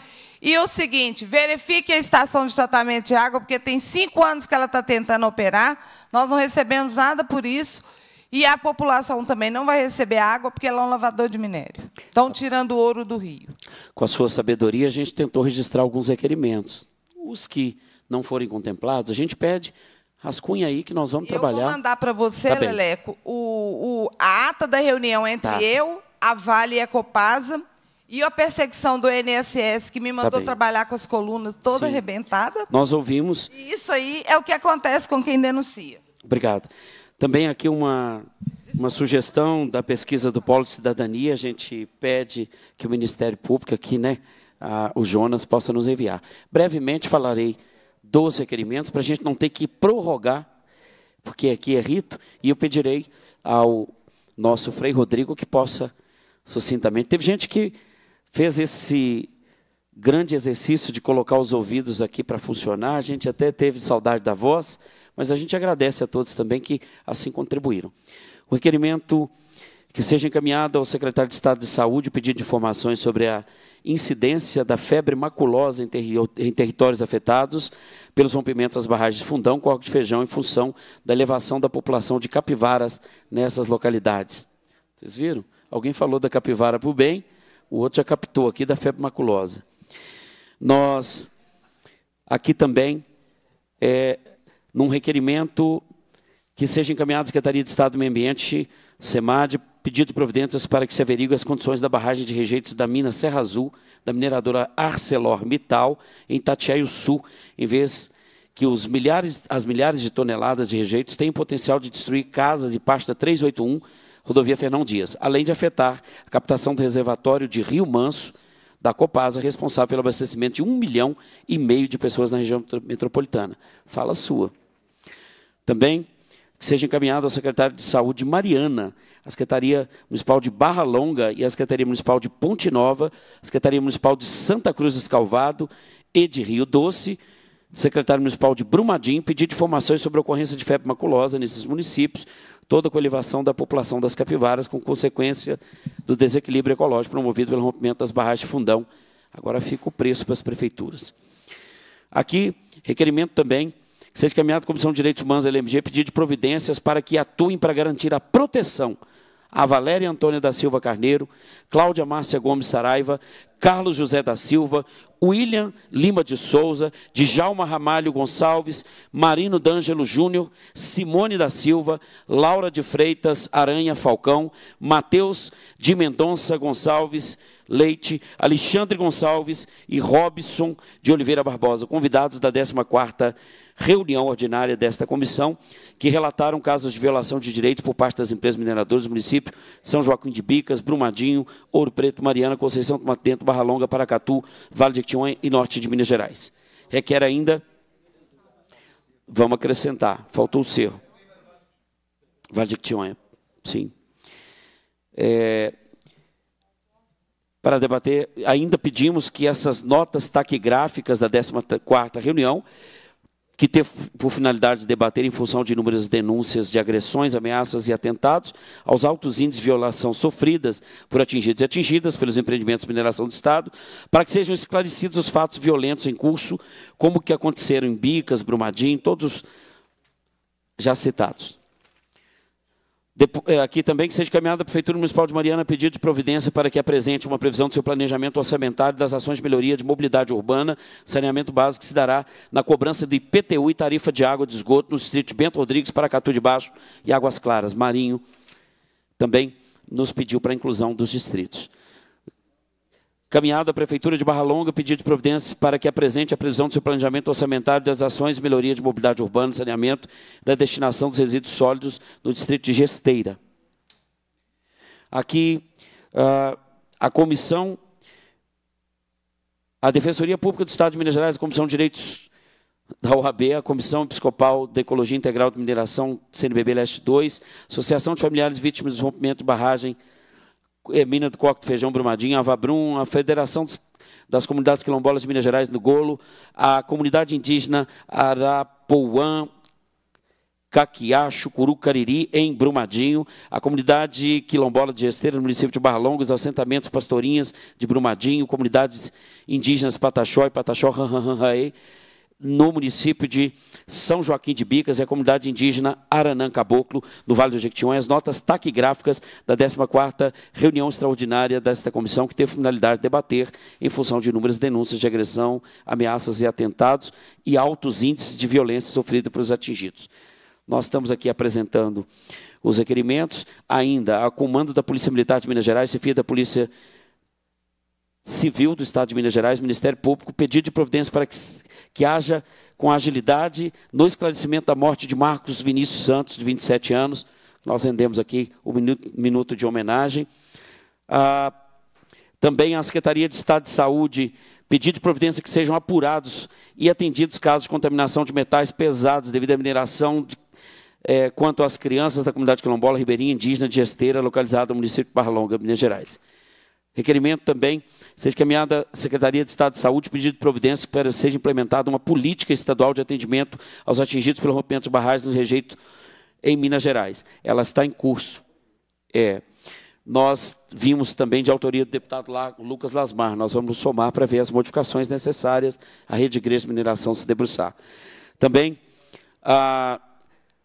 e o seguinte, verifique a estação de tratamento de água, porque tem cinco anos que ela está tentando operar, nós não recebemos nada por isso, e a população também não vai receber água, porque ela é um lavador de minério. Estão tirando o ouro do rio. Com a sua sabedoria, a gente tentou registrar alguns requerimentos. Os que não forem contemplados, a gente pede Rascunha aí que nós vamos trabalhar. Eu vou mandar para você, tá Leleco, o, o, a ata da reunião entre tá. eu, a Vale e a Copasa, e a perseguição do NSS que me tá mandou tá trabalhar com as colunas toda arrebentada. Nós ouvimos. E isso aí é o que acontece com quem denuncia. Obrigado. Também aqui uma, uma sugestão da pesquisa do Polo de Cidadania. A gente pede que o Ministério Público aqui, né, a, o Jonas, possa nos enviar. Brevemente falarei dos requerimentos, para a gente não ter que prorrogar, porque aqui é rito, e eu pedirei ao nosso Frei Rodrigo que possa sucintamente. Teve gente que fez esse grande exercício de colocar os ouvidos aqui para funcionar. A gente até teve saudade da voz, mas a gente agradece a todos também que assim contribuíram. O requerimento que seja encaminhado ao secretário de Estado de Saúde o pedido de informações sobre a incidência da febre maculosa em, terri em territórios afetados pelos rompimentos das barragens de fundão, corte de feijão, em função da elevação da população de capivaras nessas localidades. Vocês viram? Alguém falou da capivara para o bem, o outro já captou aqui da febre maculosa. Nós, aqui também, é, num requerimento que seja encaminhado à Secretaria de Estado do Meio Ambiente, SEMAD, pedido providências para que se averiguem as condições da barragem de rejeitos da mina Serra Azul, da mineradora ArcelorMittal, em Tatiaio Sul, em vez que os milhares, as milhares de toneladas de rejeitos têm o potencial de destruir casas e pasta 381 rodovia Fernão Dias, além de afetar a captação do reservatório de Rio Manso, da Copasa, responsável pelo abastecimento de um milhão e meio de pessoas na região metropolitana. Fala sua. Também que seja encaminhado ao secretário de Saúde Mariana, à Secretaria Municipal de Barra Longa e à Secretaria Municipal de Ponte Nova, à Secretaria Municipal de Santa Cruz do Escalvado e de Rio Doce, secretário municipal de Brumadinho, pedido informações sobre a ocorrência de febre maculosa nesses municípios, toda a colivação da população das capivaras, com consequência do desequilíbrio ecológico promovido pelo rompimento das barragens de fundão. Agora fica o preço para as prefeituras. Aqui, requerimento também que seja encaminhado à Comissão de Direitos Humanos da LMG pedido de providências para que atuem para garantir a proteção a Valéria Antônia da Silva Carneiro, Cláudia Márcia Gomes Saraiva, Carlos José da Silva, William Lima de Souza, Djalma Ramalho Gonçalves, Marino D'Angelo Júnior, Simone da Silva, Laura de Freitas Aranha Falcão, Matheus de Mendonça Gonçalves, Leite, Alexandre Gonçalves e Robson de Oliveira Barbosa, convidados da 14ª reunião ordinária desta comissão, que relataram casos de violação de direitos por parte das empresas mineradoras do município São Joaquim de Bicas, Brumadinho, Ouro Preto, Mariana, Conceição do Barra Longa, Paracatu, Vale de Itionha e Norte de Minas Gerais. Requer ainda... Vamos acrescentar, faltou o Cerro. Vale de Itionha, sim. É, para debater, ainda pedimos que essas notas taquigráficas da 14ª reunião que teve por finalidade debater, em função de inúmeras denúncias de agressões, ameaças e atentados, aos altos índices de violação sofridas por atingidos e atingidas pelos empreendimentos de mineração do Estado, para que sejam esclarecidos os fatos violentos em curso, como que aconteceram em Bicas, Brumadinho, todos já citados. É, aqui também que seja caminhada a Prefeitura Municipal de Mariana pedido de providência para que apresente uma previsão do seu planejamento orçamentário das ações de melhoria de mobilidade urbana, saneamento básico que se dará na cobrança de IPTU e tarifa de água de esgoto no distrito Bento Rodrigues, Paracatu de Baixo e Águas Claras. Marinho também nos pediu para a inclusão dos distritos. Caminhado à Prefeitura de Barra Longa, pedido de providências para que apresente a previsão do seu planejamento orçamentário das ações de melhoria de mobilidade urbana, saneamento da destinação dos resíduos sólidos no distrito de Gesteira. Aqui, ah, a comissão, a Defensoria Pública do Estado de Minas Gerais, a Comissão de Direitos da OAB, a Comissão Episcopal de Ecologia Integral de Mineração, CNBB Leste 2, Associação de Familiares Vítimas do Rompimento de Barragem é, mina do Coque Feijão, Brumadinho, Avabrum, a Federação das Comunidades Quilombolas de Minas Gerais, no Golo, a Comunidade Indígena Arapuã, Caquiacho, Curu, Cariri, em Brumadinho, a comunidade quilombola de Gesteira, no município de Barlongos, assentamentos Pastorinhas de Brumadinho, comunidades indígenas Pataxó e Pataxó, Ranranranraê, no município de São Joaquim de Bicas e é a comunidade indígena Aranã Caboclo, no Vale do Jequitinhonha, as notas taquigráficas da 14ª reunião extraordinária desta comissão, que teve finalidade de debater, em função de inúmeras denúncias de agressão, ameaças e atentados e altos índices de violência sofrida pelos atingidos. Nós estamos aqui apresentando os requerimentos, ainda a comando da Polícia Militar de Minas Gerais, chefia da Polícia Civil do Estado de Minas Gerais, Ministério Público, pedido de providência para que que haja com agilidade no esclarecimento da morte de Marcos Vinícius Santos, de 27 anos. Nós rendemos aqui o minuto, de homenagem. Ah, também a Secretaria de Estado de Saúde pedido de providência que sejam apurados e atendidos casos de contaminação de metais pesados devido à mineração de, é, quanto às crianças da comunidade quilombola, ribeirinha, indígena, de Esteira, localizada no município de Barra Longa, Minas Gerais. Requerimento também seja encaminhado à Secretaria de Estado de Saúde pedido de providência para que seja implementada uma política estadual de atendimento aos atingidos pelo rompimento de barragens no rejeito em Minas Gerais. Ela está em curso. É. Nós vimos também de autoria do deputado Lucas Lasmar. Nós vamos somar para ver as modificações necessárias à rede de igreja de mineração se debruçar. Também a ah,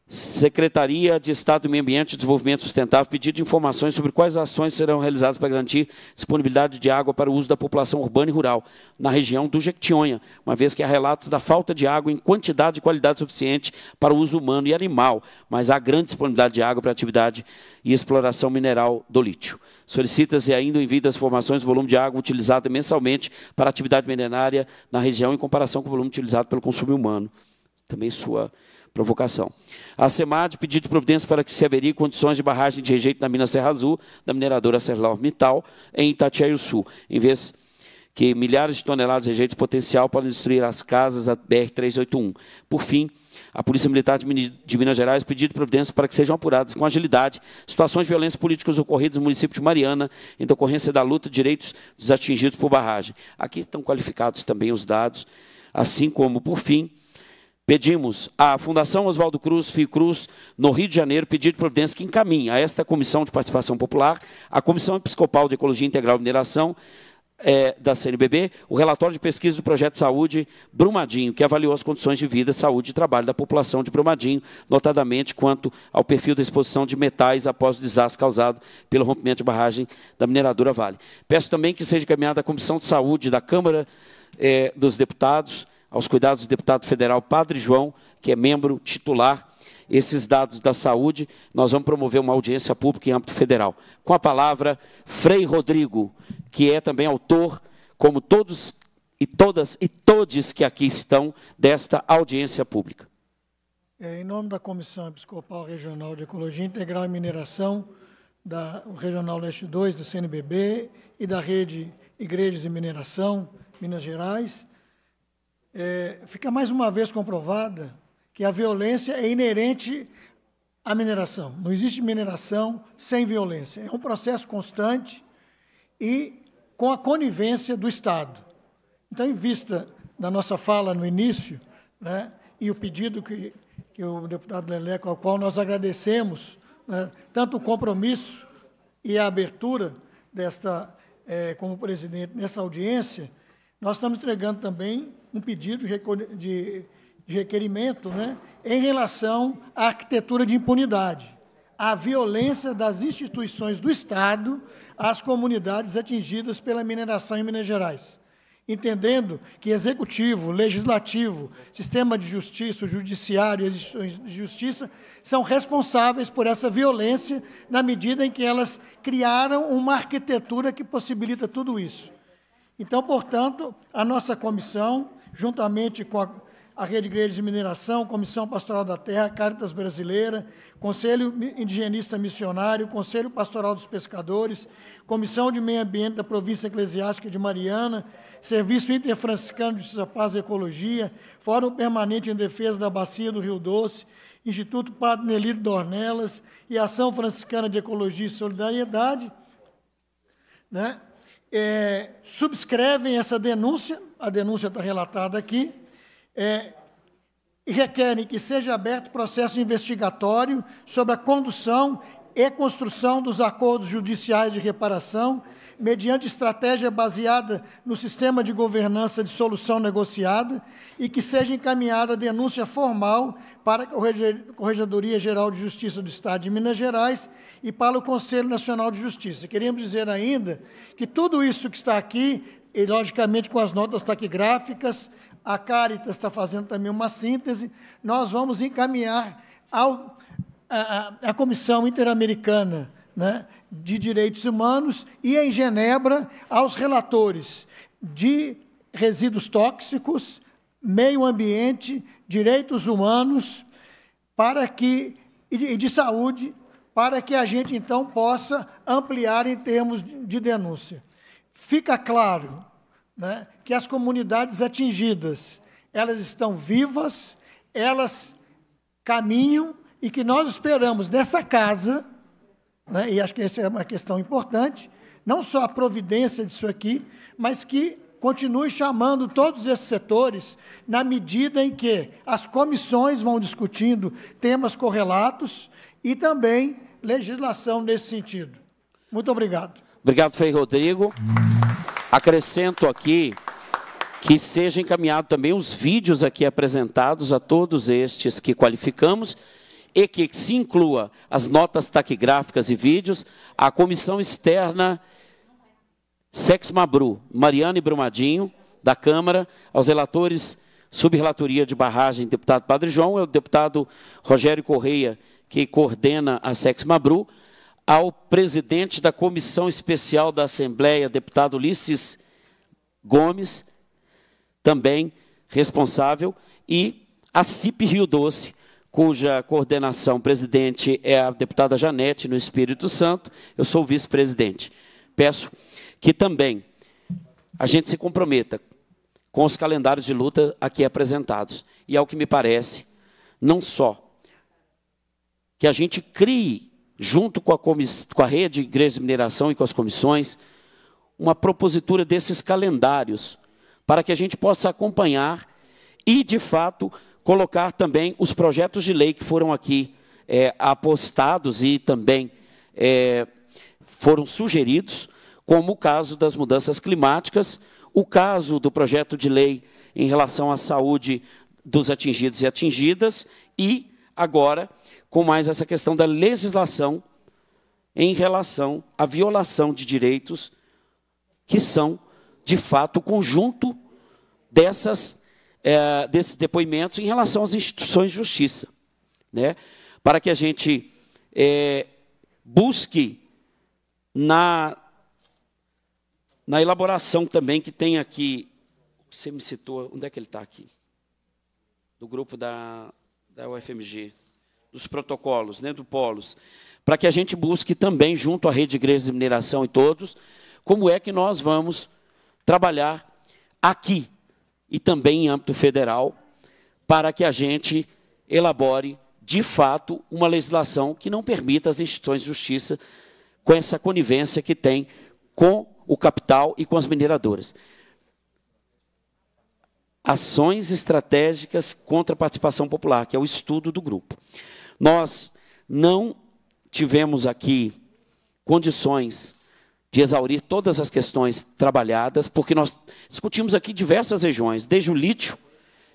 Secretaria de Estado do Meio Ambiente e Desenvolvimento Sustentável, pedido informações sobre quais ações serão realizadas para garantir disponibilidade de água para o uso da população urbana e rural na região do Jequitinhonha, uma vez que há relatos da falta de água em quantidade e qualidade suficiente para o uso humano e animal, mas há grande disponibilidade de água para atividade e exploração mineral do lítio. Solicita-se ainda o envio das informações do volume de água utilizada mensalmente para atividade minerária na região em comparação com o volume utilizado pelo consumo humano. Também sua Provocação. A SEMAD pediu providência para que se averiguem condições de barragem de rejeito na mina Serra Azul, da mineradora Mital, em Itatiaio Sul, em vez que milhares de toneladas de rejeito potencial podem destruir as casas da BR-381. Por fim, a Polícia Militar de Minas Gerais pediu providência para que sejam apuradas com agilidade situações de violência política ocorridas no município de Mariana em decorrência da luta de direitos dos atingidos por barragem. Aqui estão qualificados também os dados, assim como, por fim, Pedimos à Fundação Oswaldo Cruz, Fiocruz, no Rio de Janeiro, pedido de providência que encaminhe a esta Comissão de Participação Popular, a Comissão Episcopal de Ecologia Integral e Mineração, é, da CNBB, o relatório de pesquisa do projeto Saúde Brumadinho, que avaliou as condições de vida, saúde e trabalho da população de Brumadinho, notadamente quanto ao perfil da exposição de metais após o desastre causado pelo rompimento de barragem da mineradora Vale. Peço também que seja encaminhada à Comissão de Saúde da Câmara é, dos Deputados aos cuidados do deputado federal Padre João, que é membro titular, esses dados da saúde, nós vamos promover uma audiência pública em âmbito federal. Com a palavra, Frei Rodrigo, que é também autor, como todos e todas e todes que aqui estão, desta audiência pública. É, em nome da Comissão Episcopal Regional de Ecologia Integral e Mineração, da Regional Leste 2, do CNBB, e da Rede Igrejas e Mineração, Minas Gerais, é, fica mais uma vez comprovada que a violência é inerente à mineração. Não existe mineração sem violência. É um processo constante e com a conivência do Estado. Então, em vista da nossa fala no início, né, e o pedido que, que o deputado Leleco, ao qual nós agradecemos, né, tanto o compromisso e a abertura desta, é, como presidente, nessa audiência, nós estamos entregando também um pedido de, requerimento né, em relação à arquitetura de impunidade, à violência das instituições do Estado às comunidades atingidas pela mineração em Minas Gerais. Entendendo que executivo, legislativo, sistema de justiça, judiciário e instituições de justiça são responsáveis por essa violência na medida em que elas criaram uma arquitetura que possibilita tudo isso. Então, portanto, a nossa comissão juntamente com a, a Rede Igreja de Mineração, Comissão Pastoral da Terra, Caritas Brasileira, Conselho Indigenista Missionário, Conselho Pastoral dos Pescadores, Comissão de Meio Ambiente da Província Eclesiástica de Mariana, Serviço Interfranciscano de Paz e Ecologia, Fórum Permanente em Defesa da Bacia do Rio Doce, Instituto Padre Nelito Dornelas e Ação Franciscana de Ecologia e Solidariedade, né, é, subscrevem essa denúncia a denúncia está relatada aqui, é, requerem que seja aberto processo investigatório sobre a condução e construção dos acordos judiciais de reparação, mediante estratégia baseada no sistema de governança de solução negociada e que seja encaminhada a denúncia formal para a Corregedoria Geral de Justiça do Estado de Minas Gerais e para o Conselho Nacional de Justiça. Queremos dizer ainda que tudo isso que está aqui e, logicamente, com as notas taquigráficas, a Caritas está fazendo também uma síntese, nós vamos encaminhar ao, a, a, a Comissão Interamericana né, de Direitos Humanos e, em Genebra, aos relatores de resíduos tóxicos, meio ambiente, direitos humanos para que, e de saúde, para que a gente, então, possa ampliar em termos de denúncia fica claro né, que as comunidades atingidas, elas estão vivas, elas caminham e que nós esperamos dessa casa, né, e acho que essa é uma questão importante, não só a providência disso aqui, mas que continue chamando todos esses setores na medida em que as comissões vão discutindo temas correlatos e também legislação nesse sentido. Muito obrigado. Obrigado, Frei Rodrigo. Acrescento aqui que sejam encaminhados também os vídeos aqui apresentados a todos estes que qualificamos e que se inclua as notas taquigráficas e vídeos à comissão externa Sex Mabru, Mariana Brumadinho, da Câmara, aos relatores subrelatoria de barragem, deputado Padre João, é o deputado Rogério Correia, que coordena a Sex Mabru, ao presidente da Comissão Especial da Assembleia, deputado Ulisses Gomes, também responsável, e a CIP Rio Doce, cuja coordenação presidente é a deputada Janete, no Espírito Santo, eu sou vice-presidente. Peço que também a gente se comprometa com os calendários de luta aqui apresentados. E, ao que me parece, não só que a gente crie junto com a, com a rede de Mineração e com as comissões, uma propositura desses calendários, para que a gente possa acompanhar e, de fato, colocar também os projetos de lei que foram aqui é, apostados e também é, foram sugeridos, como o caso das mudanças climáticas, o caso do projeto de lei em relação à saúde dos atingidos e atingidas e, agora, com mais essa questão da legislação em relação à violação de direitos que são, de fato, o conjunto dessas, é, desses depoimentos em relação às instituições de justiça. Né? Para que a gente é, busque na, na elaboração também que tem aqui. Você me citou, onde é que ele está aqui? Do grupo da, da UFMG dos protocolos, né, do polos, para que a gente busque também, junto à rede de igrejas de mineração e todos, como é que nós vamos trabalhar aqui e também em âmbito federal, para que a gente elabore, de fato, uma legislação que não permita às instituições de justiça com essa conivência que tem com o capital e com as mineradoras. Ações estratégicas contra a participação popular, que é o estudo do grupo. Nós não tivemos aqui condições de exaurir todas as questões trabalhadas, porque nós discutimos aqui diversas regiões, desde o lítio,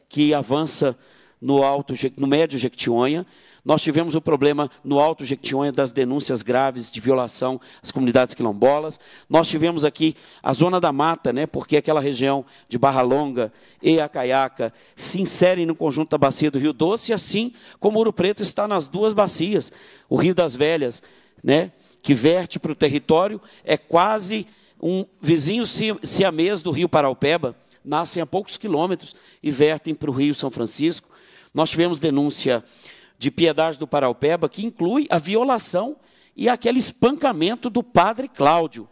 que avança no alto, no médio Jequitinhonha, nós tivemos o problema no Alto Jequitinhonha das denúncias graves de violação às comunidades quilombolas. Nós tivemos aqui a Zona da Mata, né, porque aquela região de Barra Longa e Acaiaca se inserem no conjunto da bacia do Rio Doce, assim como Ouro Preto está nas duas bacias. O Rio das Velhas, né, que verte para o território, é quase um vizinho siamês do Rio Paraupeba, nascem a poucos quilômetros e vertem para o Rio São Francisco. Nós tivemos denúncia de Piedade do Paraupeba, que inclui a violação e aquele espancamento do padre Cláudio.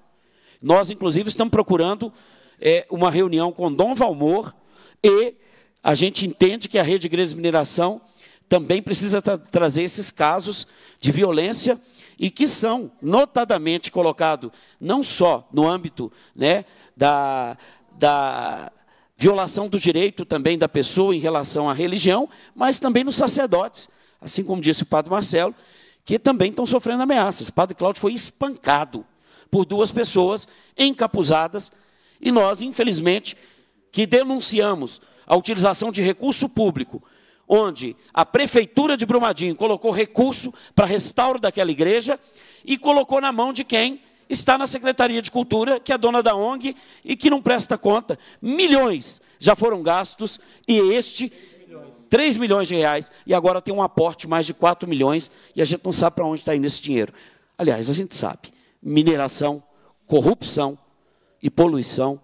Nós, inclusive, estamos procurando é, uma reunião com Dom Valmor e a gente entende que a Rede de Igreja de Mineração também precisa tra trazer esses casos de violência e que são notadamente colocados não só no âmbito né, da, da violação do direito também da pessoa em relação à religião, mas também nos sacerdotes assim como disse o padre Marcelo, que também estão sofrendo ameaças. O padre Cláudio foi espancado por duas pessoas encapuzadas e nós, infelizmente, que denunciamos a utilização de recurso público, onde a prefeitura de Brumadinho colocou recurso para restauro daquela igreja e colocou na mão de quem está na Secretaria de Cultura, que é dona da ONG e que não presta conta. Milhões já foram gastos e este 3 milhões de reais e agora tem um aporte mais de 4 milhões e a gente não sabe para onde está indo esse dinheiro. Aliás, a gente sabe: mineração, corrupção e poluição,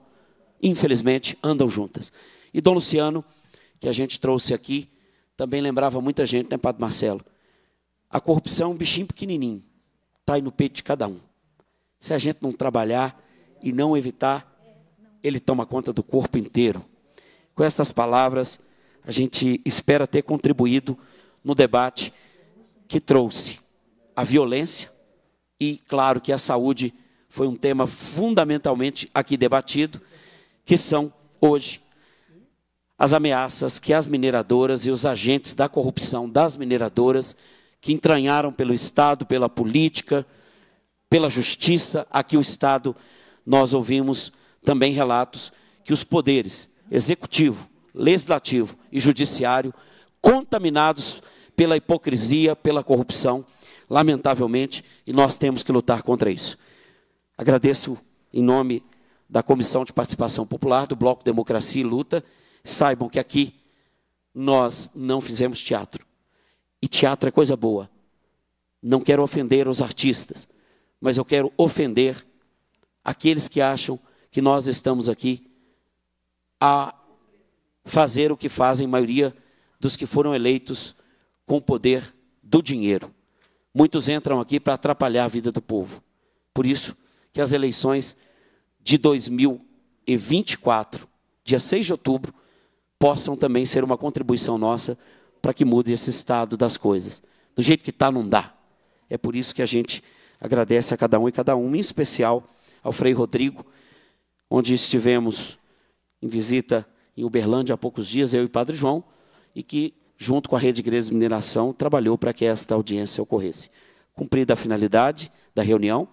infelizmente, andam juntas. E Dom Luciano, que a gente trouxe aqui, também lembrava muita gente, né, Padre Marcelo? A corrupção é um bichinho pequenininho, está aí no peito de cada um. Se a gente não trabalhar e não evitar, ele toma conta do corpo inteiro. Com estas palavras a gente espera ter contribuído no debate que trouxe a violência e, claro, que a saúde foi um tema fundamentalmente aqui debatido, que são hoje as ameaças que as mineradoras e os agentes da corrupção das mineradoras que entranharam pelo Estado, pela política, pela justiça, aqui o Estado nós ouvimos também relatos que os poderes executivo, legislativo e judiciário contaminados pela hipocrisia, pela corrupção, lamentavelmente, e nós temos que lutar contra isso. Agradeço em nome da Comissão de Participação Popular, do Bloco Democracia e Luta. Saibam que aqui nós não fizemos teatro. E teatro é coisa boa. Não quero ofender os artistas, mas eu quero ofender aqueles que acham que nós estamos aqui a fazer o que fazem a maioria dos que foram eleitos com o poder do dinheiro. Muitos entram aqui para atrapalhar a vida do povo. Por isso que as eleições de 2024, dia 6 de outubro, possam também ser uma contribuição nossa para que mude esse estado das coisas. Do jeito que está, não dá. É por isso que a gente agradece a cada um e cada uma, em especial ao Frei Rodrigo, onde estivemos em visita em Uberlândia há poucos dias, eu e o Padre João, e que, junto com a Rede Igreja de Mineração, trabalhou para que esta audiência ocorresse. Cumprida a finalidade da reunião,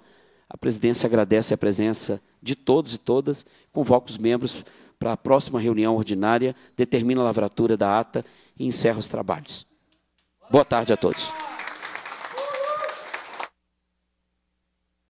a presidência agradece a presença de todos e todas, convoca os membros para a próxima reunião ordinária, determina a lavratura da ata e encerra os trabalhos. Boa tarde a todos.